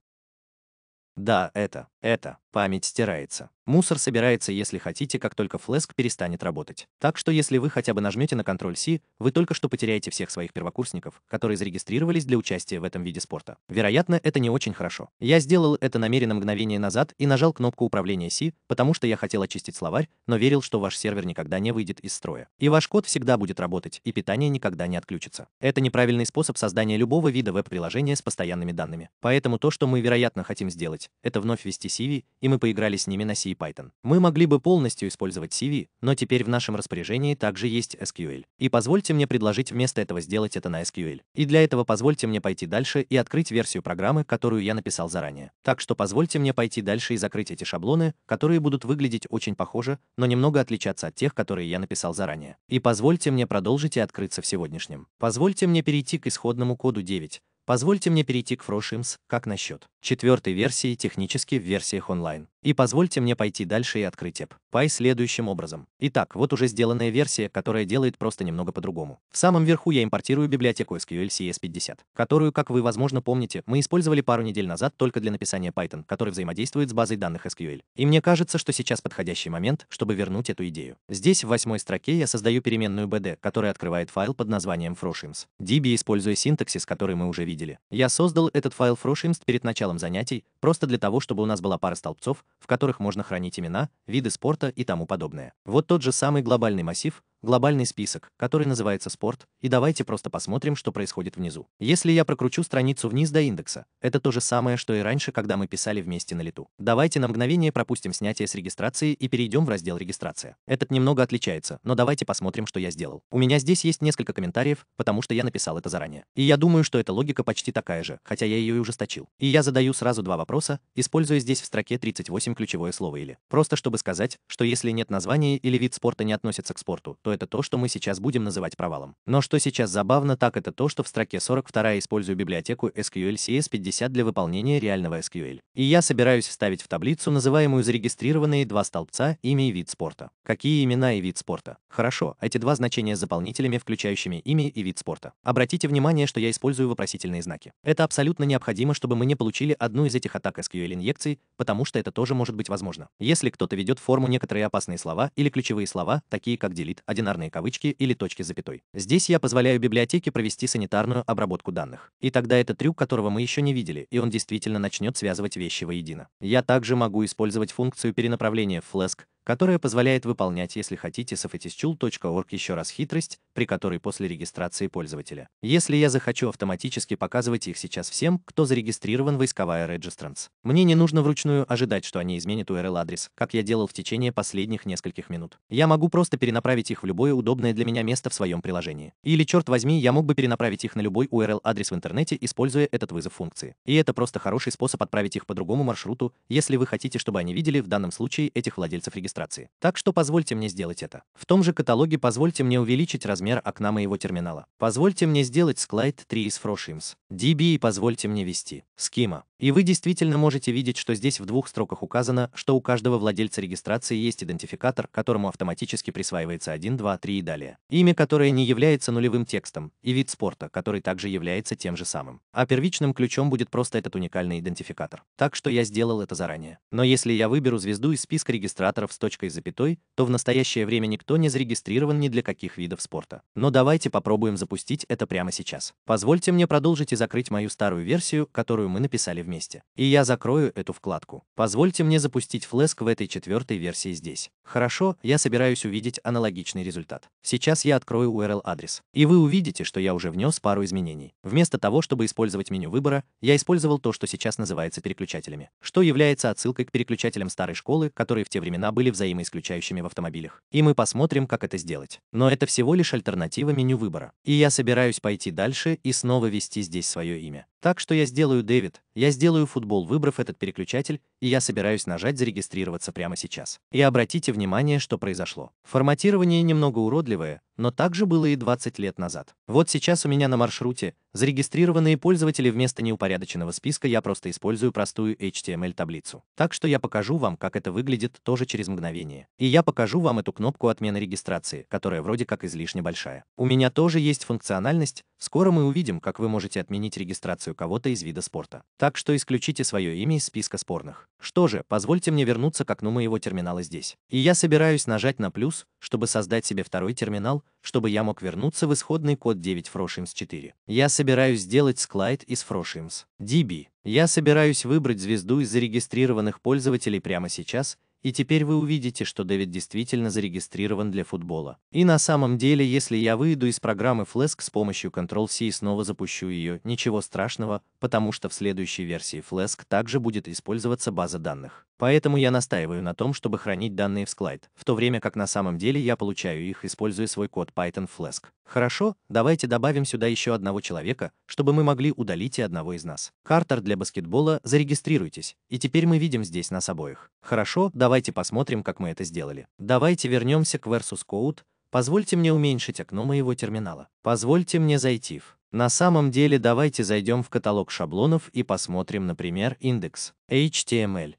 Да, это. Это, память стирается. Мусор собирается, если хотите, как только флеск перестанет работать. Так что если вы хотя бы нажмете на Ctrl-C, вы только что потеряете всех своих первокурсников, которые зарегистрировались для участия в этом виде спорта. Вероятно, это не очень хорошо. Я сделал это намеренно мгновение назад и нажал кнопку управления C, потому что я хотел очистить словарь, но верил, что ваш сервер никогда не выйдет из строя. И ваш код всегда будет работать, и питание никогда не отключится. Это неправильный способ создания любого вида веб-приложения с постоянными данными. Поэтому то, что мы, вероятно, хотим сделать, это вновь ввести CV, и мы поиграли с ними на C и Python. Мы могли бы полностью использовать Civi, но теперь в нашем распоряжении также есть SQL. И позвольте мне предложить вместо этого сделать это на SQL. И для этого позвольте мне пойти дальше и открыть версию программы, которую я написал заранее. Так что позвольте мне пойти дальше и закрыть эти шаблоны, которые будут выглядеть очень похоже, но немного отличаться от тех, которые я написал заранее. И позвольте мне продолжить и открыться в сегодняшнем. Позвольте мне перейти к исходному коду 9, Позвольте мне перейти к Фрошимс, как насчет четвертой версии технически в версиях онлайн. И позвольте мне пойти дальше и открыть app. Py следующим образом. Итак, вот уже сделанная версия, которая делает просто немного по-другому. В самом верху я импортирую библиотеку SQL CS50, которую, как вы, возможно, помните, мы использовали пару недель назад только для написания Python, который взаимодействует с базой данных SQL. И мне кажется, что сейчас подходящий момент, чтобы вернуть эту идею. Здесь, в восьмой строке, я создаю переменную bd, которая открывает файл под названием froshims. DB, используя синтаксис, который мы уже видели. Я создал этот файл froshims перед началом началом занятий Просто для того, чтобы у нас была пара столбцов, в которых можно хранить имена, виды спорта и тому подобное. Вот тот же самый глобальный массив, глобальный список, который называется «Спорт», и давайте просто посмотрим, что происходит внизу. Если я прокручу страницу вниз до индекса, это то же самое, что и раньше, когда мы писали вместе на лету. Давайте на мгновение пропустим снятие с регистрации и перейдем в раздел «Регистрация». Этот немного отличается, но давайте посмотрим, что я сделал. У меня здесь есть несколько комментариев, потому что я написал это заранее. И я думаю, что эта логика почти такая же, хотя я ее и ужесточил. И я задаю сразу два вопроса вопроса, используя здесь в строке 38 ключевое слово «или». Просто чтобы сказать, что если нет названия или вид спорта не относится к спорту, то это то, что мы сейчас будем называть провалом. Но что сейчас забавно, так это то, что в строке 42 использую библиотеку SQL CS50 для выполнения реального SQL. И я собираюсь вставить в таблицу, называемую зарегистрированные два столбца имя и вид спорта. Какие имена и вид спорта? Хорошо, эти два значения с заполнителями, включающими имя и вид спорта. Обратите внимание, что я использую вопросительные знаки. Это абсолютно необходимо, чтобы мы не получили одну из этих атак SQL-инъекций, потому что это тоже может быть возможно. Если кто-то ведет в форму некоторые опасные слова или ключевые слова, такие как delete, одинарные кавычки или точки с запятой. Здесь я позволяю библиотеке провести санитарную обработку данных. И тогда это трюк, которого мы еще не видели, и он действительно начнет связывать вещи воедино. Я также могу использовать функцию перенаправления в Flask, которая позволяет выполнять, если хотите, softischool.org еще раз хитрость, при которой после регистрации пользователя. Если я захочу автоматически показывать их сейчас всем, кто зарегистрирован в исковая Registrants. Мне не нужно вручную ожидать, что они изменят URL-адрес, как я делал в течение последних нескольких минут. Я могу просто перенаправить их в любое удобное для меня место в своем приложении. Или, черт возьми, я мог бы перенаправить их на любой URL-адрес в интернете, используя этот вызов функции. И это просто хороший способ отправить их по другому маршруту, если вы хотите, чтобы они видели в данном случае этих владельцев регистрации регистрации. Так что позвольте мне сделать это. В том же каталоге позвольте мне увеличить размер окна моего терминала. Позвольте мне сделать склайд 3 из Froshims. DB и позвольте мне вести. Schema. И вы действительно можете видеть, что здесь в двух строках указано, что у каждого владельца регистрации есть идентификатор, которому автоматически присваивается 1, 2, 3 и далее. Имя, которое не является нулевым текстом, и вид спорта, который также является тем же самым. А первичным ключом будет просто этот уникальный идентификатор. Так что я сделал это заранее. Но если я выберу звезду из списка регистраторов с точкой и запятой, то в настоящее время никто не зарегистрирован ни для каких видов спорта. Но давайте попробуем запустить это прямо сейчас. Позвольте мне продолжить и закрыть мою старую версию, которую мы написали в вместе, и я закрою эту вкладку. Позвольте мне запустить флеск в этой четвертой версии здесь. Хорошо, я собираюсь увидеть аналогичный результат. Сейчас я открою URL-адрес, и вы увидите, что я уже внес пару изменений. Вместо того, чтобы использовать меню выбора, я использовал то, что сейчас называется переключателями, что является отсылкой к переключателям старой школы, которые в те времена были взаимоисключающими в автомобилях. И мы посмотрим, как это сделать. Но это всего лишь альтернатива меню выбора. И я собираюсь пойти дальше и снова ввести здесь свое имя. Так что я сделаю, Дэвид, я сделаю футбол, выбрав этот переключатель, и я собираюсь нажать «Зарегистрироваться» прямо сейчас. И обратите внимание, что произошло. Форматирование немного уродливое, но так же было и 20 лет назад. Вот сейчас у меня на маршруте Зарегистрированные пользователи вместо неупорядоченного списка я просто использую простую HTML-таблицу. Так что я покажу вам, как это выглядит тоже через мгновение. И я покажу вам эту кнопку отмены регистрации, которая вроде как излишне большая. У меня тоже есть функциональность, скоро мы увидим, как вы можете отменить регистрацию кого-то из вида спорта. Так что исключите свое имя из списка спорных. Что же, позвольте мне вернуться к окну моего терминала здесь. И я собираюсь нажать на плюс, чтобы создать себе второй терминал, чтобы я мог вернуться в исходный код 9 Froshims 4. Я собираюсь сделать склайд из Froshims. DB. Я собираюсь выбрать звезду из зарегистрированных пользователей прямо сейчас и теперь вы увидите, что Дэвид действительно зарегистрирован для футбола. И на самом деле, если я выйду из программы Flask с помощью Ctrl-C и снова запущу ее, ничего страшного, потому что в следующей версии Flask также будет использоваться база данных. Поэтому я настаиваю на том, чтобы хранить данные в Склайд, в то время как на самом деле я получаю их, используя свой код Python Flask. Хорошо, давайте добавим сюда еще одного человека, чтобы мы могли удалить и одного из нас. Картер для баскетбола, зарегистрируйтесь, и теперь мы видим здесь нас обоих. Хорошо, давайте Давайте посмотрим, как мы это сделали. Давайте вернемся к Versus Code. Позвольте мне уменьшить окно моего терминала. Позвольте мне зайти в... На самом деле давайте зайдем в каталог шаблонов и посмотрим, например, индекс HTML.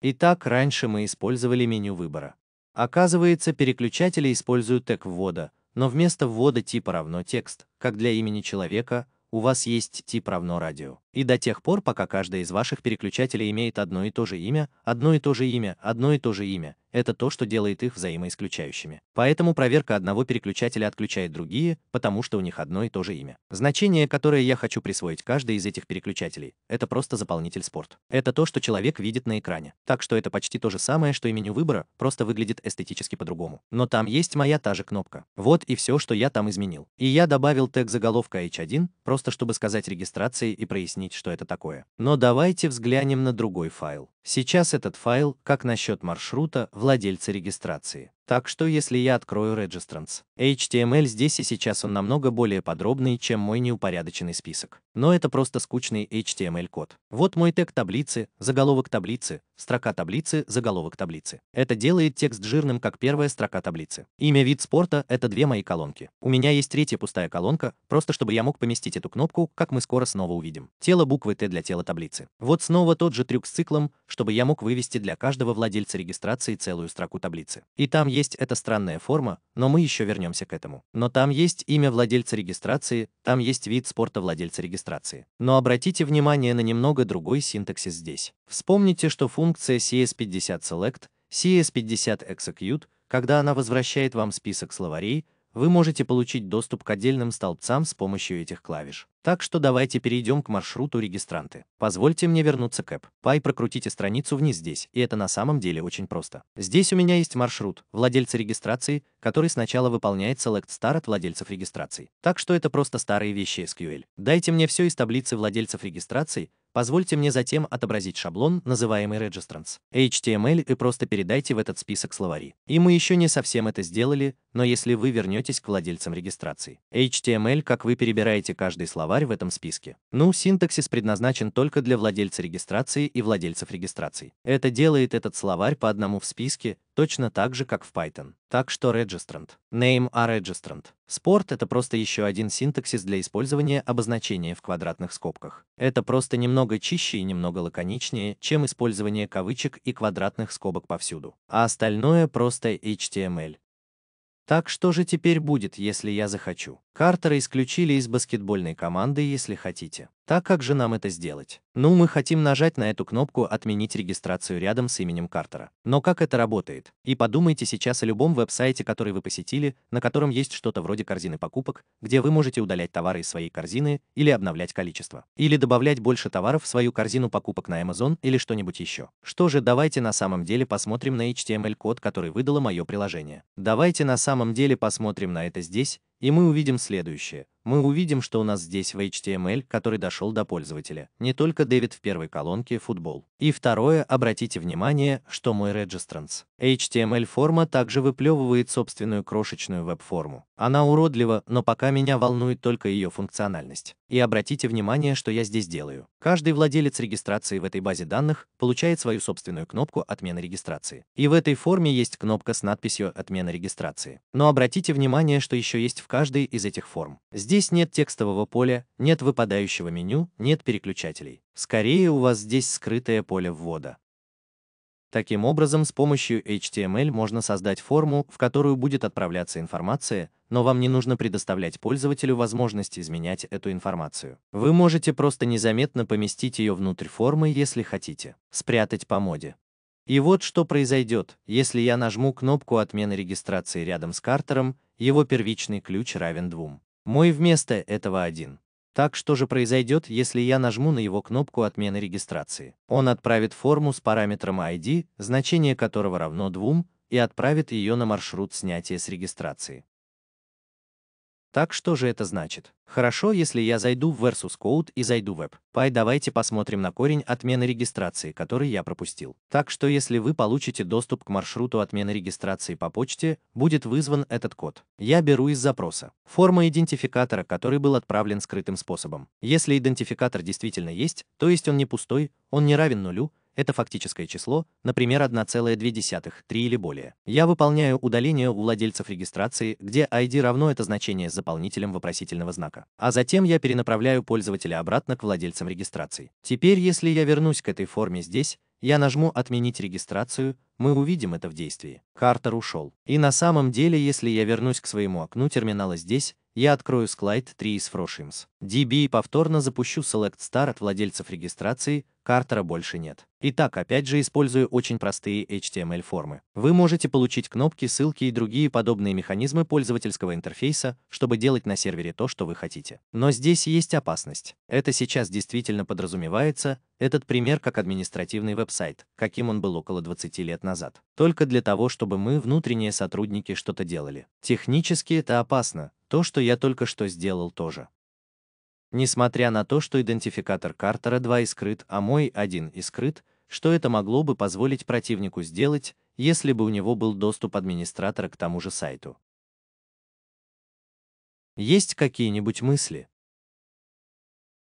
Итак, раньше мы использовали меню выбора. Оказывается, переключатели используют тег ввода, но вместо ввода типа равно текст, как для имени человека, у вас есть тип равно радио. И до тех пор, пока каждый из ваших переключателей имеет одно и то же имя, одно и то же имя, одно и то же имя, это то, что делает их взаимоисключающими. Поэтому проверка одного переключателя отключает другие, потому что у них одно и то же имя. Значение, которое я хочу присвоить каждой из этих переключателей, это просто заполнитель спорт. Это то, что человек видит на экране. Так что это почти то же самое, что и меню выбора, просто выглядит эстетически по-другому. Но там есть моя та же кнопка. Вот и все, что я там изменил. И я добавил тег заголовка H1, просто чтобы сказать регистрации и прояснить, выяснить, что это такое. Но давайте взглянем на другой файл. Сейчас этот файл, как насчет маршрута, владельца регистрации. Так что если я открою Registrants HTML здесь и сейчас он намного более подробный, чем мой неупорядоченный список. Но это просто скучный HTML-код. Вот мой тег таблицы, заголовок таблицы, строка таблицы, заголовок таблицы. Это делает текст жирным, как первая строка таблицы. Имя вид спорта — это две мои колонки. У меня есть третья пустая колонка, просто чтобы я мог поместить эту кнопку, как мы скоро снова увидим. Тело буквы Т для тела таблицы. Вот снова тот же трюк с циклом, чтобы я мог вывести для каждого владельца регистрации целую строку таблицы. И там есть эта странная форма, но мы еще вернемся к этому. Но там есть имя владельца регистрации, там есть вид спорта владельца регистрации. Но обратите внимание на немного другой синтаксис здесь. Вспомните, что функция CS50 select, CS50 execute, когда она возвращает вам список словарей, вы можете получить доступ к отдельным столбцам с помощью этих клавиш. Так что давайте перейдем к маршруту регистранты. Позвольте мне вернуться к App. Пай прокрутите страницу вниз здесь, и это на самом деле очень просто. Здесь у меня есть маршрут, владельца регистрации, который сначала выполняет Select Star от владельцев регистрации. Так что это просто старые вещи SQL. Дайте мне все из таблицы владельцев регистрации, Позвольте мне затем отобразить шаблон, называемый Registrants, HTML и просто передайте в этот список словари. И мы еще не совсем это сделали, но если вы вернетесь к владельцам регистрации. HTML, как вы перебираете каждый словарь в этом списке. Ну, синтаксис предназначен только для владельца регистрации и владельцев регистрации. Это делает этот словарь по одному в списке, точно так же, как в Python. Так что registrant. Name а registrant. Sport — это просто еще один синтаксис для использования обозначения в квадратных скобках. Это просто немного чище и немного лаконичнее, чем использование кавычек и квадратных скобок повсюду. А остальное просто HTML. Так что же теперь будет, если я захочу? Картера исключили из баскетбольной команды, если хотите. Так как же нам это сделать? Ну, мы хотим нажать на эту кнопку «Отменить регистрацию» рядом с именем Картера. Но как это работает? И подумайте сейчас о любом веб-сайте, который вы посетили, на котором есть что-то вроде корзины покупок, где вы можете удалять товары из своей корзины или обновлять количество. Или добавлять больше товаров в свою корзину покупок на Amazon или что-нибудь еще. Что же, давайте на самом деле посмотрим на HTML-код, который выдало мое приложение. Давайте на самом деле посмотрим на это здесь, и мы увидим следующее мы увидим, что у нас здесь в HTML, который дошел до пользователя, не только Дэвид в первой колонке «Футбол». И второе, обратите внимание, что мой registrants. HTML-форма также выплевывает собственную крошечную веб-форму. Она уродлива, но пока меня волнует только ее функциональность. И обратите внимание, что я здесь делаю. Каждый владелец регистрации в этой базе данных получает свою собственную кнопку отмены регистрации». И в этой форме есть кнопка с надписью «Отмена регистрации». Но обратите внимание, что еще есть в каждой из этих форм. Здесь Здесь нет текстового поля, нет выпадающего меню, нет переключателей. Скорее у вас здесь скрытое поле ввода. Таким образом, с помощью HTML можно создать форму, в которую будет отправляться информация, но вам не нужно предоставлять пользователю возможность изменять эту информацию. Вы можете просто незаметно поместить ее внутрь формы, если хотите. Спрятать по моде. И вот что произойдет, если я нажму кнопку отмены регистрации рядом с картером, его первичный ключ равен двум. Мой вместо этого один. Так что же произойдет, если я нажму на его кнопку отмены регистрации? Он отправит форму с параметром ID, значение которого равно 2, и отправит ее на маршрут снятия с регистрации. Так что же это значит? Хорошо, если я зайду в Versus Code и зайду в Web. Пай, давайте посмотрим на корень отмены регистрации, который я пропустил. Так что если вы получите доступ к маршруту отмены регистрации по почте, будет вызван этот код. Я беру из запроса. Форма идентификатора, который был отправлен скрытым способом. Если идентификатор действительно есть, то есть он не пустой, он не равен нулю, это фактическое число, например, 1,2, 3 или более. Я выполняю удаление у владельцев регистрации, где ID равно это значение с заполнителем вопросительного знака. А затем я перенаправляю пользователя обратно к владельцам регистрации. Теперь, если я вернусь к этой форме здесь, я нажму «Отменить регистрацию», мы увидим это в действии. Картер ушел. И на самом деле, если я вернусь к своему окну терминала здесь, я открою Slide 3 из Froshims. DB и повторно запущу Select Star от владельцев регистрации, Картера больше нет. Итак, опять же использую очень простые HTML-формы. Вы можете получить кнопки, ссылки и другие подобные механизмы пользовательского интерфейса, чтобы делать на сервере то, что вы хотите. Но здесь есть опасность. Это сейчас действительно подразумевается, этот пример как административный веб-сайт, каким он был около 20 лет назад. Только для того, чтобы мы, внутренние сотрудники, что-то делали. Технически это опасно, то, что я только что сделал тоже. Несмотря на то, что идентификатор Картера 2 и скрыт, а мой 1 и скрыт, что это могло бы позволить противнику сделать, если бы у него был доступ администратора к тому же сайту. Есть какие-нибудь мысли?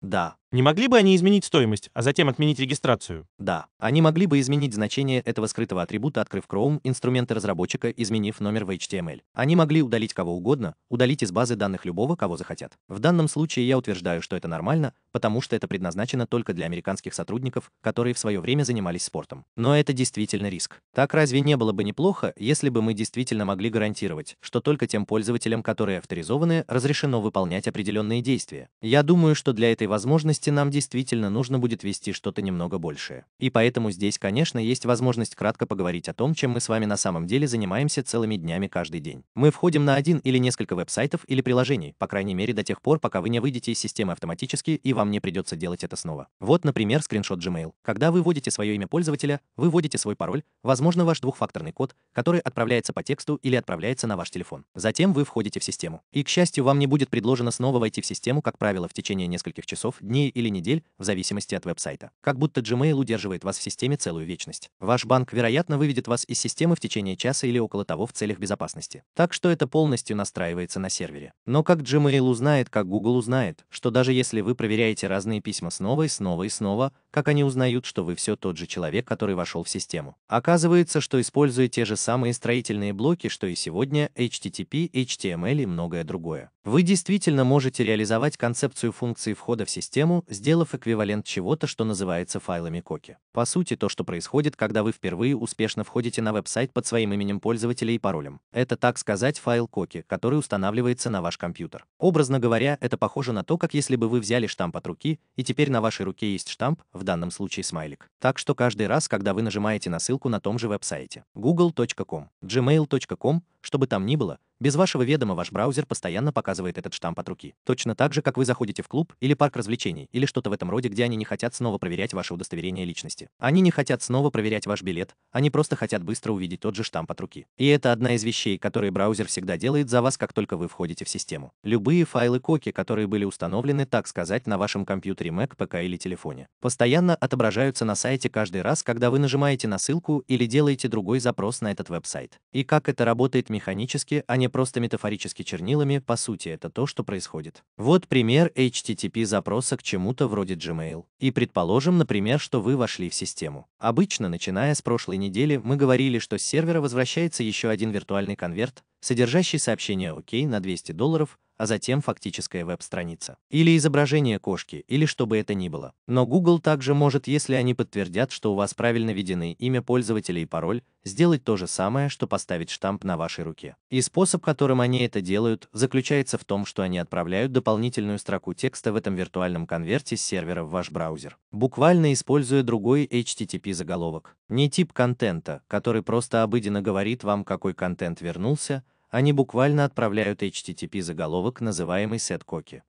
Да, не могли бы они изменить стоимость, а затем отменить регистрацию? Да, они могли бы изменить значение этого скрытого атрибута, открыв Chrome инструменты разработчика, изменив номер в HTML. Они могли удалить кого угодно, удалить из базы данных любого, кого захотят. В данном случае я утверждаю, что это нормально, потому что это предназначено только для американских сотрудников, которые в свое время занимались спортом. Но это действительно риск. Так разве не было бы неплохо, если бы мы действительно могли гарантировать, что только тем пользователям, которые авторизованы, разрешено выполнять определенные действия? Я думаю, что для этой возможности месте нам действительно нужно будет вести что-то немного большее. И поэтому здесь, конечно, есть возможность кратко поговорить о том, чем мы с вами на самом деле занимаемся целыми днями каждый день. Мы входим на один или несколько веб-сайтов или приложений, по крайней мере до тех пор, пока вы не выйдете из системы автоматически и вам не придется делать это снова. Вот, например, скриншот Gmail. Когда вы вводите свое имя пользователя, вы вводите свой пароль, возможно, ваш двухфакторный код, который отправляется по тексту или отправляется на ваш телефон. Затем вы входите в систему. И, к счастью, вам не будет предложено снова войти в систему, как правило, в течение нескольких часов, дней дней или недель, в зависимости от веб-сайта. Как будто Gmail удерживает вас в системе целую вечность. Ваш банк, вероятно, выведет вас из системы в течение часа или около того в целях безопасности. Так что это полностью настраивается на сервере. Но как Gmail узнает, как Google узнает, что даже если вы проверяете разные письма снова и снова и снова, как они узнают, что вы все тот же человек, который вошел в систему. Оказывается, что используя те же самые строительные блоки, что и сегодня, HTTP, HTML и многое другое. Вы действительно можете реализовать концепцию функции входа в систему, сделав эквивалент чего-то, что называется файлами коки. По сути, то, что происходит, когда вы впервые успешно входите на веб-сайт под своим именем пользователя и паролем. Это, так сказать, файл коки, который устанавливается на ваш компьютер. Образно говоря, это похоже на то, как если бы вы взяли штамп от руки, и теперь на вашей руке есть штамп, в данном случае смайлик. Так что каждый раз, когда вы нажимаете на ссылку на том же веб-сайте google.com, gmail.com, чтобы там ни было, без вашего ведома ваш браузер постоянно показывает этот штамп от руки. Точно так же, как вы заходите в клуб или парк развлечений, или что-то в этом роде, где они не хотят снова проверять ваше удостоверение личности. Они не хотят снова проверять ваш билет, они просто хотят быстро увидеть тот же штамп от руки. И это одна из вещей, которые браузер всегда делает за вас, как только вы входите в систему. Любые файлы коки, которые были установлены, так сказать, на вашем компьютере Mac, ПК или телефоне, постоянно отображаются на сайте каждый раз, когда вы нажимаете на ссылку или делаете другой запрос на этот веб-сайт. И как это работает механически, а не просто метафорически чернилами, по сути это то, что происходит. Вот пример HTTP запроса к чему-то вроде Gmail. И предположим, например, что вы вошли в систему. Обычно, начиная с прошлой недели, мы говорили, что с сервера возвращается еще один виртуальный конверт, содержащий сообщение «Ок» на 200 долларов, а затем фактическая веб-страница. Или изображение кошки, или что бы это ни было. Но Google также может, если они подтвердят, что у вас правильно введены имя пользователя и пароль, сделать то же самое, что поставить штамп на вашей руке. И способ, которым они это делают, заключается в том, что они отправляют дополнительную строку текста в этом виртуальном конверте с сервера в ваш браузер, буквально используя другой HTTP заголовок. Не тип контента, который просто обыденно говорит вам, какой контент вернулся, они буквально отправляют HTTP заголовок, называемый сеткоки.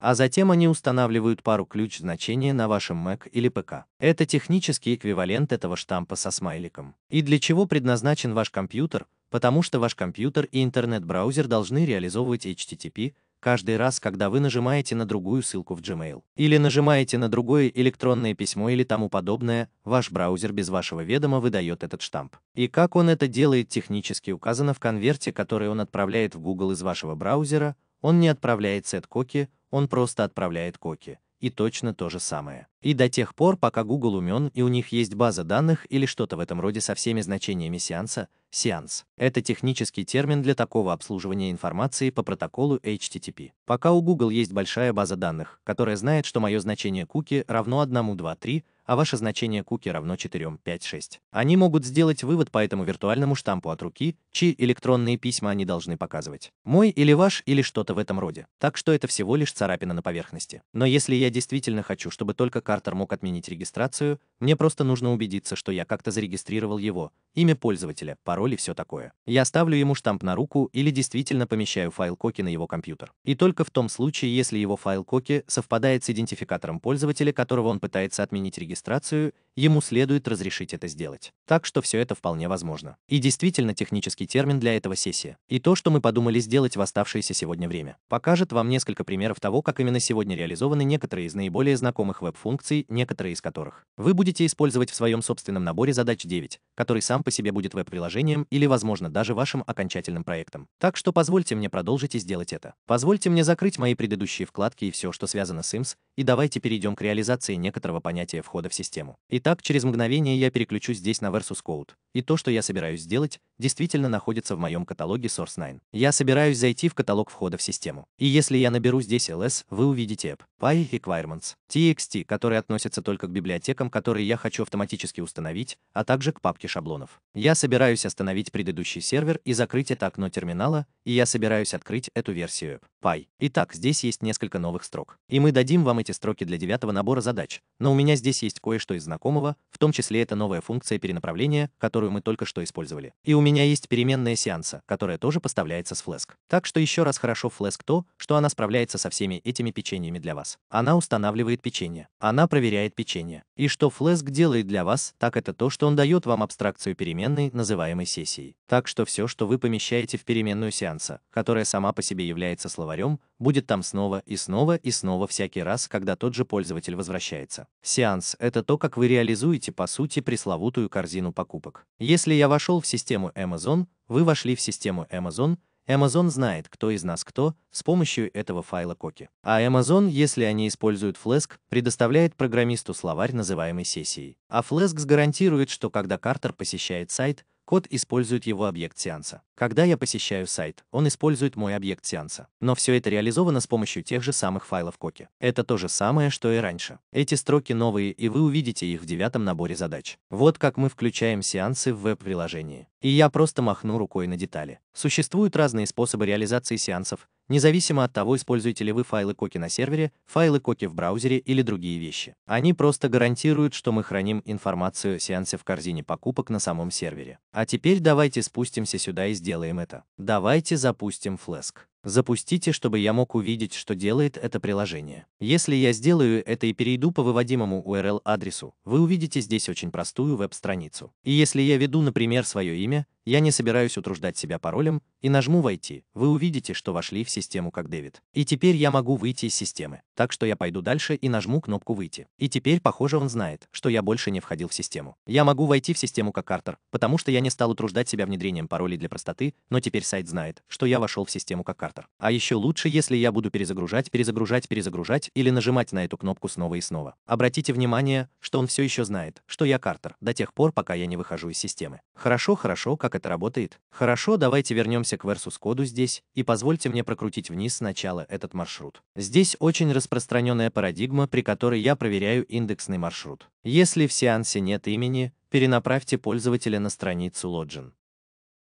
А затем они устанавливают пару ключ значения на вашем Mac или ПК. Это технический эквивалент этого штампа со смайликом. И для чего предназначен ваш компьютер? Потому что ваш компьютер и интернет-браузер должны реализовывать HTTP, каждый раз, когда вы нажимаете на другую ссылку в Gmail, или нажимаете на другое электронное письмо или тому подобное, ваш браузер без вашего ведома выдает этот штамп. И как он это делает технически указано в конверте, который он отправляет в Google из вашего браузера, он не отправляет сет-коки, он просто отправляет коки и точно то же самое. И до тех пор, пока Google умен и у них есть база данных или что-то в этом роде со всеми значениями сеанса, сеанс. Это технический термин для такого обслуживания информации по протоколу HTTP. Пока у Google есть большая база данных, которая знает, что мое значение куки равно 1, 2, 3, а ваше значение куки равно 4,5,6. Они могут сделать вывод по этому виртуальному штампу от руки, чьи электронные письма они должны показывать. Мой или ваш или что-то в этом роде. Так что это всего лишь царапина на поверхности. Но если я действительно хочу, чтобы только Картер мог отменить регистрацию, мне просто нужно убедиться, что я как-то зарегистрировал его, имя пользователя, пароль и все такое. Я ставлю ему штамп на руку или действительно помещаю файл коки на его компьютер. И только в том случае, если его файл коки совпадает с идентификатором пользователя, которого он пытается отменить регистрацию, ему следует разрешить это сделать. Так что все это вполне возможно. И действительно технический термин для этого сессия. И то, что мы подумали сделать в оставшееся сегодня время, покажет вам несколько примеров того, как именно сегодня реализованы некоторые из наиболее знакомых веб-функций, некоторые из которых вы будете будете использовать в своем собственном наборе задач 9, который сам по себе будет веб-приложением или, возможно, даже вашим окончательным проектом. Так что позвольте мне продолжить и сделать это. Позвольте мне закрыть мои предыдущие вкладки и все, что связано с IMS, и давайте перейдем к реализации некоторого понятия входа в систему. Итак, через мгновение я переключусь здесь на Versus Code, и то, что я собираюсь сделать, действительно находится в моем каталоге Source9. Я собираюсь зайти в каталог входа в систему. И если я наберу здесь ls, вы увидите app, py requirements, txt, которые относятся только к библиотекам, которые я хочу автоматически установить, а также к папке шаблонов. Я собираюсь остановить предыдущий сервер и закрыть это окно терминала, и я собираюсь открыть эту версию app, py. Итак, здесь есть несколько новых строк. И мы дадим вам эти строки для девятого набора задач, но у меня здесь есть кое-что из знакомого, в том числе это новая функция перенаправления, которую мы только что использовали. И у меня есть переменная сеанса, которая тоже поставляется с Flask. Так что еще раз хорошо Flask то, что она справляется со всеми этими печеньями для вас. Она устанавливает печенье, она проверяет печенье. И что Flask делает для вас, так это то, что он дает вам абстракцию переменной, называемой сессией. Так что все, что вы помещаете в переменную сеанса, которая сама по себе является словарем, будет там снова и снова и снова всякий раз, когда тот же пользователь возвращается. Сеанс – это то, как вы реализуете, по сути, пресловутую корзину покупок. Если я вошел в систему Amazon, вы вошли в систему Amazon, Amazon знает, кто из нас кто, с помощью этого файла коки. А Amazon, если они используют Flask, предоставляет программисту словарь называемой сессией. А Flask гарантирует, что когда Картер посещает сайт, Код использует его объект сеанса. Когда я посещаю сайт, он использует мой объект сеанса. Но все это реализовано с помощью тех же самых файлов Коки. Это то же самое, что и раньше. Эти строки новые, и вы увидите их в девятом наборе задач. Вот как мы включаем сеансы в веб-приложении. И я просто махну рукой на детали. Существуют разные способы реализации сеансов, Независимо от того, используете ли вы файлы коки на сервере, файлы коки в браузере или другие вещи. Они просто гарантируют, что мы храним информацию о сеансе в корзине покупок на самом сервере. А теперь давайте спустимся сюда и сделаем это. Давайте запустим Flask. Запустите, чтобы я мог увидеть, что делает это приложение. Если я сделаю это и перейду по выводимому URL-адресу, вы увидите здесь очень простую веб-страницу. И если я веду, например, свое имя, я не собираюсь утруждать себя паролем и нажму «Войти». Вы увидите, что вошли в систему как Дэвид. И теперь я могу выйти из системы. Так что я пойду дальше и нажму кнопку «Выйти». И теперь, похоже, он знает, что я больше не входил в систему. Я могу войти в систему как Картер, потому что я не стал утруждать себя внедрением паролей для простоты, но теперь сайт знает, что я вошел в систему как Картер. А еще лучше, если я буду перезагружать, перезагружать, перезагружать или нажимать на эту кнопку снова и снова. Обратите внимание, что он все еще знает, что я Картер, до тех пор, пока я не выхожу из системы. Хорошо, хорошо, как как это работает. Хорошо, давайте вернемся к Versus коду здесь и позвольте мне прокрутить вниз сначала этот маршрут. Здесь очень распространенная парадигма, при которой я проверяю индексный маршрут. Если в сеансе нет имени, перенаправьте пользователя на страницу Login.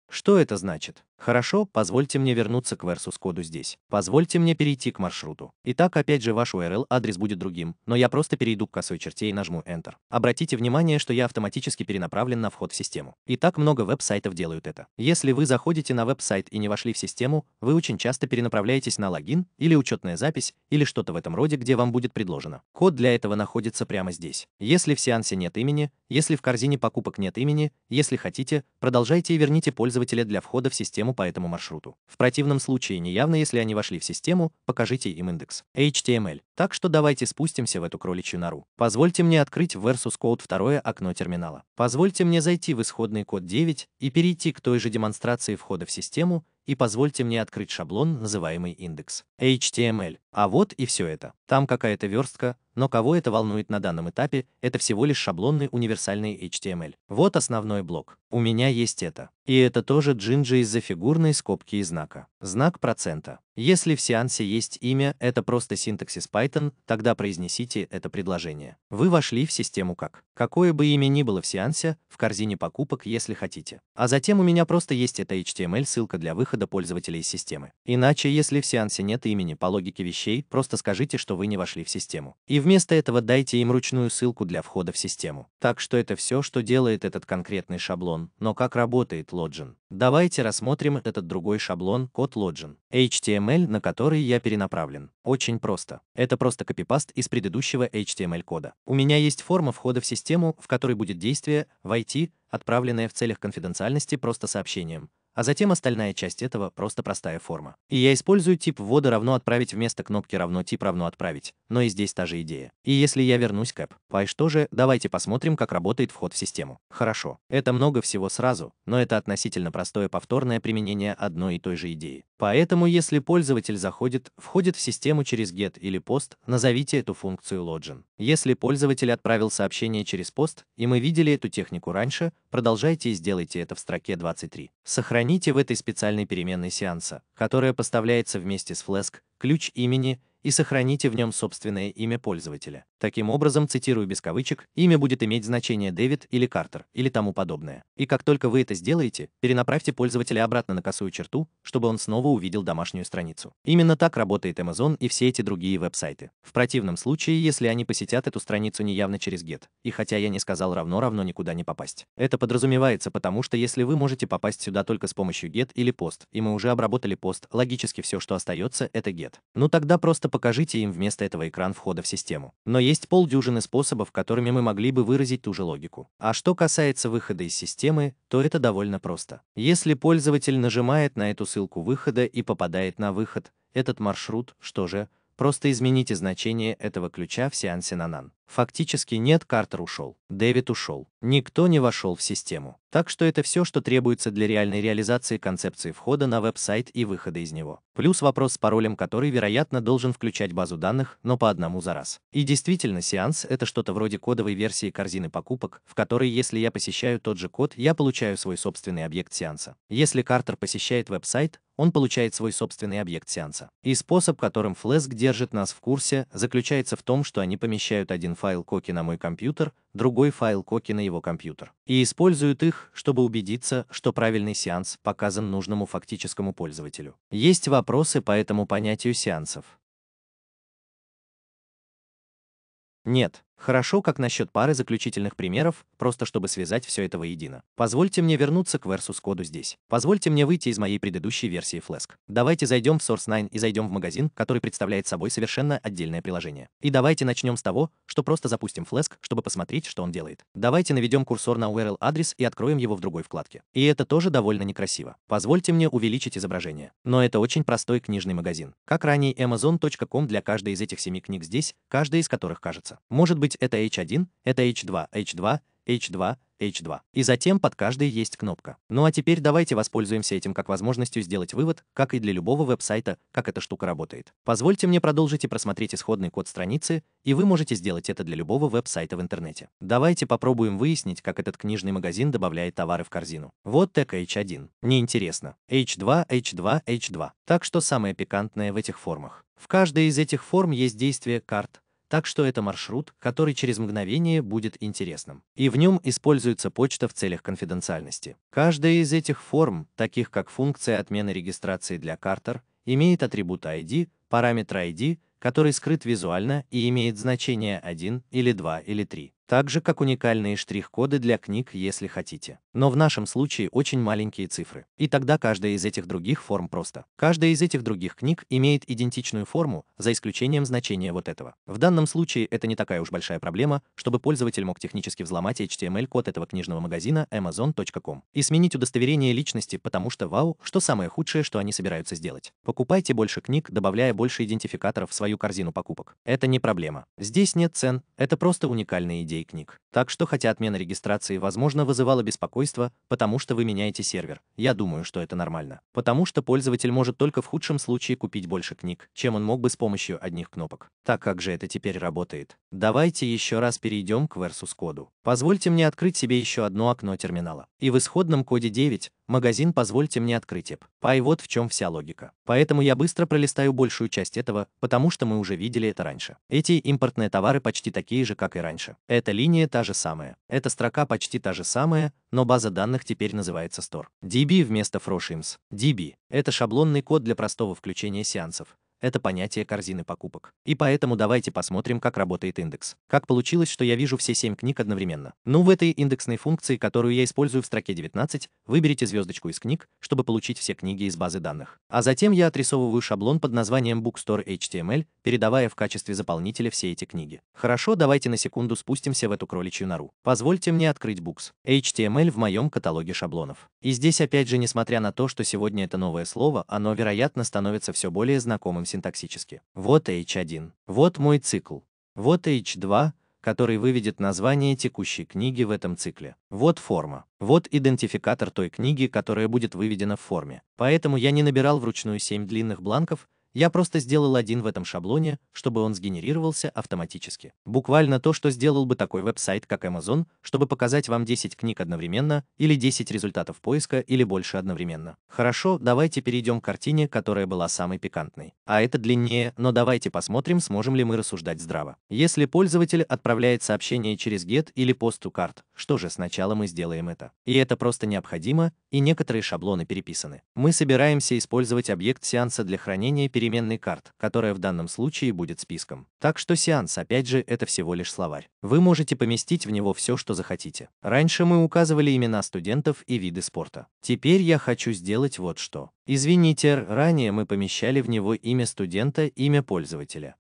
Что это значит? Хорошо, позвольте мне вернуться к Versus-коду здесь. Позвольте мне перейти к маршруту. Итак, опять же, ваш URL-адрес будет другим, но я просто перейду к косой черте и нажму Enter. Обратите внимание, что я автоматически перенаправлен на вход в систему. И так много веб-сайтов делают это. Если вы заходите на веб-сайт и не вошли в систему, вы очень часто перенаправляетесь на логин или учетная запись, или что-то в этом роде, где вам будет предложено. Код для этого находится прямо здесь. Если в сеансе нет имени, если в корзине покупок нет имени, если хотите, продолжайте и верните пользователя для входа в систему программу по этому маршруту. В противном случае, неявно если они вошли в систему, покажите им индекс HTML. Так что давайте спустимся в эту кроличью нору. Позвольте мне открыть в Versus Code второе окно терминала. Позвольте мне зайти в исходный код 9 и перейти к той же демонстрации входа в систему и позвольте мне открыть шаблон, называемый индекс. HTML. А вот и все это. Там какая-то верстка, но кого это волнует на данном этапе, это всего лишь шаблонный универсальный HTML. Вот основной блок. У меня есть это. И это тоже джинджи из-за фигурной скобки и знака. Знак процента. Если в сеансе есть имя, это просто синтаксис Python, тогда произнесите это предложение. Вы вошли в систему как. Какое бы имя ни было в сеансе, в корзине покупок, если хотите. А затем у меня просто есть эта HTML-ссылка для выхода пользователей из системы. Иначе, если в сеансе нет имени по логике вещей, просто скажите, что вы не вошли в систему. И вместо этого дайте им ручную ссылку для входа в систему. Так что это все, что делает этот конкретный шаблон. Но как работает Login? Давайте рассмотрим этот другой шаблон код Login, HTML, на который я перенаправлен. Очень просто. Это просто копипаст из предыдущего HTML-кода. У меня есть форма входа в систему, в которой будет действие «войти», отправленное в целях конфиденциальности просто сообщением а затем остальная часть этого просто простая форма. И я использую тип ввода равно отправить вместо кнопки равно тип равно отправить, но и здесь та же идея. И если я вернусь к App, Py, что же, давайте посмотрим, как работает вход в систему. Хорошо, это много всего сразу, но это относительно простое повторное применение одной и той же идеи. Поэтому, если пользователь заходит, входит в систему через get или post, назовите эту функцию login. Если пользователь отправил сообщение через пост, и мы видели эту технику раньше, продолжайте и сделайте это в строке 23. Сохраните Храните в этой специальной переменной сеанса, которая поставляется вместе с Flask, ключ имени и сохраните в нем собственное имя пользователя. Таким образом, цитирую без кавычек, имя будет иметь значение Дэвид или Картер или тому подобное. И как только вы это сделаете, перенаправьте пользователя обратно на косую черту, чтобы он снова увидел домашнюю страницу. Именно так работает Amazon и все эти другие веб-сайты. В противном случае, если они посетят эту страницу неявно через GET, и хотя я не сказал равно-равно никуда не попасть. Это подразумевается потому, что если вы можете попасть сюда только с помощью GET или POST, и мы уже обработали POST, логически все, что остается, это GET. Ну тогда просто покажите им вместо этого экран входа в систему. Но есть полдюжины способов, которыми мы могли бы выразить ту же логику. А что касается выхода из системы, то это довольно просто. Если пользователь нажимает на эту ссылку выхода и попадает на выход, этот маршрут, что же, просто измените значение этого ключа в сеансе на NaN. Фактически нет, Картер ушел, Дэвид ушел, никто не вошел в систему. Так что это все, что требуется для реальной реализации концепции входа на веб-сайт и выхода из него. Плюс вопрос с паролем, который, вероятно, должен включать базу данных, но по одному за раз. И действительно, сеанс — это что-то вроде кодовой версии корзины покупок, в которой, если я посещаю тот же код, я получаю свой собственный объект сеанса. Если Картер посещает веб-сайт, он получает свой собственный объект сеанса. И способ, которым Флэск держит нас в курсе, заключается в том, что они помещают один файл коки на мой компьютер, другой файл коки на его компьютер. И используют их, чтобы убедиться, что правильный сеанс показан нужному фактическому пользователю. Есть вопросы по этому понятию сеансов? Нет. Хорошо, как насчет пары заключительных примеров, просто чтобы связать все это воедино. Позвольте мне вернуться к Versus коду здесь. Позвольте мне выйти из моей предыдущей версии Flask. Давайте зайдем в Source 9 и зайдем в магазин, который представляет собой совершенно отдельное приложение. И давайте начнем с того, что просто запустим Flask, чтобы посмотреть, что он делает. Давайте наведем курсор на URL-адрес и откроем его в другой вкладке. И это тоже довольно некрасиво. Позвольте мне увеличить изображение. Но это очень простой книжный магазин. Как ранее Amazon.com для каждой из этих семи книг здесь, каждая из которых кажется. Может быть, быть это H1, это H2, H2, H2, H2. И затем под каждой есть кнопка. Ну а теперь давайте воспользуемся этим как возможностью сделать вывод, как и для любого веб-сайта, как эта штука работает. Позвольте мне продолжить и просмотреть исходный код страницы, и вы можете сделать это для любого веб-сайта в интернете. Давайте попробуем выяснить, как этот книжный магазин добавляет товары в корзину. Вот тег H1. Неинтересно. H2, H2, H2. Так что самое пикантное в этих формах. В каждой из этих форм есть действие карт, так что это маршрут, который через мгновение будет интересным. И в нем используется почта в целях конфиденциальности. Каждая из этих форм, таких как функция отмены регистрации для Картер, имеет атрибут ID, параметр ID, который скрыт визуально и имеет значение 1 или 2 или 3 так же как уникальные штрих-коды для книг, если хотите. Но в нашем случае очень маленькие цифры. И тогда каждая из этих других форм просто. Каждая из этих других книг имеет идентичную форму, за исключением значения вот этого. В данном случае это не такая уж большая проблема, чтобы пользователь мог технически взломать HTML-код эм этого книжного магазина amazon.com и сменить удостоверение личности, потому что вау, что самое худшее, что они собираются сделать. Покупайте больше книг, добавляя больше идентификаторов в свою корзину покупок. Это не проблема. Здесь нет цен, это просто уникальные идеи и книг. Так что хотя отмена регистрации, возможно, вызывала беспокойство, потому что вы меняете сервер, я думаю, что это нормально. Потому что пользователь может только в худшем случае купить больше книг, чем он мог бы с помощью одних кнопок. Так как же это теперь работает? Давайте еще раз перейдем к Versus коду. Позвольте мне открыть себе еще одно окно терминала. И в исходном коде 9 магазин позвольте мне открыть ЭП. Пай вот в чем вся логика. Поэтому я быстро пролистаю большую часть этого, потому что мы уже видели это раньше. Эти импортные товары почти такие же, как и раньше. Эта линия та же самая. Эта строка почти та же самая, но база данных теперь называется Store. DB вместо Froshims. DB – это шаблонный код для простого включения сеансов это понятие корзины покупок. И поэтому давайте посмотрим, как работает индекс. Как получилось, что я вижу все 7 книг одновременно? Ну, в этой индексной функции, которую я использую в строке 19, выберите звездочку из книг, чтобы получить все книги из базы данных. А затем я отрисовываю шаблон под названием Bookstore HTML, передавая в качестве заполнителя все эти книги. Хорошо, давайте на секунду спустимся в эту кроличью нору. Позвольте мне открыть Books. HTML в моем каталоге шаблонов. И здесь опять же, несмотря на то, что сегодня это новое слово, оно, вероятно, становится все более знакомым синтаксически. Вот H1. Вот мой цикл. Вот H2, который выведет название текущей книги в этом цикле. Вот форма. Вот идентификатор той книги, которая будет выведена в форме. Поэтому я не набирал вручную 7 длинных бланков, я просто сделал один в этом шаблоне, чтобы он сгенерировался автоматически. Буквально то, что сделал бы такой веб-сайт, как Amazon, чтобы показать вам 10 книг одновременно или 10 результатов поиска или больше одновременно. Хорошо, давайте перейдем к картине, которая была самой пикантной. А это длиннее, но давайте посмотрим, сможем ли мы рассуждать здраво. Если пользователь отправляет сообщение через GET или POST to Card, что же сначала мы сделаем это. И это просто необходимо, и некоторые шаблоны переписаны. Мы собираемся использовать объект сеанса для хранения переменной карт, которая в данном случае будет списком. Так что сеанс, опять же, это всего лишь словарь. Вы можете поместить в него все, что захотите. Раньше мы указывали имена студентов и виды спорта. Теперь я хочу сделать вот что. Извините, ранее мы помещали в него имя студента, имя пользователя.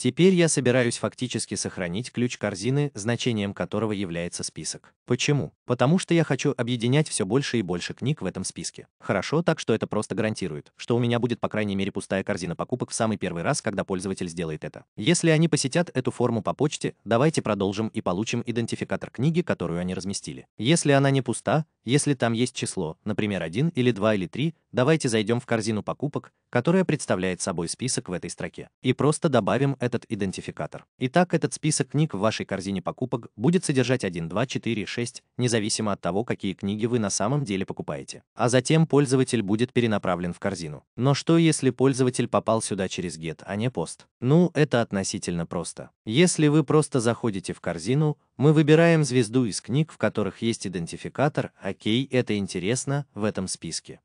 Теперь я собираюсь фактически сохранить ключ корзины, значением которого является список. Почему? Потому что я хочу объединять все больше и больше книг в этом списке. Хорошо, так что это просто гарантирует, что у меня будет по крайней мере пустая корзина покупок в самый первый раз, когда пользователь сделает это. Если они посетят эту форму по почте, давайте продолжим и получим идентификатор книги, которую они разместили. Если она не пуста, если там есть число, например, 1 или 2 или 3, давайте зайдем в корзину покупок, которая представляет собой список в этой строке, и просто добавим этот идентификатор. Итак, этот список книг в вашей корзине покупок будет содержать 1, 2, 4, 6, независимо от того, какие книги вы на самом деле покупаете. А затем пользователь будет перенаправлен в корзину. Но что если пользователь попал сюда через get, а не пост? Ну, это относительно просто. Если вы просто заходите в корзину, мы выбираем звезду из книг, в которых есть идентификатор, окей, это интересно, в этом списке.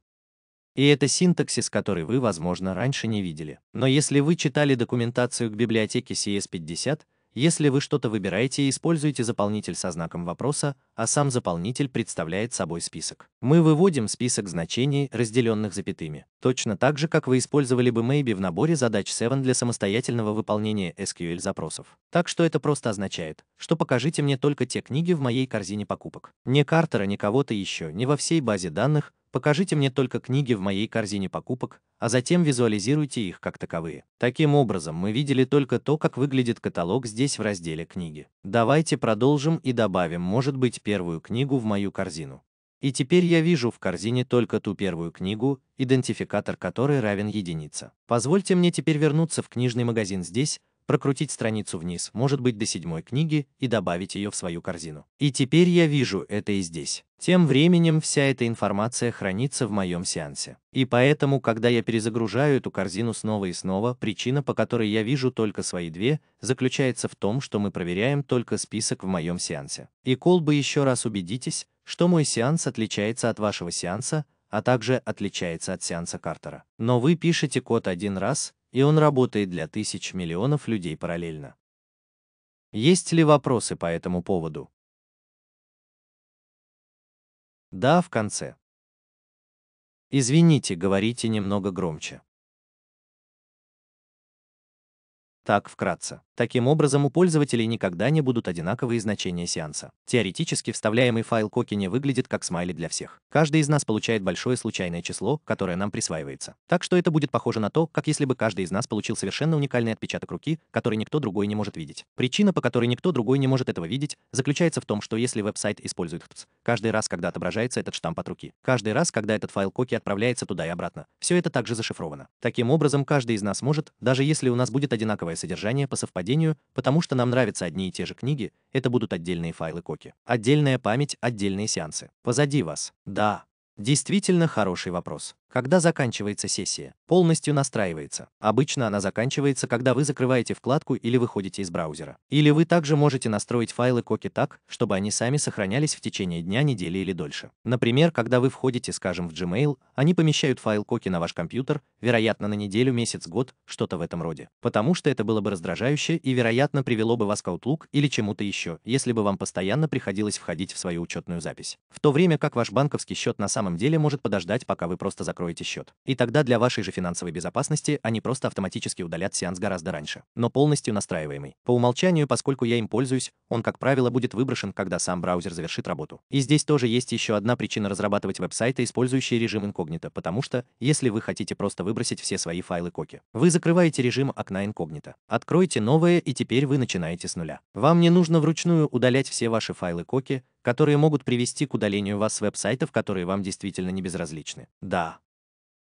И это синтаксис, который вы, возможно, раньше не видели. Но если вы читали документацию к библиотеке CS50, если вы что-то выбираете и используете заполнитель со знаком вопроса, а сам заполнитель представляет собой список. Мы выводим список значений, разделенных запятыми. Точно так же, как вы использовали бы maybe в наборе задач 7 для самостоятельного выполнения SQL запросов. Так что это просто означает, что покажите мне только те книги в моей корзине покупок. Ни Картера, ни кого-то еще, ни во всей базе данных, Покажите мне только книги в моей корзине покупок, а затем визуализируйте их как таковые. Таким образом, мы видели только то, как выглядит каталог здесь в разделе «Книги». Давайте продолжим и добавим, может быть, первую книгу в мою корзину. И теперь я вижу в корзине только ту первую книгу, идентификатор которой равен единице. Позвольте мне теперь вернуться в книжный магазин здесь, прокрутить страницу вниз, может быть до седьмой книги, и добавить ее в свою корзину. И теперь я вижу это и здесь. Тем временем вся эта информация хранится в моем сеансе. И поэтому, когда я перезагружаю эту корзину снова и снова, причина, по которой я вижу только свои две, заключается в том, что мы проверяем только список в моем сеансе. И колбы еще раз убедитесь, что мой сеанс отличается от вашего сеанса, а также отличается от сеанса Картера. Но вы пишете код один раз, и он работает для тысяч миллионов людей параллельно. Есть ли вопросы по этому поводу? Да, в конце. Извините, говорите немного громче. Так, вкратце. Таким образом, у пользователей никогда не будут одинаковые значения сеанса. Теоретически вставляемый файл Коки не выглядит как смайли для всех. Каждый из нас получает большое случайное число, которое нам присваивается. Так что это будет похоже на то, как если бы каждый из нас получил совершенно уникальный отпечаток руки, который никто другой не может видеть. Причина, по которой никто другой не может этого видеть, заключается в том, что если веб-сайт использует ХТС, каждый раз, когда отображается этот штамп от руки, каждый раз, когда этот файл Коки отправляется туда и обратно, все это также зашифровано. Таким образом, каждый из нас может, даже если у нас будет одинаковое одинаковое содержание по совпадению, потому что нам нравятся одни и те же книги, это будут отдельные файлы коки. Отдельная память, отдельные сеансы. Позади вас. Да, Действительно хороший вопрос. Когда заканчивается сессия? Полностью настраивается. Обычно она заканчивается, когда вы закрываете вкладку или выходите из браузера. Или вы также можете настроить файлы коки так, чтобы они сами сохранялись в течение дня, недели или дольше. Например, когда вы входите, скажем, в Gmail, они помещают файл коки на ваш компьютер, вероятно, на неделю, месяц, год, что-то в этом роде. Потому что это было бы раздражающе и, вероятно, привело бы вас к Outlook или чему-то еще, если бы вам постоянно приходилось входить в свою учетную запись. В то время как ваш банковский счет на самом самом деле может подождать, пока вы просто закроете счет. И тогда для вашей же финансовой безопасности они просто автоматически удалят сеанс гораздо раньше, но полностью настраиваемый. По умолчанию, поскольку я им пользуюсь, он, как правило, будет выброшен, когда сам браузер завершит работу. И здесь тоже есть еще одна причина разрабатывать веб-сайты, использующие режим инкогнито, потому что, если вы хотите просто выбросить все свои файлы коки, вы закрываете режим окна инкогнито, откройте новое и теперь вы начинаете с нуля. Вам не нужно вручную удалять все ваши файлы коки, которые могут привести к удалению вас с веб-сайтов, которые вам действительно не безразличны? Да.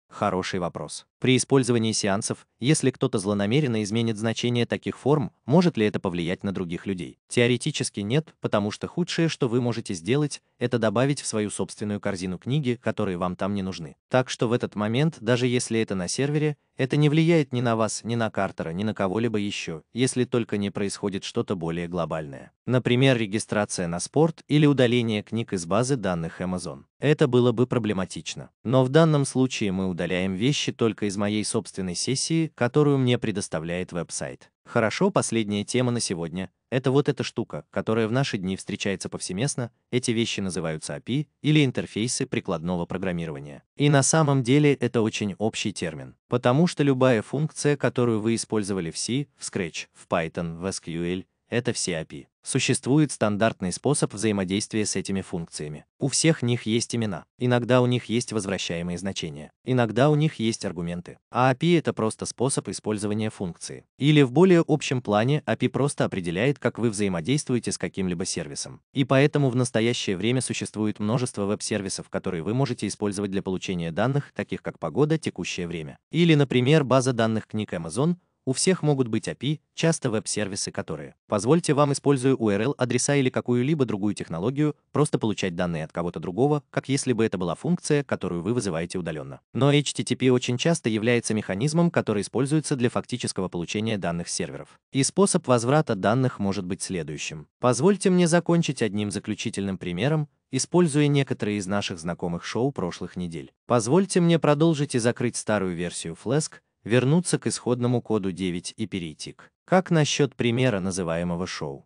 Хороший вопрос. При использовании сеансов, если кто-то злонамеренно изменит значение таких форм, может ли это повлиять на других людей? Теоретически нет, потому что худшее, что вы можете сделать, это добавить в свою собственную корзину книги, которые вам там не нужны. Так что в этот момент, даже если это на сервере, это не влияет ни на вас, ни на Картера, ни на кого-либо еще, если только не происходит что-то более глобальное. Например, регистрация на спорт или удаление книг из базы данных Amazon. Это было бы проблематично. Но в данном случае мы удаляем вещи только из моей собственной сессии, которую мне предоставляет веб-сайт. Хорошо, последняя тема на сегодня — это вот эта штука, которая в наши дни встречается повсеместно, эти вещи называются API или интерфейсы прикладного программирования. И на самом деле это очень общий термин, потому что любая функция, которую вы использовали в C, в Scratch, в Python, в SQL это все API. Существует стандартный способ взаимодействия с этими функциями. У всех них есть имена. Иногда у них есть возвращаемые значения. Иногда у них есть аргументы. А API — это просто способ использования функции. Или в более общем плане API просто определяет, как вы взаимодействуете с каким-либо сервисом. И поэтому в настоящее время существует множество веб-сервисов, которые вы можете использовать для получения данных, таких как погода, текущее время. Или, например, база данных книг Amazon — у всех могут быть API, часто веб-сервисы которые. Позвольте вам, используя URL-адреса или какую-либо другую технологию, просто получать данные от кого-то другого, как если бы это была функция, которую вы вызываете удаленно. Но HTTP очень часто является механизмом, который используется для фактического получения данных с серверов. И способ возврата данных может быть следующим. Позвольте мне закончить одним заключительным примером, используя некоторые из наших знакомых шоу прошлых недель. Позвольте мне продолжить и закрыть старую версию Flask, вернуться к исходному коду 9 и перейти к «как насчет примера называемого шоу».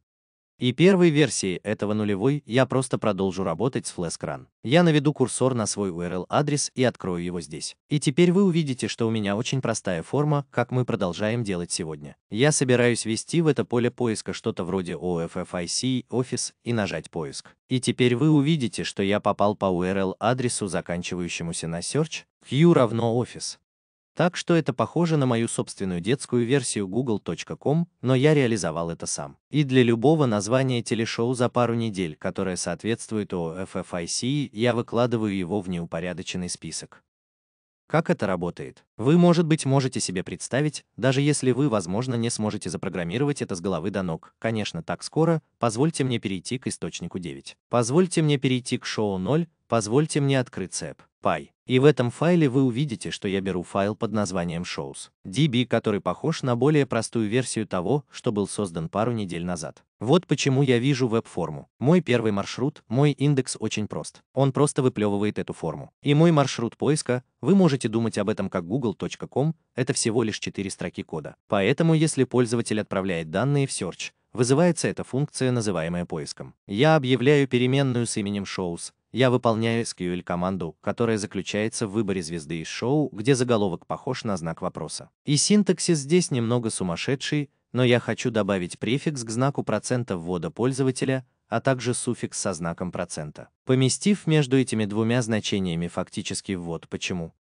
И первой версии этого нулевой я просто продолжу работать с флэш Я наведу курсор на свой URL-адрес и открою его здесь. И теперь вы увидите, что у меня очень простая форма, как мы продолжаем делать сегодня. Я собираюсь ввести в это поле поиска что-то вроде OFFIC, Office и нажать поиск. И теперь вы увидите, что я попал по URL-адресу, заканчивающемуся на search, q равно office. Так что это похоже на мою собственную детскую версию google.com, но я реализовал это сам. И для любого названия телешоу за пару недель, которое соответствует OFFIC, я выкладываю его в неупорядоченный список. Как это работает? Вы, может быть, можете себе представить, даже если вы, возможно, не сможете запрограммировать это с головы до ног. Конечно, так скоро, позвольте мне перейти к источнику 9. Позвольте мне перейти к шоу 0, позвольте мне открыть цепь. Пай. И в этом файле вы увидите, что я беру файл под названием shows.db, который похож на более простую версию того, что был создан пару недель назад. Вот почему я вижу веб-форму. Мой первый маршрут, мой индекс очень прост. Он просто выплевывает эту форму. И мой маршрут поиска, вы можете думать об этом как google.com, это всего лишь 4 строки кода. Поэтому если пользователь отправляет данные в search, вызывается эта функция, называемая поиском. Я объявляю переменную с именем shows, я выполняю SQL-команду, которая заключается в выборе звезды из шоу, где заголовок похож на знак вопроса. И синтаксис здесь немного сумасшедший, но я хочу добавить префикс к знаку процента ввода пользователя, а также суффикс со знаком процента, поместив между этими двумя значениями фактический ввод «почему».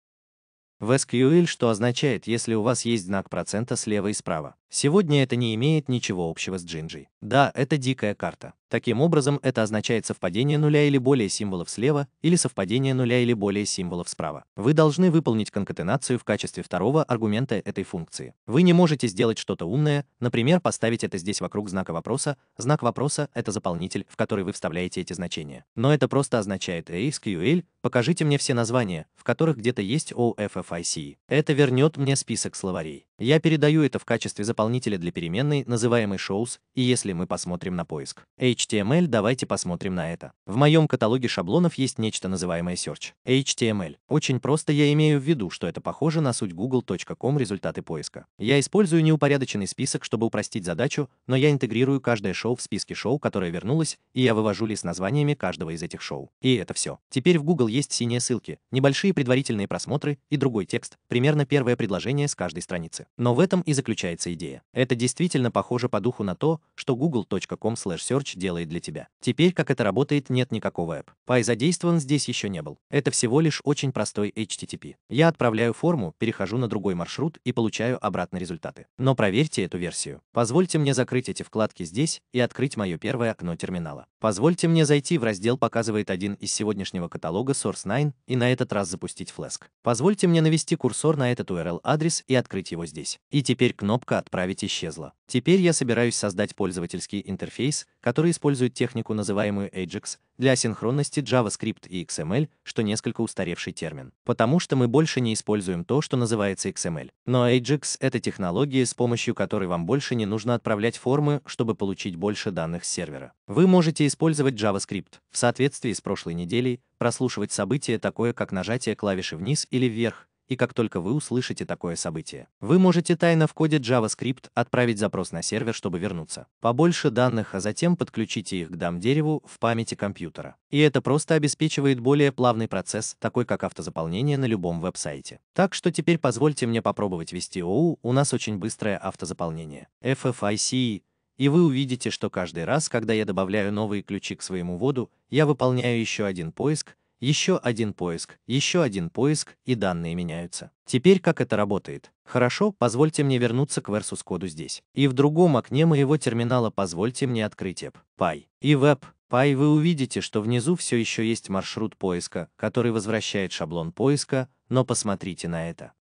В SQL что означает, если у вас есть знак процента слева и справа. Сегодня это не имеет ничего общего с Джинджей. Да, это дикая карта. Таким образом, это означает совпадение нуля или более символов слева или совпадение нуля или более символов справа. Вы должны выполнить конкатенацию в качестве второго аргумента этой функции. Вы не можете сделать что-то умное, например, поставить это здесь вокруг знака вопроса. Знак вопроса — это заполнитель, в который вы вставляете эти значения. Но это просто означает ASQL, покажите мне все названия, в которых где-то есть OFFIC. Это вернет мне список словарей. Я передаю это в качестве заполнителя для переменной, называемой shows, и если мы посмотрим на поиск. HTML давайте посмотрим на это. В моем каталоге шаблонов есть нечто называемое Search. HTML. Очень просто я имею в виду, что это похоже на суть google.com результаты поиска. Я использую неупорядоченный список, чтобы упростить задачу, но я интегрирую каждое шоу в списке шоу, которое вернулось, и я вывожу лист с названиями каждого из этих шоу. И это все. Теперь в Google есть синие ссылки, небольшие предварительные просмотры и другой текст, примерно первое предложение с каждой страницы. Но в этом и заключается идея. Это действительно похоже по духу на то, что google.com/search делает для тебя. Теперь, как это работает, нет никакого app. Py задействован здесь еще не был. Это всего лишь очень простой HTTP. Я отправляю форму, перехожу на другой маршрут и получаю обратно результаты. Но проверьте эту версию. Позвольте мне закрыть эти вкладки здесь и открыть мое первое окно терминала. Позвольте мне зайти в раздел «Показывает один» из сегодняшнего каталога Source9 и на этот раз запустить Flask. Позвольте мне навести курсор на этот URL-адрес и открыть его здесь. И теперь кнопка «Отправить» исчезла. Теперь я собираюсь создать пользовательский интерфейс, которые используют технику, называемую AJAX, для синхронности JavaScript и XML, что несколько устаревший термин, потому что мы больше не используем то, что называется XML. Но AJAX — это технология, с помощью которой вам больше не нужно отправлять формы, чтобы получить больше данных с сервера. Вы можете использовать JavaScript в соответствии с прошлой неделей, прослушивать события, такое как нажатие клавиши вниз или вверх, и как только вы услышите такое событие, вы можете тайно в коде JavaScript отправить запрос на сервер, чтобы вернуться. Побольше данных, а затем подключите их к DAM-дереву в памяти компьютера. И это просто обеспечивает более плавный процесс, такой как автозаполнение на любом веб-сайте. Так что теперь позвольте мне попробовать вести OU. у нас очень быстрое автозаполнение. FFIC и вы увидите, что каждый раз, когда я добавляю новые ключи к своему воду, я выполняю еще один поиск, еще один поиск, еще один поиск, и данные меняются. Теперь как это работает? Хорошо, позвольте мне вернуться к Versus коду здесь. И в другом окне моего терминала позвольте мне открыть App, Py и Web. Py вы увидите, что внизу все еще есть маршрут поиска, который возвращает шаблон поиска, но посмотрите на это.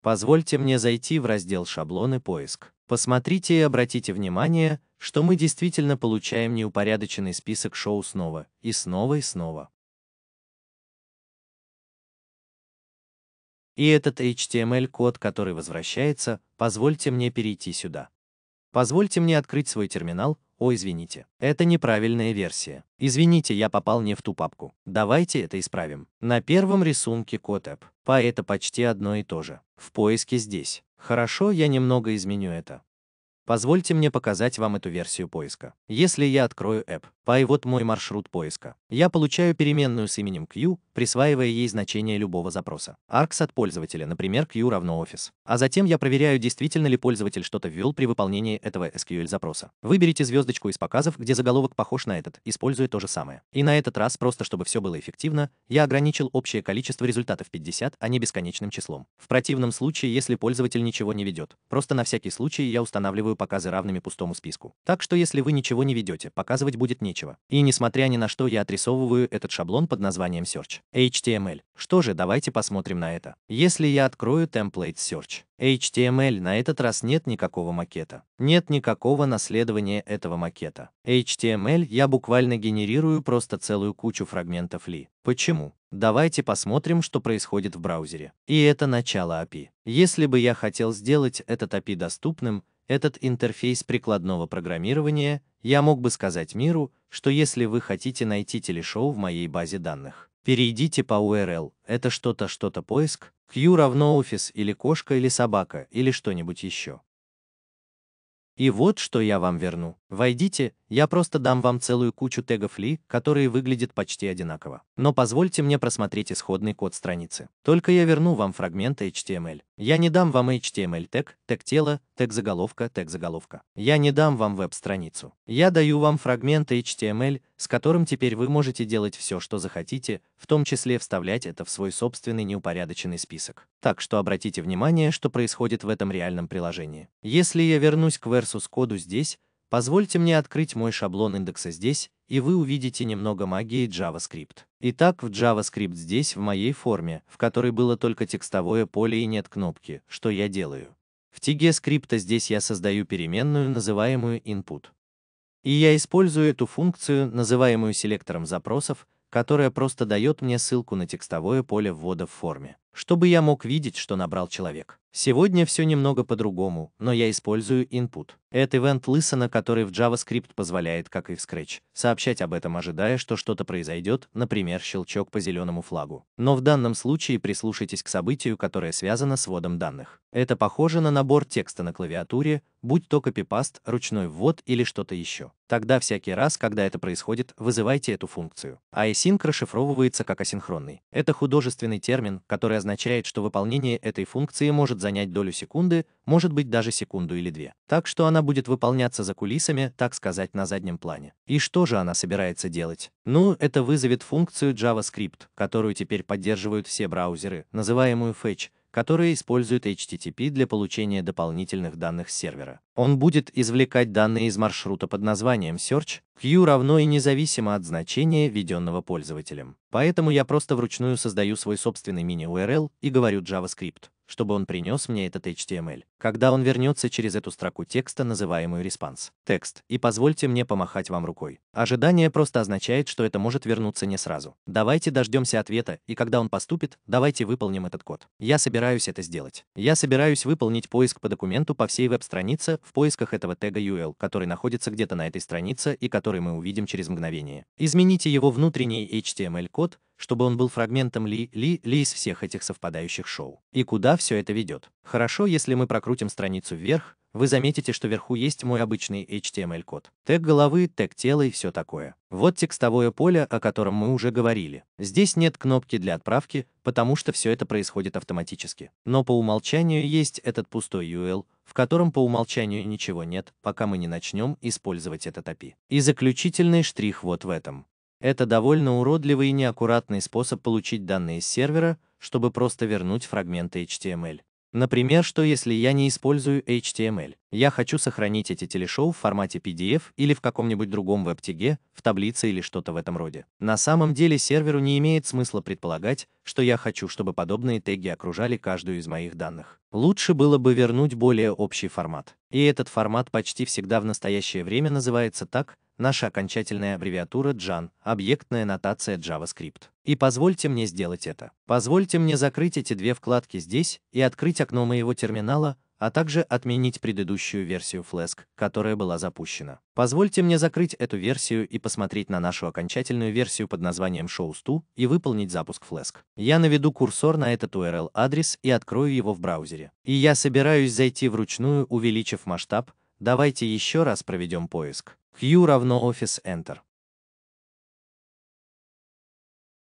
Позвольте мне зайти в раздел «Шаблоны поиск». Посмотрите и обратите внимание, что мы действительно получаем неупорядоченный список шоу снова, и снова, и снова. И этот HTML-код, который возвращается, позвольте мне перейти сюда. Позвольте мне открыть свой терминал, о, извините, это неправильная версия. Извините, я попал не в ту папку. Давайте это исправим. На первом рисунке код app, по это почти одно и то же. В поиске здесь. Хорошо, я немного изменю это. Позвольте мне показать вам эту версию поиска. Если я открою App, Пай вот мой маршрут поиска. Я получаю переменную с именем Q, присваивая ей значение любого запроса. arcs от пользователя, например, Q равно офис. А затем я проверяю, действительно ли пользователь что-то ввел при выполнении этого SQL-запроса. Выберите звездочку из показов, где заголовок похож на этот, используя то же самое. И на этот раз, просто чтобы все было эффективно, я ограничил общее количество результатов 50, а не бесконечным числом. В противном случае, если пользователь ничего не ведет, просто на всякий случай я устанавливаю показы равными пустому списку. Так что если вы ничего не ведете, показывать будет нечего нечего. И несмотря ни на что я отрисовываю этот шаблон под названием Search HTML. Что же, давайте посмотрим на это. Если я открою Template Search HTML, на этот раз нет никакого макета. Нет никакого наследования этого макета. HTML я буквально генерирую просто целую кучу фрагментов ли. Почему? Давайте посмотрим, что происходит в браузере. И это начало API. Если бы я хотел сделать этот API доступным, этот интерфейс прикладного программирования, я мог бы сказать миру, что если вы хотите найти телешоу в моей базе данных, перейдите по URL, это что-то что-то поиск, Q равно офис или кошка или собака или что-нибудь еще. И вот что я вам верну. Войдите, я просто дам вам целую кучу тегов ли, которые выглядят почти одинаково. Но позвольте мне просмотреть исходный код страницы. Только я верну вам фрагменты HTML. Я не дам вам HTML тег, тег тела, тег заголовка, тег заголовка. Я не дам вам веб-страницу. Я даю вам фрагменты HTML, с которым теперь вы можете делать все, что захотите, в том числе вставлять это в свой собственный неупорядоченный список. Так что обратите внимание, что происходит в этом реальном приложении. Если я вернусь к versus-коду здесь, позвольте мне открыть мой шаблон индекса здесь, и вы увидите немного магии JavaScript. Итак, в JavaScript здесь в моей форме, в которой было только текстовое поле и нет кнопки «Что я делаю?». В тиге скрипта здесь я создаю переменную, называемую input. И я использую эту функцию, называемую селектором запросов, которая просто дает мне ссылку на текстовое поле ввода в форме чтобы я мог видеть, что набрал человек. Сегодня все немного по-другому, но я использую input. Это event listener, который в JavaScript позволяет, как и в Scratch, сообщать об этом, ожидая, что что-то произойдет, например, щелчок по зеленому флагу. Но в данном случае прислушайтесь к событию, которое связано с вводом данных. Это похоже на набор текста на клавиатуре, будь то копипаст, ручной ввод или что-то еще. Тогда всякий раз, когда это происходит, вызывайте эту функцию. А async расшифровывается как асинхронный. Это художественный термин, который которое означает, что выполнение этой функции может занять долю секунды, может быть даже секунду или две. Так что она будет выполняться за кулисами, так сказать, на заднем плане. И что же она собирается делать? Ну, это вызовет функцию JavaScript, которую теперь поддерживают все браузеры, называемую fetch, которые используют HTTP для получения дополнительных данных с сервера. Он будет извлекать данные из маршрута под названием search, q равно и независимо от значения, введенного пользователем. Поэтому я просто вручную создаю свой собственный мини-URL и говорю JavaScript чтобы он принес мне этот HTML, когда он вернется через эту строку текста, называемую response, текст, и позвольте мне помахать вам рукой. Ожидание просто означает, что это может вернуться не сразу. Давайте дождемся ответа, и когда он поступит, давайте выполним этот код. Я собираюсь это сделать. Я собираюсь выполнить поиск по документу по всей веб-странице в поисках этого тега UL, который находится где-то на этой странице и который мы увидим через мгновение. Измените его внутренний HTML-код, чтобы он был фрагментом Ли Ли Ли из всех этих совпадающих шоу. И куда все это ведет? Хорошо, если мы прокрутим страницу вверх, вы заметите, что вверху есть мой обычный HTML-код. Тег головы, тег тела и все такое. Вот текстовое поле, о котором мы уже говорили. Здесь нет кнопки для отправки, потому что все это происходит автоматически. Но по умолчанию есть этот пустой UL, в котором по умолчанию ничего нет, пока мы не начнем использовать этот API. И заключительный штрих вот в этом. Это довольно уродливый и неаккуратный способ получить данные с сервера, чтобы просто вернуть фрагменты HTML. Например, что если я не использую HTML, я хочу сохранить эти телешоу в формате PDF или в каком-нибудь другом веб-теге, в таблице или что-то в этом роде. На самом деле серверу не имеет смысла предполагать, что я хочу, чтобы подобные теги окружали каждую из моих данных. Лучше было бы вернуть более общий формат. И этот формат почти всегда в настоящее время называется так, наша окончательная аббревиатура JAN, а объектная нотация JavaScript. И позвольте мне сделать это. Позвольте мне закрыть эти две вкладки здесь и открыть окно моего терминала, а также отменить предыдущую версию Flask, которая была запущена. Позвольте мне закрыть эту версию и посмотреть на нашу окончательную версию под названием Shows2 и выполнить запуск Flask. Я наведу курсор на этот URL-адрес и открою его в браузере. И я собираюсь зайти вручную, увеличив масштаб. Давайте еще раз проведем поиск. Q равно Office Enter.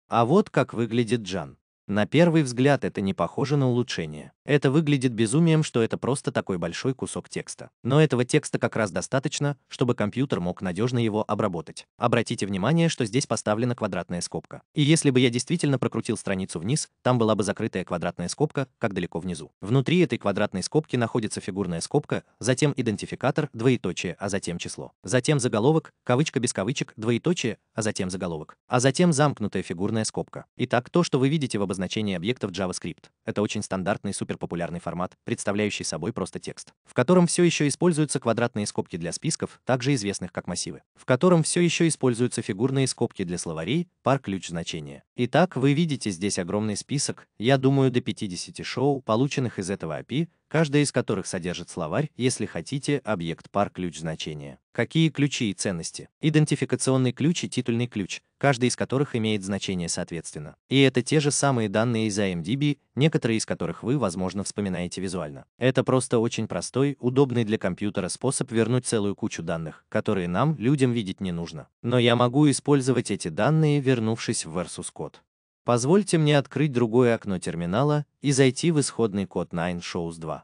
А вот как выглядит Джан. На первый взгляд это не похоже на улучшение. Это выглядит безумием, что это просто такой большой кусок текста. Но этого текста как раз достаточно, чтобы компьютер мог надежно его обработать. Обратите внимание, что здесь поставлена квадратная скобка. И если бы я действительно прокрутил страницу вниз, там была бы закрытая квадратная скобка, как далеко внизу. Внутри этой квадратной скобки находится фигурная скобка, затем идентификатор, двоеточие, а затем число. Затем заголовок, кавычка без кавычек, двоеточие, а затем заголовок. А затем замкнутая фигурная скобка. Итак, то, что вы видите в обозначении, обозначение объектов JavaScript. Это очень стандартный суперпопулярный формат, представляющий собой просто текст, в котором все еще используются квадратные скобки для списков, также известных как массивы, в котором все еще используются фигурные скобки для словарей, пар ключ значения. Итак, вы видите здесь огромный список, я думаю, до 50 шоу, полученных из этого API, каждая из которых содержит словарь, если хотите, объект пар ключ значения. Какие ключи и ценности? Идентификационный ключ и титульный ключ, каждый из которых имеет значение соответственно. И это те же самые данные из IMDb, а некоторые из которых вы, возможно, вспоминаете визуально. Это просто очень простой, удобный для компьютера способ вернуть целую кучу данных, которые нам, людям, видеть не нужно. Но я могу использовать эти данные, вернувшись в Versus код. Позвольте мне открыть другое окно терминала и зайти в исходный код 9shows2.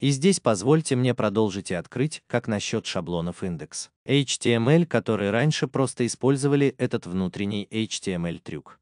И здесь позвольте мне продолжить и открыть, как насчет шаблонов индекс HTML, которые раньше просто использовали этот внутренний HTML трюк.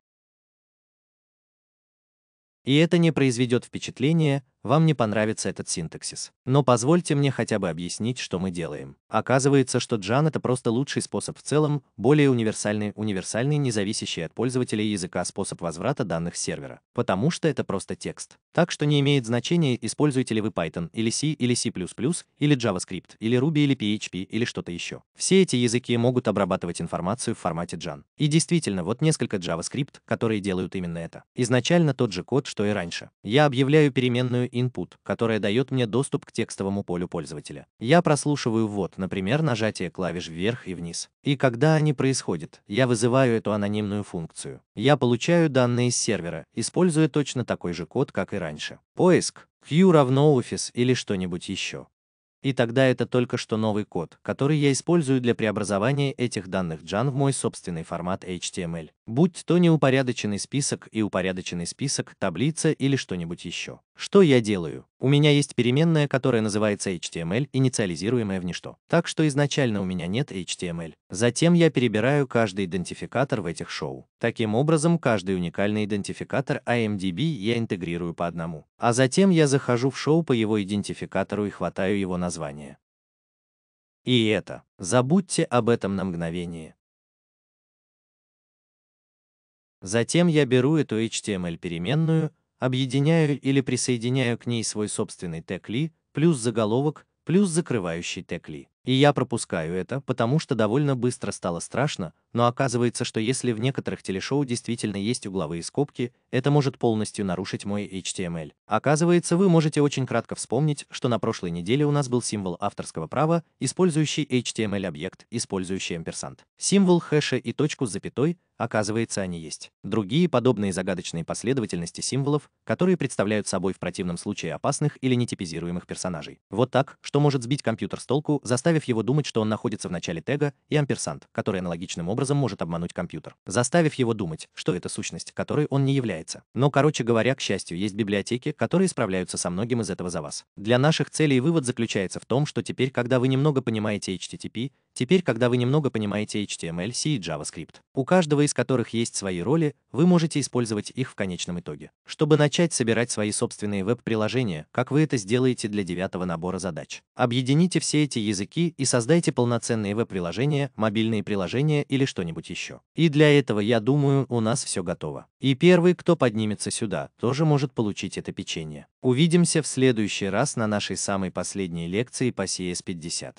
И это не произведет впечатления, вам не понравится этот синтаксис. Но позвольте мне хотя бы объяснить, что мы делаем. Оказывается, что Джан это просто лучший способ в целом, более универсальный, универсальный, независящий от пользователя языка способ возврата данных сервера, потому что это просто текст. Так что не имеет значения, используете ли вы Python или C или C++, или JavaScript, или Ruby или PHP или что-то еще. Все эти языки могут обрабатывать информацию в формате Jan. И действительно, вот несколько JavaScript, которые делают именно это. Изначально тот же код, что и раньше. Я объявляю переменную input, которая дает мне доступ к текстовому полю пользователя. Я прослушиваю ввод, например, нажатие клавиш вверх и вниз. И когда они происходят, я вызываю эту анонимную функцию. Я получаю данные из сервера, используя точно такой же код, как и раньше. Поиск, Q равно Office или что-нибудь еще. И тогда это только что новый код, который я использую для преобразования этих данных Jan в мой собственный формат HTML будь то неупорядоченный список и упорядоченный список, таблица или что-нибудь еще. Что я делаю? У меня есть переменная, которая называется HTML, инициализируемая в ничто. Так что изначально у меня нет HTML. Затем я перебираю каждый идентификатор в этих шоу. Таким образом, каждый уникальный идентификатор IMDb а я интегрирую по одному. А затем я захожу в шоу по его идентификатору и хватаю его название. И это. Забудьте об этом на мгновение. Затем я беру эту HTML-переменную, объединяю или присоединяю к ней свой собственный тег-ли, плюс заголовок, плюс закрывающий тег-ли. И я пропускаю это, потому что довольно быстро стало страшно, но оказывается, что если в некоторых телешоу действительно есть угловые скобки, это может полностью нарушить мой HTML. Оказывается, вы можете очень кратко вспомнить, что на прошлой неделе у нас был символ авторского права, использующий HTML-объект, использующий амперсант. Символ хэша и точку с запятой, оказывается, они есть. Другие подобные загадочные последовательности символов, которые представляют собой в противном случае опасных или нетипизируемых персонажей. Вот так, что может сбить компьютер с толку, заставить заставив его думать, что он находится в начале тега, и амперсант, который аналогичным образом может обмануть компьютер, заставив его думать, что это сущность, которой он не является. Но, короче говоря, к счастью, есть библиотеки, которые справляются со многим из этого за вас. Для наших целей вывод заключается в том, что теперь, когда вы немного понимаете HTTP, Теперь, когда вы немного понимаете HTML, C и JavaScript, у каждого из которых есть свои роли, вы можете использовать их в конечном итоге, чтобы начать собирать свои собственные веб-приложения, как вы это сделаете для девятого набора задач. Объедините все эти языки и создайте полноценные веб-приложения, мобильные приложения или что-нибудь еще. И для этого, я думаю, у нас все готово. И первый, кто поднимется сюда, тоже может получить это печенье. Увидимся в следующий раз на нашей самой последней лекции по CS50.